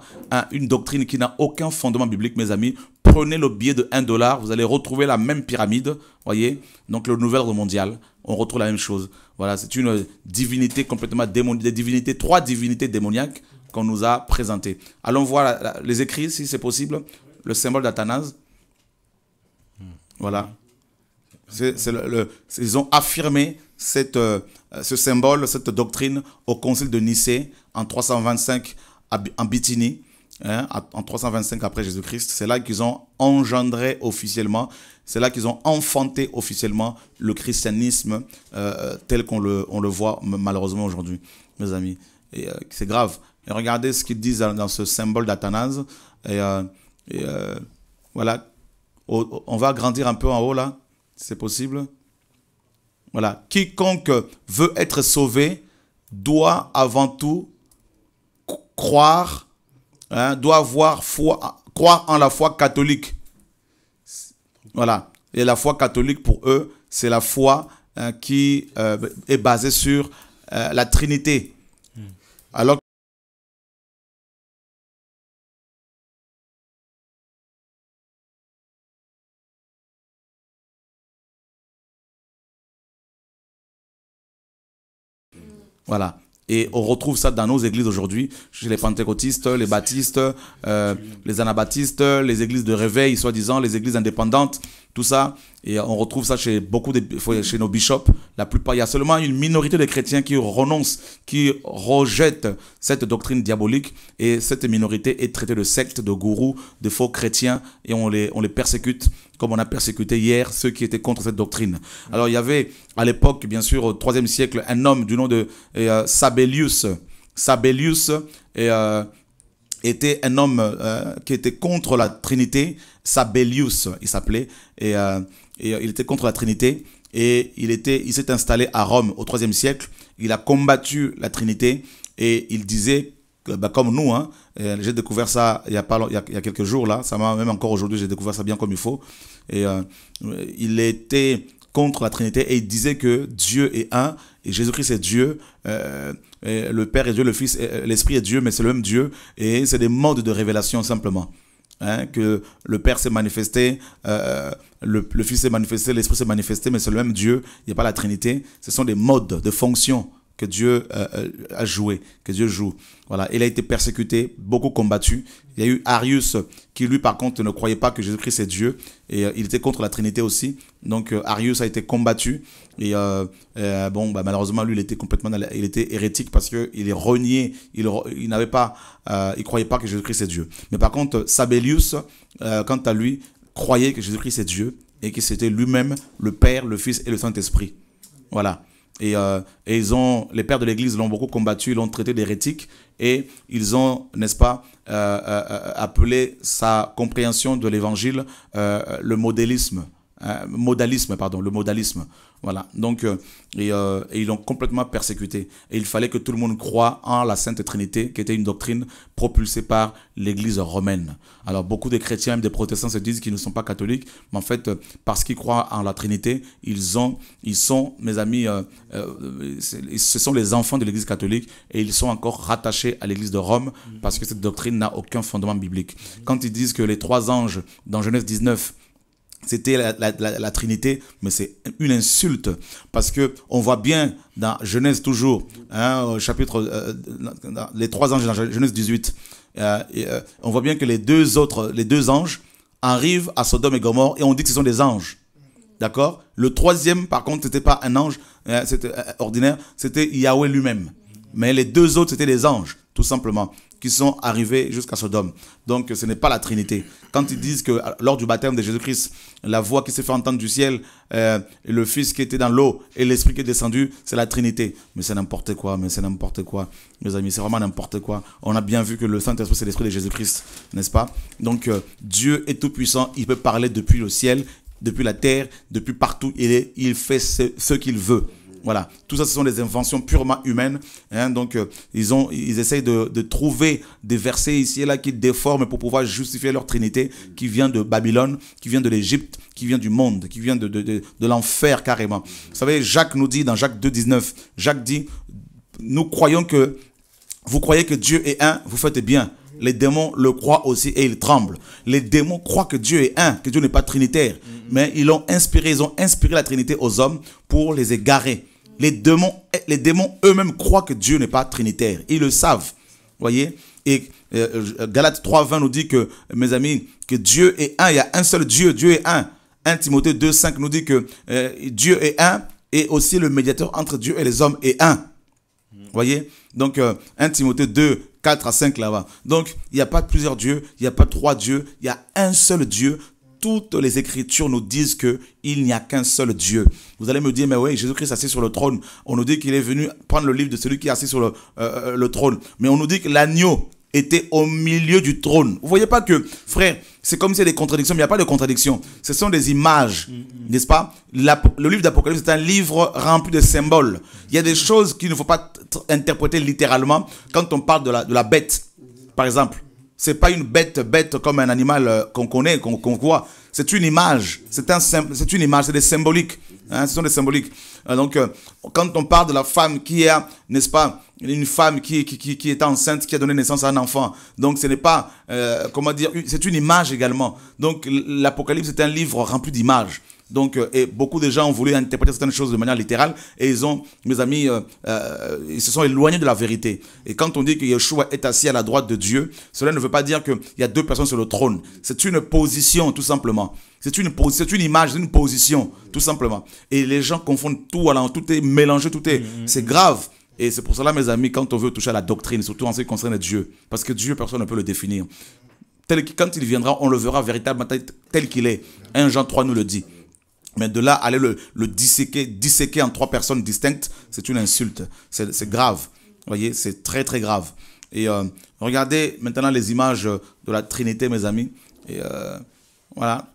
une doctrine qui n'a aucun fondement biblique, mes amis. Prenez le billet de 1 dollar, vous allez retrouver la même pyramide, voyez Donc le nouvel ordre mondial, on retrouve la même chose. Voilà, c'est une divinité complètement démoniaque, des divinités, trois divinités démoniaques qu'on nous a présentées. Allons voir les écrits, si c'est possible, le symbole d'Athanase. Voilà. c'est le, ils ont affirmé cette, euh, ce symbole, cette doctrine au concile de Nicée en 325 en Bithynie, hein, en 325 après Jésus-Christ. C'est là qu'ils ont engendré officiellement, c'est là qu'ils ont enfanté officiellement le christianisme euh, euh, tel qu'on le, le voit malheureusement aujourd'hui, mes amis. Et euh, c'est grave. Et regardez ce qu'ils disent dans ce symbole d'Athanase. Et, voilà, on va grandir un peu en haut là, si c'est possible. Voilà, quiconque veut être sauvé doit avant tout croire, hein, doit avoir foi, croire en la foi catholique. Voilà. Et la foi catholique, pour eux, c'est la foi hein, qui euh, est basée sur euh, la Trinité. Hmm. Alors Voilà. Et on retrouve ça dans nos églises aujourd'hui, chez les pentecôtistes, les baptistes, euh, les anabaptistes, les églises de réveil, soi-disant, les églises indépendantes, tout ça. Et on retrouve ça chez beaucoup de, chez nos bishops. La plupart, il y a seulement une minorité de chrétiens qui renoncent, qui rejettent cette doctrine diabolique. Et cette minorité est traitée de secte, de gourou, de faux chrétiens, et on les, on les persécute comme on a persécuté hier ceux qui étaient contre cette doctrine. Alors il y avait à l'époque, bien sûr, au troisième siècle, un homme du nom de euh, Sabellius. Sabellius euh, était un homme euh, qui était contre la Trinité. Sabellius, il s'appelait, et, il était contre la Trinité. Et il, était, il s'est installé à Rome au troisième siècle. Il a combattu la Trinité et il disait bah, comme nous, hein, euh, j'ai découvert ça il y, a pas, il, quelques jours, là, ça m'a même encore aujourd'hui, j'ai découvert ça bien comme il faut. Et euh, il était contre la Trinité et il disait que Dieu est un et Jésus-Christ est Dieu, euh, le Père est Dieu, le Fils, euh, l'Esprit est Dieu, mais c'est le même Dieu et c'est des modes de révélation simplement. Hein, que le Père s'est manifesté, euh, le, le, Fils s'est manifesté, l'Esprit s'est manifesté, mais c'est le même Dieu, il n'y a pas la Trinité. Ce sont des modes de fonction que Dieu euh, euh, a joué, que Dieu joue. Voilà, il a été persécuté, beaucoup combattu. Il y a eu Arius qui lui par contre ne croyait pas que Jésus-Christ est Dieu et euh, il était contre la Trinité aussi. Donc Arius a été combattu et bon bah, malheureusement lui il était complètement il était hérétique parce que il est renié, il, n'avait pas il croyait pas que Jésus-Christ est Dieu. Mais par contre Sabellius quant à lui croyait que Jésus-Christ est Dieu et que c'était lui-même le Père, le Fils et le Saint-Esprit. Voilà. Euh, et, ils ont, les pères de l'Église l'ont beaucoup combattu, ils l'ont traité d'hérétique et ils ont, n'est-ce pas, euh, euh, appelé sa compréhension de l'Évangile le hein, modalisme, pardon, le modalisme. Voilà. Donc, euh, euh, et, ils l'ont complètement persécuté. Et il fallait que tout le monde croie en la Sainte Trinité, qui était une doctrine propulsée par l'Église romaine. Alors, beaucoup de chrétiens, même des protestants, se disent qu'ils ne sont pas catholiques, mais en fait, euh, parce qu'ils croient en la Trinité, ils ont, ils sont, mes amis, ce sont les enfants de l'Église catholique et ils sont encore rattachés à l'Église de Rome parce que cette doctrine n'a aucun fondement biblique. Quand ils disent que les trois anges, dans Genèse 19, c'était la, Trinité, mais c'est une insulte parce que on voit bien dans Genèse toujours, hein, chapitre euh, les trois anges dans Genèse 18, euh, euh, on voit bien que les deux autres, les deux anges arrivent à Sodome et Gomorre et on dit que ce sont des anges. D'accord Le troisième, par contre, n'était pas un ange c'était ordinaire, c'était Yahweh lui-même. Mais les deux autres, c'était des anges, tout simplement sont arrivés jusqu'à Sodome. Donc ce n'est pas la Trinité. Quand ils disent que lors du baptême de Jésus-Christ, la voix qui s'est fait entendre du ciel, euh, le Fils qui était dans l'eau et l'Esprit qui est descendu, c'est la Trinité. Mais c'est n'importe quoi, mais c'est n'importe quoi, mes amis, c'est vraiment n'importe quoi. On a bien vu que le Saint-Esprit, c'est l'Esprit de Jésus-Christ, n'est-ce pas Donc euh, Dieu est tout-puissant, il peut parler depuis le ciel, depuis la terre, depuis partout, il, est, il fait ce qu'il veut. Voilà, tout ça, ce sont des inventions purement humaines. Hein. donc, euh, ils, ont, ils essayent de, trouver des versets ici et là qui déforment pour pouvoir justifier leur trinité qui vient de Babylone, qui vient de l'Égypte, qui vient du monde, qui vient de, l'enfer carrément. Vous savez, Jacques nous dit dans Jacques 2.19, Jacques dit, nous croyons que, vous croyez que Dieu est un, vous faites bien. Les démons le croient aussi et ils tremblent. Les démons croient que Dieu est un, que Dieu n'est pas trinitaire. Mais ils ont inspiré, ils ont inspiré la Trinité aux hommes pour les égarer. Les démons, les démons eux-mêmes croient que Dieu n'est pas trinitaire. Ils le savent. vous Voyez Et euh, euh, Galates 3, nous dit que, mes amis, que Dieu est un. Il y a un seul Dieu. Dieu est un. 1 Timothée 2, 5 nous dit que euh, Dieu est un et aussi le médiateur entre Dieu et les hommes est un. Vous voyez Donc, 1 Timothée 2, 4 à 5 là-bas. Donc, il n'y a pas plusieurs dieux, il n'y a pas trois dieux, il y a un seul Dieu toutes les Écritures nous disent que il n'y a qu'un seul Dieu. Vous allez me dire, mais oui, Jésus-Christ assis sur le trône. On nous dit qu'il est venu prendre le livre de celui qui est assis sur le, euh, euh, trône. Mais on nous dit que l'agneau était au milieu du trône. Vous voyez pas que, frère, c'est comme s'il y a des contradictions, mais il n'y a pas de contradictions. Ce sont des images, mm, mm. n'est-ce pas Le livre d'Apocalypse est un livre rempli de symboles. Il y a des choses qu'il ne faut pas interpréter littéralement quand on parle de la bête, par exemple. C'est pas une bête bête comme un animal euh, qu'on connaît, qu'on voit. C'est une image. C'est un, c'est une image. C'est des symboliques. Hein. ce sont des symboliques. Euh, donc, euh, quand on parle de la femme qui est, n'est-ce pas, une femme qui, qui, est enceinte, qui a donné naissance à un enfant. Donc ce n'est pas, comment dire, c'est une image également. Donc l'Apocalypse est un livre rempli d'images. Donc, euh, et beaucoup de gens ont voulu interpréter certaines choses de manière littérale et ils ont, mes amis, euh, euh, ils se sont éloignés de la vérité. Et quand on dit que Yeshua est assis à la droite de Dieu, cela ne veut pas dire qu'il y a deux personnes sur le trône. C'est une position, tout simplement. C'est une, c'est une image, c'est une position, tout simplement. Et les gens confondent tout, alors tout est mélangé, tout est, mm-hmm. c'est grave. Et c'est pour cela, mes amis, quand on veut toucher à la doctrine, surtout en ce qui concerne Dieu, parce que Dieu, personne ne peut le définir. Tel, quand il viendra, on le verra véritablement tel, tel qu'il est. 1 Jean 3 nous le dit. Mais de là, aller le, disséquer, en trois personnes distinctes, c'est une insulte. C'est grave. Vous voyez, c'est très, très grave. Et euh, regardez maintenant les images de la Trinité, mes amis. Et euh, voilà.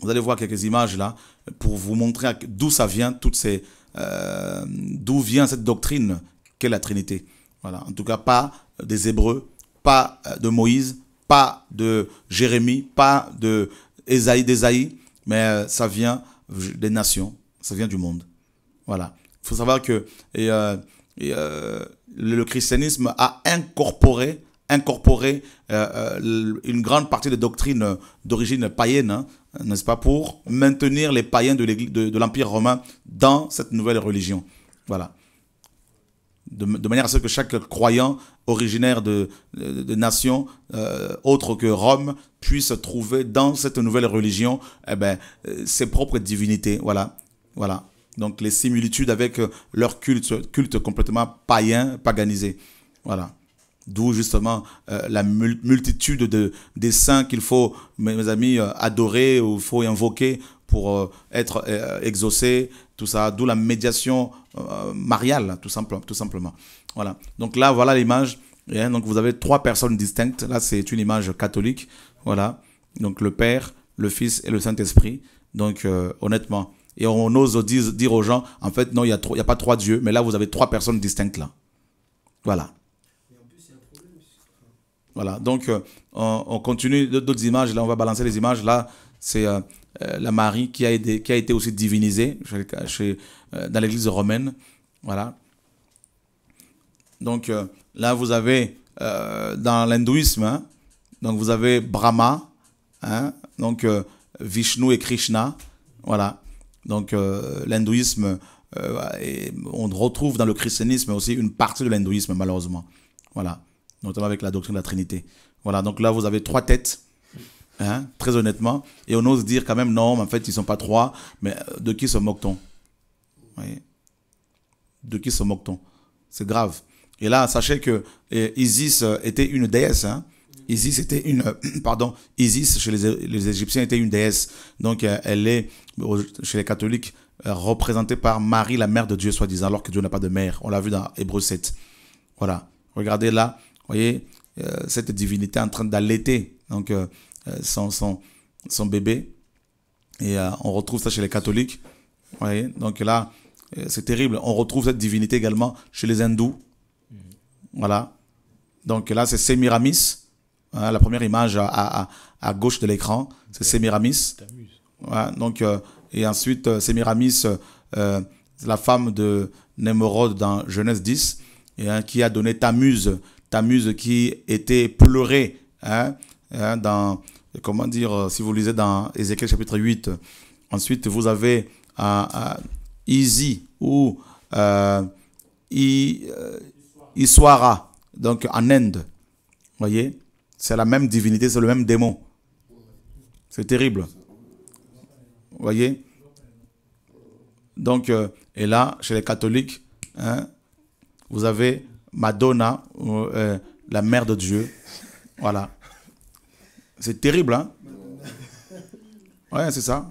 Vous allez voir quelques images là pour vous montrer d'où ça vient, toutes ces, euh, d'où vient cette doctrine qu'est la Trinité. Voilà. En tout cas, pas des Hébreux, pas de Moïse, pas de Jérémie, pas de Ésaïe, d'Ésaïe, mais euh, ça vient des nations, ça vient du monde. Voilà. Il faut savoir que euh, euh, le christianisme a incorporé une grande partie des doctrines d'origine païenne, hein, n'est-ce pas, pour maintenir les païens de l'Empire romain dans cette nouvelle religion. Voilà. de, manière à ce que chaque croyant originaire de, nations euh, autres que Rome puissent trouver dans cette nouvelle religion eh ben, euh, ses propres divinités. Voilà. Voilà. Donc les similitudes avec euh, leur culte, culte complètement païen, paganisé. Voilà. D'où justement la multitude de, des saints qu'il faut, mes amis, adorer ou faut invoquer pour être exaucé, tout ça. D'où la médiation mariale, tout, tout simplement. Voilà. Donc là, voilà l'image. Hein. donc vous avez trois personnes distinctes. Là, c'est une image catholique. Voilà. Donc le Père, le Fils et le Saint-Esprit. Donc euh, honnêtement, et on ose dire, aux gens, en fait, non, il n'y a, pas trois dieux, mais là, vous avez trois personnes distinctes là. Voilà. Voilà, donc euh, on, continue d'autres images. Là, on va balancer les images. Là, c'est euh, la Marie qui a, été aussi divinisée dans l'église romaine. Voilà. Donc euh, là, vous avez euh, dans l'hindouisme, hein, donc vous avez Brahma, hein, donc euh, Vishnu et Krishna, voilà. Donc l'hindouisme, on retrouve dans le christianisme aussi une partie de l'hindouisme malheureusement, voilà. Notamment avec la doctrine de la Trinité. Voilà, donc là vous avez trois têtes, hein, très honnêtement, et on ose dire quand même non, en fait ils sont pas trois, mais de qui se moque-t-on De qui se moque-t-on C'est grave. Et là, sachez que eh, Isis euh, était une déesse. Hein. Isis était une, pardon, Isis chez les, Égyptiens était une déesse. Donc euh, elle est chez les catholiques euh, représentée par Marie, la mère de Dieu, soi-disant, alors que Dieu n'a pas de mère. On l'a vu dans Hébreu 7. Voilà. Regardez là, voyez cette divinité en train d'allaiter donc son, son, son, bébé. Et on retrouve ça chez les catholiques. Voyez donc là, c'est terrible. On retrouve cette divinité également chez les hindous. Voilà. Donc là, c'est Semiramis. Hein, la première image à, gauche de l'écran, c'est Semiramis. donc, euh, et ensuite, euh, Semiramis, euh, la femme de Némrod dans Genèse 10, et, hein, qui a donné Tamuse. Tamuse qui était pleurée hein, dans, comment dire, si vous lisez dans Ézéchiel chapitre 8. Ensuite, vous avez Isi, ou Iswara, donc en Inde. voyez C'est la même divinité, c'est le même démon. C'est terrible. Vous voyez Donc, euh, et là, chez les catholiques, hein, vous avez Madonna, euh, la mère de Dieu. Voilà. C'est terrible, hein Ouais, c'est ça.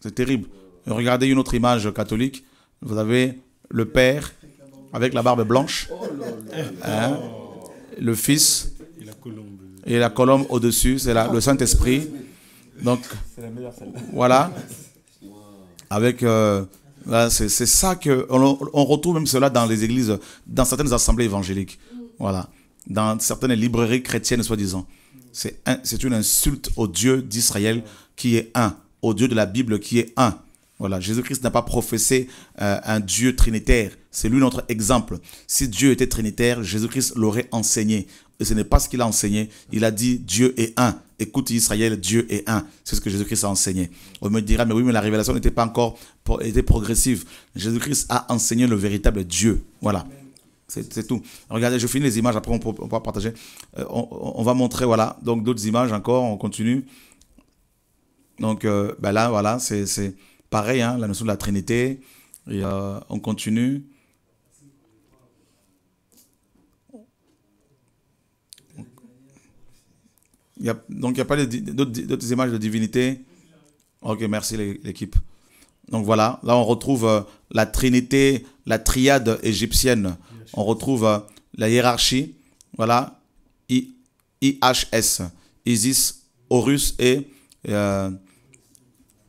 C'est terrible. Regardez une autre image catholique. Vous avez le Père, avec la barbe blanche. Oh, hein. Le Fils et la colombe au-dessus, c'est le Saint-Esprit. Donc, voilà. Avec. Euh, c'est ça que. On, retrouve même cela dans les églises, dans certaines assemblées évangéliques. Voilà. Dans certaines librairies chrétiennes, soi-disant. C'est une insulte au Dieu d'Israël qui est un, au Dieu de la Bible qui est un. Voilà, Jésus-Christ n'a pas professé euh, un Dieu trinitaire, c'est lui notre exemple. Si Dieu était trinitaire, Jésus-Christ l'aurait enseigné. Et ce n'est pas ce qu'il a enseigné. Il a dit Dieu est un. Écoute Israël, Dieu est un. C'est ce que Jésus-Christ a enseigné. On me dira, mais oui, mais la révélation n'était pas encore progressive. Jésus-Christ a enseigné le véritable Dieu. Voilà. C'est tout. Regardez, je finis les images, après on, pourra partager. Euh, on, va montrer, voilà, donc d'autres images encore, on continue. Donc euh, ben là, voilà, c'est pareil, hein, la notion de la Trinité. Et euh, on continue. donc, il n'y a pas d'autres images de divinité Ok, merci l'équipe. Donc voilà, là on retrouve euh, la trinité, la triade égyptienne. On retrouve euh, la hiérarchie. Voilà, IHS, Isis, Horus et... Euh,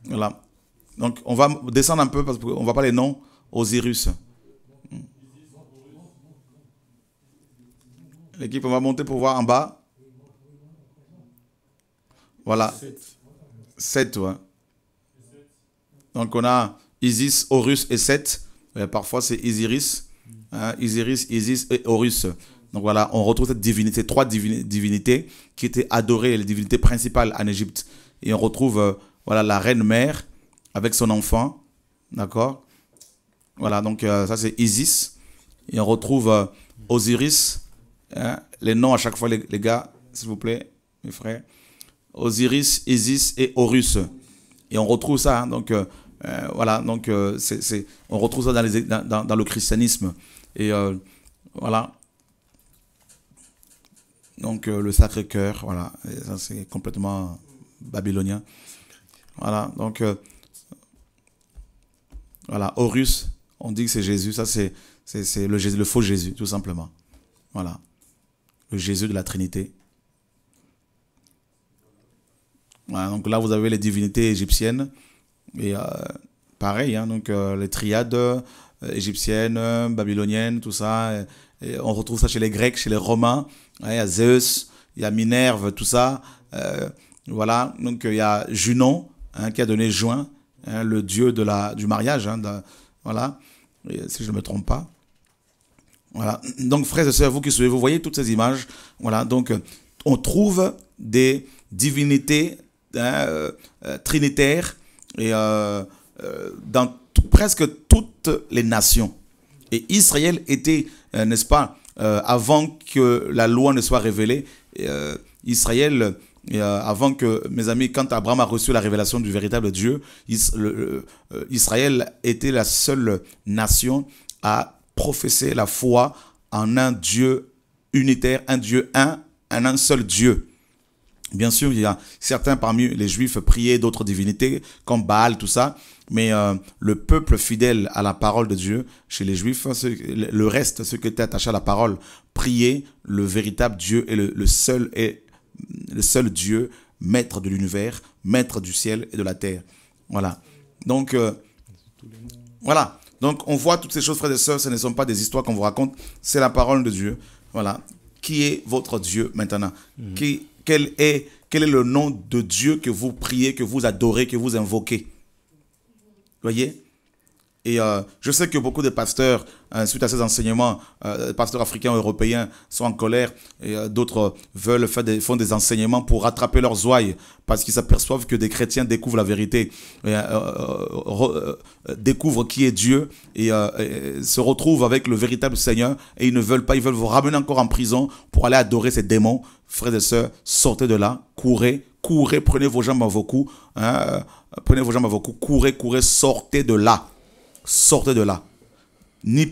voilà. Donc on va descendre un peu parce qu'on ne va pas les noms. Osiris. L'équipe, on va monter pour voir en bas. Voilà. 7, ouais. Donc on a Isis, Horus et 7. Euh, parfois c'est Isiris. Hein, Isiris, Isis et Horus. Donc voilà, on retrouve cette divinité, trois divinités qui étaient adorées, les divinités principales en Égypte. Et on retrouve euh, voilà, la reine mère avec son enfant. D'accord Voilà, donc euh, ça c'est Isis. Et on retrouve Osiris. Hein, les noms à chaque fois, les gars, s'il vous plaît, mes frères. Osiris, Isis et Horus. Et on retrouve ça, hein, donc euh, euh, voilà, donc euh, on retrouve ça dans, le christianisme. Et voilà. Donc le Sacré-Cœur, voilà, ça c'est complètement babylonien. Voilà, donc voilà, Horus, on dit que c'est Jésus, ça c'est, le, le faux Jésus, tout simplement. Voilà, le Jésus de la Trinité. donc là, vous avez les divinités égyptiennes. Et euh, pareil, hein, donc euh, les triades euh, égyptiennes, babyloniennes, tout ça. on retrouve ça chez les Grecs, chez les Romains. Il y a Zeus, il y a Minerve, tout ça. voilà, donc il y a Junon hein, qui a donné Juin, hein, le dieu de la, du mariage. voilà, si je ne me trompe pas. Voilà, donc frères et sœurs, vous qui suivez, vous voyez toutes ces images. Voilà, donc on trouve des divinités Hein, euh, euh, trinitaire et euh, dans presque toutes les nations. Et Israël était, n'est-ce pas, avant que la loi ne soit révélée, Israël avant que, mes amis, quand Abraham a reçu la révélation du véritable Dieu, Israël était la seule nation à professer la foi en un Dieu unitaire, un Dieu un, en un seul Dieu. Bien sûr, il y a certains parmi les Juifs priaient d'autres divinités, comme Baal, tout ça. Mais euh, le peuple fidèle à la parole de Dieu, chez les Juifs, le reste, ceux qui étaient attaché à la parole, prier le véritable Dieu et le, seul le seul Dieu, maître de l'univers, maître du ciel et de la terre. Voilà. Donc euh, voilà. Donc on voit toutes ces choses, frères et sœurs, ce ne sont pas des histoires qu'on vous raconte, c'est la parole de Dieu. Voilà. Qui est votre Dieu maintenant mhm. Qui quel est, quel est le nom de Dieu que vous priez, que vous adorez, que vous invoquez. Voyez et euh, je sais que beaucoup de pasteurs, euh, suite à ces enseignements, euh, pasteurs africains, européens, sont en colère et d'autres veulent faire des, font des enseignements pour rattraper leurs ouailles parce qu'ils s'aperçoivent que des chrétiens découvrent la vérité, découvrent qui est Dieu et, se retrouvent avec le véritable Seigneur et ils ne veulent pas, ils veulent vous ramener encore en prison pour aller adorer ces démons. Frères et sœurs, sortez de là, courez, courez, prenez vos jambes à vos coups, hein, prenez vos jambes à vos coups, courez, courez, sortez de là sortez de là. Ni,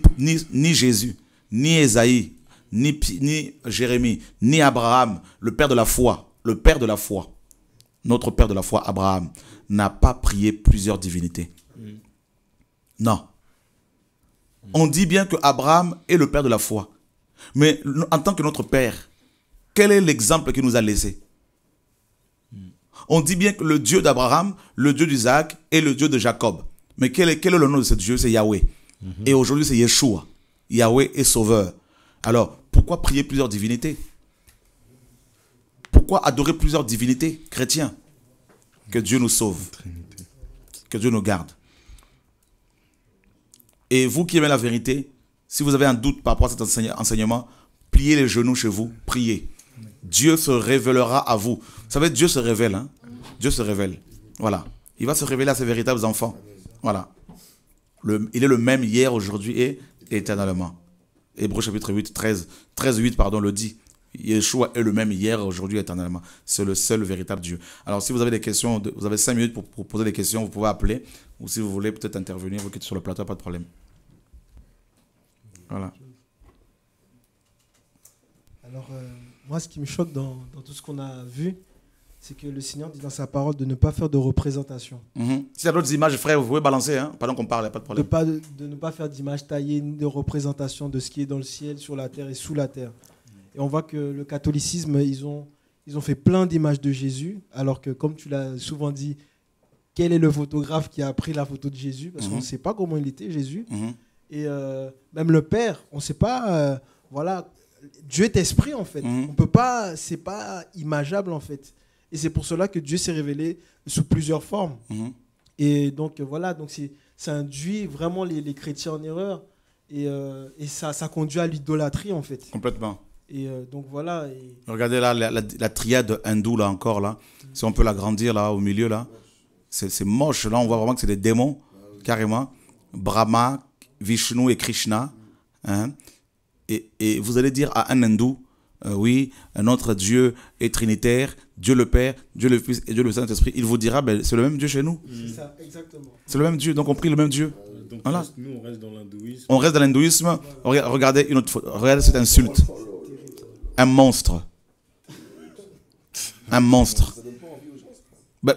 Jésus, ni Esaïe ni, ni Jérémie, ni Abraham, le père de la foi, le père de la foi, notre père de la foi, Abraham, n'a pas prié plusieurs divinités. Mm. Non. On dit bien que Abraham est le père de la foi. Mais en tant que notre père, quel est l'exemple qu'il nous a laissé mm. On dit bien que le Dieu d'Abraham, le Dieu d'Isaac et le Dieu de Jacob. Mais quel est, le nom de ce Dieu C'est Yahweh. Mhm. Et aujourd'hui, c'est Yeshua. Yahweh est sauveur. Alors, pourquoi prier plusieurs divinités Pourquoi adorer plusieurs divinités chrétiens Que Dieu nous sauve. Que Dieu nous garde. Et vous qui aimez la vérité, si vous avez un doute par rapport à cet enseignement, pliez les genoux chez vous, priez. Dieu se révélera à vous. Vous savez, Dieu se révèle. Hein. Dieu se révèle. Voilà. Il va se révéler à ses véritables enfants. Voilà. il est le même hier, aujourd'hui et, éternellement. Hébreu chapitre 8, 13, 13, 8, pardon, le dit. Yeshua est le même hier, aujourd'hui, et éternellement. C'est le seul véritable Dieu. Alors, si vous avez des questions, vous avez cinq minutes pour, poser des questions, vous pouvez appeler. Ou si vous voulez peut-être intervenir, vous quittez sur le plateau, pas de problème. Voilà. Alors, euh, moi, ce qui me choque dans tout ce qu'on a vu, c'est que le Seigneur dit dans sa parole de ne pas faire de représentation. Mhm. Si tu d'autres images, frère, vous pouvez balancer, hein pendant qu'on parle, il n'y a pas de problème. De, ne pas faire d'images taillées, de représentation de ce qui est dans le ciel, sur la terre et sous la terre. Et on voit que le catholicisme, ils ont, ils ont fait plein d'images de Jésus, alors que, comme tu l'as souvent dit, quel est le photographe qui a pris la photo de Jésus Parce qu'on ne mhm. sait pas comment il était, Jésus. Mhm. Et euh, même le Père, on ne sait pas. Euh, voilà, Dieu est esprit, en fait. On peut pas, c'est pas imageable, en fait. Et c'est pour cela que Dieu s'est révélé sous plusieurs formes. Mhm. Et donc euh, voilà, donc ça induit vraiment les, les chrétiens en erreur. Et, euh, et ça, ça, conduit à l'idolâtrie en fait. Complètement. Et euh, donc voilà. Regardez là, la, la, triade hindoue là encore, là. Mhm. Si on peut l'agrandir là, au milieu là. C'est moche là, on voit vraiment que c'est des démons, ah carrément. Brahma, Vishnu et Krishna. Hein. Et, et, vous allez dire à un hindou, euh, oui, notre Dieu est trinitaire, Dieu le Père, Dieu le Fils et Dieu le Saint-Esprit, il vous dira, ben, c'est le même Dieu chez nous. C'est ça, exactement. C'est le même Dieu, donc on prie le même Dieu. Euh, voilà. nous, on reste dans l'hindouisme. On reste dans l'hindouisme. Regardez, une autre, regardez cette insulte. Un monstre. Un monstre.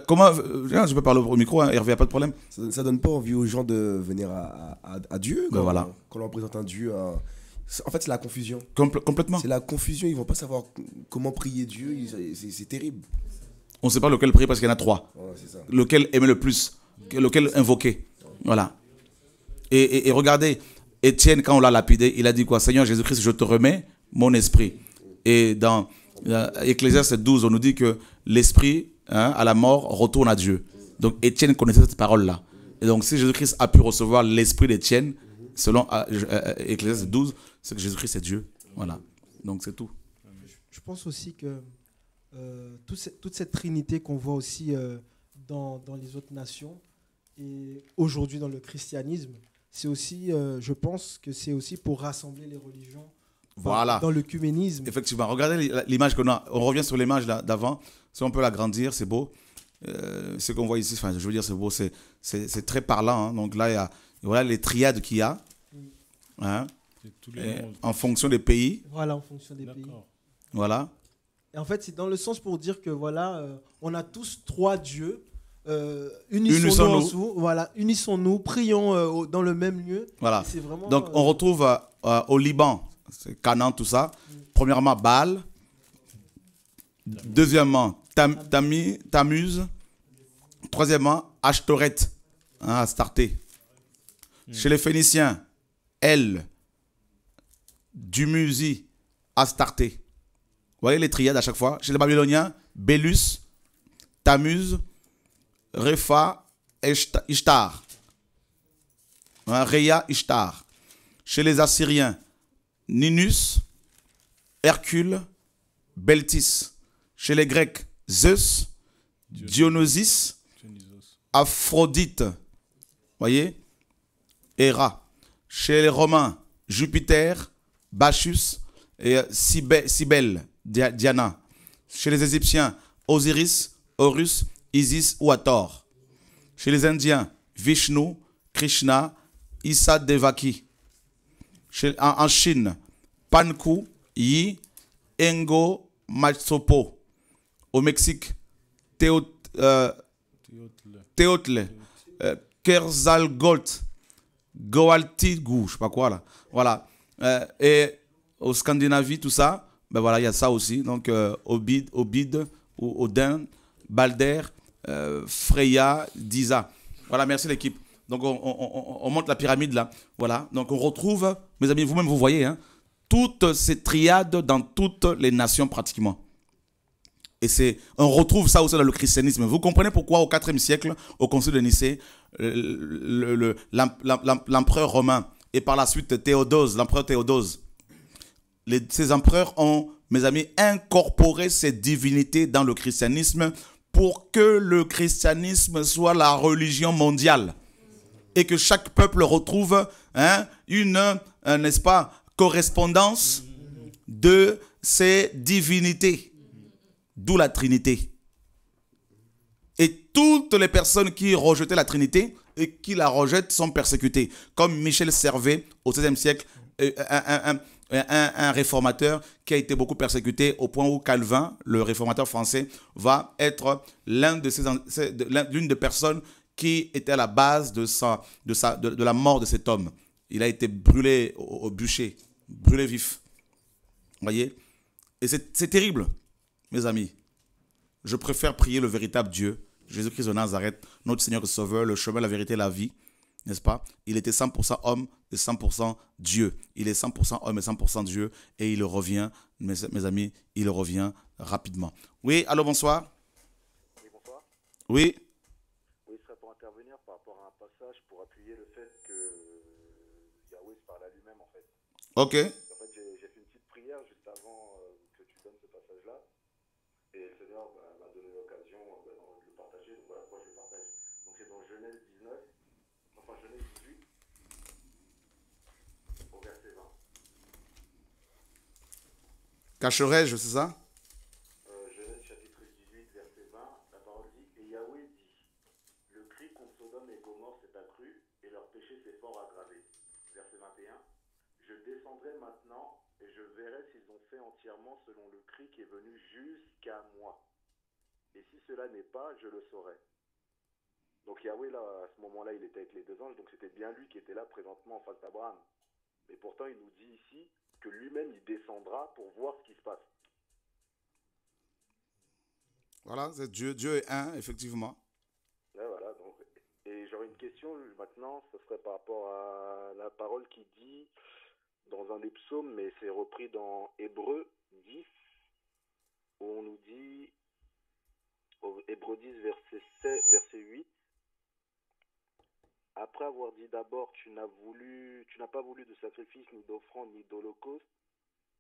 comment je peux parler au micro, hein, Hervé, a pas de problème. Ça, donne, donne pas envie aux gens de venir à, à, Dieu. Ben, voilà. quand on présente un Dieu, euh, en fait, c'est la confusion. complètement. C'est la confusion, ils vont pas savoir comment prier Dieu, c'est terrible. On ne sait pas lequel prier parce qu'il y en a trois. ça. Lequel aimer le plus, lequel invoquer. Voilà. Et, regardez, Étienne, quand on l'a lapidé, il a dit quoi Seigneur Jésus-Christ, je te remets mon esprit. Et dans euh, 12, on nous dit que l'esprit, hein, à la mort, retourne à Dieu. Donc Étienne connaissait cette parole-là. Et donc si Jésus-Christ a pu recevoir l'esprit d'Étienne, selon euh, 12, euh, c'est que Jésus-Christ est Dieu. Voilà. Donc c'est tout. Je pense aussi que euh, toute, cette, trinité qu'on voit aussi euh, dans, les autres nations et aujourd'hui dans le christianisme, c'est aussi, euh, je pense que c'est aussi pour rassembler les religions voilà. dans l'œcuménisme. Effectivement, regardez l'image qu'on a. On revient sur l'image d'avant. Si on peut l'agrandir, c'est beau. ce qu'on voit ici, enfin, je veux dire, c'est beau, c'est très parlant. Hein. Donc là, il y a voilà, les triades qu'il y a. Mm. Hein en fonction des pays Voilà, en fonction des pays. Voilà. Et en fait, c'est dans le sens pour dire que voilà, euh, on a tous trois dieux. Euh, unissons-nous, voilà, unissons-nous, prions euh, dans le même lieu. Voilà. Donc on retrouve au Liban, Canaan, tout ça. Mm. Premièrement Baal. Deuxièmement Tam, Tamuz. Troisièmement Ashtoret, à hein, Astarté. Mm. Chez les Phéniciens, El, Dumuzi, Astarté. Vous voyez les triades à chaque fois Chez les Babyloniens, Bélus, Tamuz, Repha, Ishtar. Hein, Réa, Ishtar. Chez les Assyriens, Ninus, Hercule, Beltis. Chez les Grecs, Zeus, Dionysus, Aphrodite, voyez, Héra. Chez les Romains, Jupiter, Bachus et Cybèle, euh, Diana. Chez les Égyptiens, Osiris, Horus, Isis ou Hathor. Chez les Indiens, Vishnu, Krishna, Issa Devaki. en, Chine, Panku, Yi, Engo, Matsopo. Au Mexique, Teotl, euh, Teotl, Teotle, euh, Goaltigu, je sais pas quoi là. Voilà. Euh, et au Scandinavie, tout ça, ben voilà, il y a ça aussi. Donc, euh, Obid, ou Odin, Balder, euh, Freya, Disa. Voilà, merci l'équipe. Donc, on, monte la pyramide là. Voilà, donc on retrouve, mes amis, vous-même, vous voyez, hein, toutes ces triades dans toutes les nations pratiquement. Et c'est, on retrouve ça aussi dans le christianisme. Vous comprenez pourquoi au IVe siècle, au concile de Nicée, l'empereur romain et par la suite Théodose, l'empereur Théodose. ces empereurs ont, mes amis, incorporé ces divinités dans le christianisme pour que le christianisme soit la religion mondiale et que chaque peuple retrouve hein, une, euh, n'est-ce pas, correspondance de ces divinités, d'où la Trinité. Et toutes les personnes qui rejetaient la Trinité et qui la rejette sont persécutés. Comme Michel Servet au XVIe siècle, un, réformateur qui a été beaucoup persécuté au point où Calvin, le réformateur français, va être l'une de des personnes qui était à la base de, sa, de, sa, de, la mort de cet homme. Il a été brûlé au, bûcher, brûlé vif. Vous voyez Et c'est terrible, mes amis. Je préfère prier le véritable Dieu Jésus-Christ de Nazareth, notre Seigneur Sauveur, le chemin, la vérité, la vie, n'est-ce pas Il était 100% homme et 100% Dieu. Il est 100% homme et 100% Dieu et il revient, mes, mes, amis, il revient rapidement. Oui, allô, bonsoir. Oui, bonsoir. Oui. Oui, ce serait pour intervenir par rapport à un passage pour appuyer le fait que euh, Yahweh se parle à lui-même, en fait. Ok. En fait, j'ai fait une petite prière juste avant euh, que tu donnes ce passage-là. Et le Seigneur bah, m'a donné l'occasion euh, bah, de le partager, donc voilà pourquoi je le partage. Donc c'est dans Genèse 19, enfin Genèse 18, au verset 20. Cacherai-je, c'est ça entièrement selon le cri qui est venu jusqu'à moi. Et si cela n'est pas, je le saurai. Donc Yahweh, là, à ce moment-là, il était avec les deux anges, donc c'était bien lui qui était là présentement en face d'Abraham. Mais pourtant, il nous dit ici que lui-même, il descendra pour voir ce qui se passe. Voilà, c'est Dieu, Dieu est un, effectivement. Et voilà, donc, et j'aurais une question maintenant, ce serait par rapport à la parole qui dit dans un des psaumes, mais c'est repris dans Hébreu 10, où on nous dit, Hébreu 10, verset, 7, verset 8, après avoir dit d'abord, tu n'as voulu, tu n'as pas voulu de sacrifice, ni d'offrande, ni d'holocauste,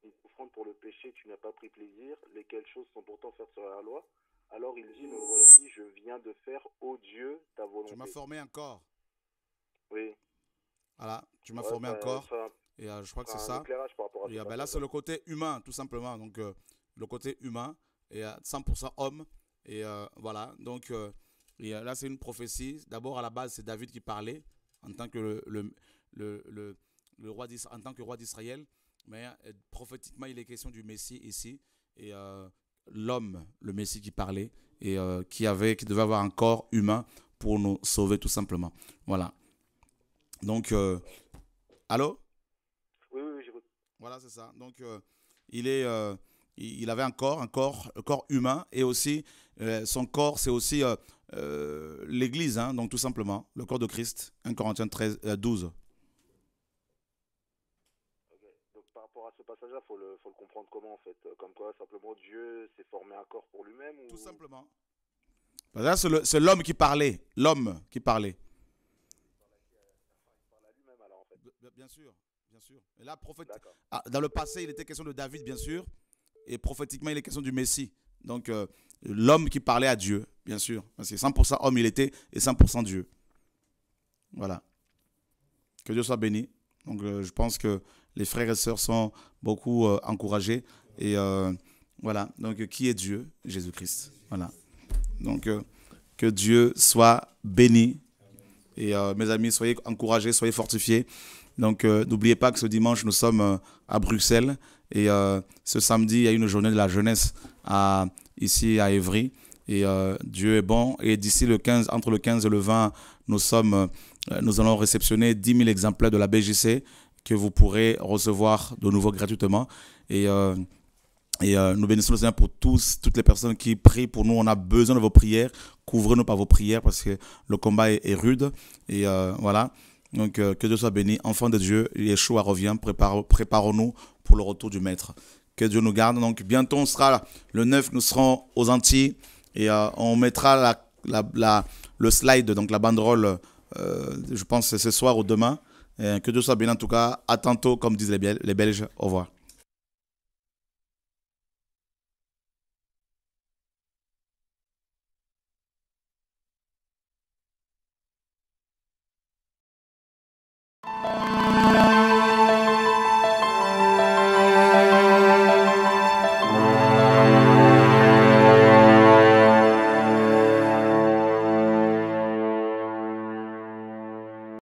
ni d'offrande pour le péché, tu n'as pas pris plaisir, lesquelles choses sont pourtant faites sur la loi. Alors il dit, me voici, je viens de faire, au oh Dieu, ta volonté. Tu m'as formé un corps. Oui. Voilà, tu m'as formé encore un ben, corps. Et euh, je crois que c'est ça. Euh, ben là, c'est le côté humain, tout simplement. Donc, euh, le côté humain et à 100% homme. Et voilà, donc là, c'est une prophétie. D'abord, à la base, c'est David qui parlait en tant que le, le, le, le, roi en tant que roi d'Israël. Mais prophétiquement, il est question du Messie ici. Et l'homme, le Messie qui parlait et qui, avait, qui devait avoir un corps humain pour nous sauver, tout simplement. Voilà. Donc, allô voilà, c'est ça. Donc, euh, il, est, euh, il avait un corps, un corps, corps humain, et aussi euh, son corps, c'est aussi l'Église, hein, donc tout simplement, le corps de Christ, 1 Corinthiens 13, 12. Donc, par rapport à ce passage-là, il faut le, comprendre comment en fait Comme quoi, simplement, Dieu s'est formé un corps pour lui-même ou... Tout simplement. Là, c'est l'homme qui parlait, l'homme qui parlait. Bien sûr. Bien sûr. là, prophète... Ah, dans le passé, il était question de David, bien sûr. Et prophétiquement, il est question du Messie. Donc, euh, l'homme qui parlait à Dieu, bien sûr. Parce que 100% homme, il était, et 100% Dieu. Voilà. Que Dieu soit béni. Donc, euh, je pense que les frères et sœurs sont beaucoup euh, encouragés. Et voilà. Donc, qui est Dieu Jésus-Christ. Voilà. Donc, que Dieu soit béni. Et mes amis, soyez encouragés, soyez fortifiés. Donc euh, n'oubliez pas que ce dimanche, nous sommes euh, à Bruxelles et euh, ce samedi, il y a une journée de la jeunesse ici à Évry. Et Dieu est bon. Et d'ici le 15, entre le 15 et le 20, nous, sommes, nous allons réceptionner 10 000 exemplaires de la BJC que vous pourrez recevoir de nouveau gratuitement. Et, nous bénissons le Seigneur pour tous, toutes les personnes qui prient pour nous. On a besoin de vos prières. Couvrez-nous par vos prières parce que le combat est rude. Et voilà. Donc euh, que Dieu soit béni, Enfant de Dieu, Yeshua revient, préparons-nous pour le retour du Maître. Que Dieu nous garde. Donc bientôt on sera le 9, nous serons aux Antilles et euh, on mettra le slide, donc la banderole, euh, je pense ce soir ou demain. que Dieu soit béni en tout cas. À tantôt, comme disent les Belges. Au revoir.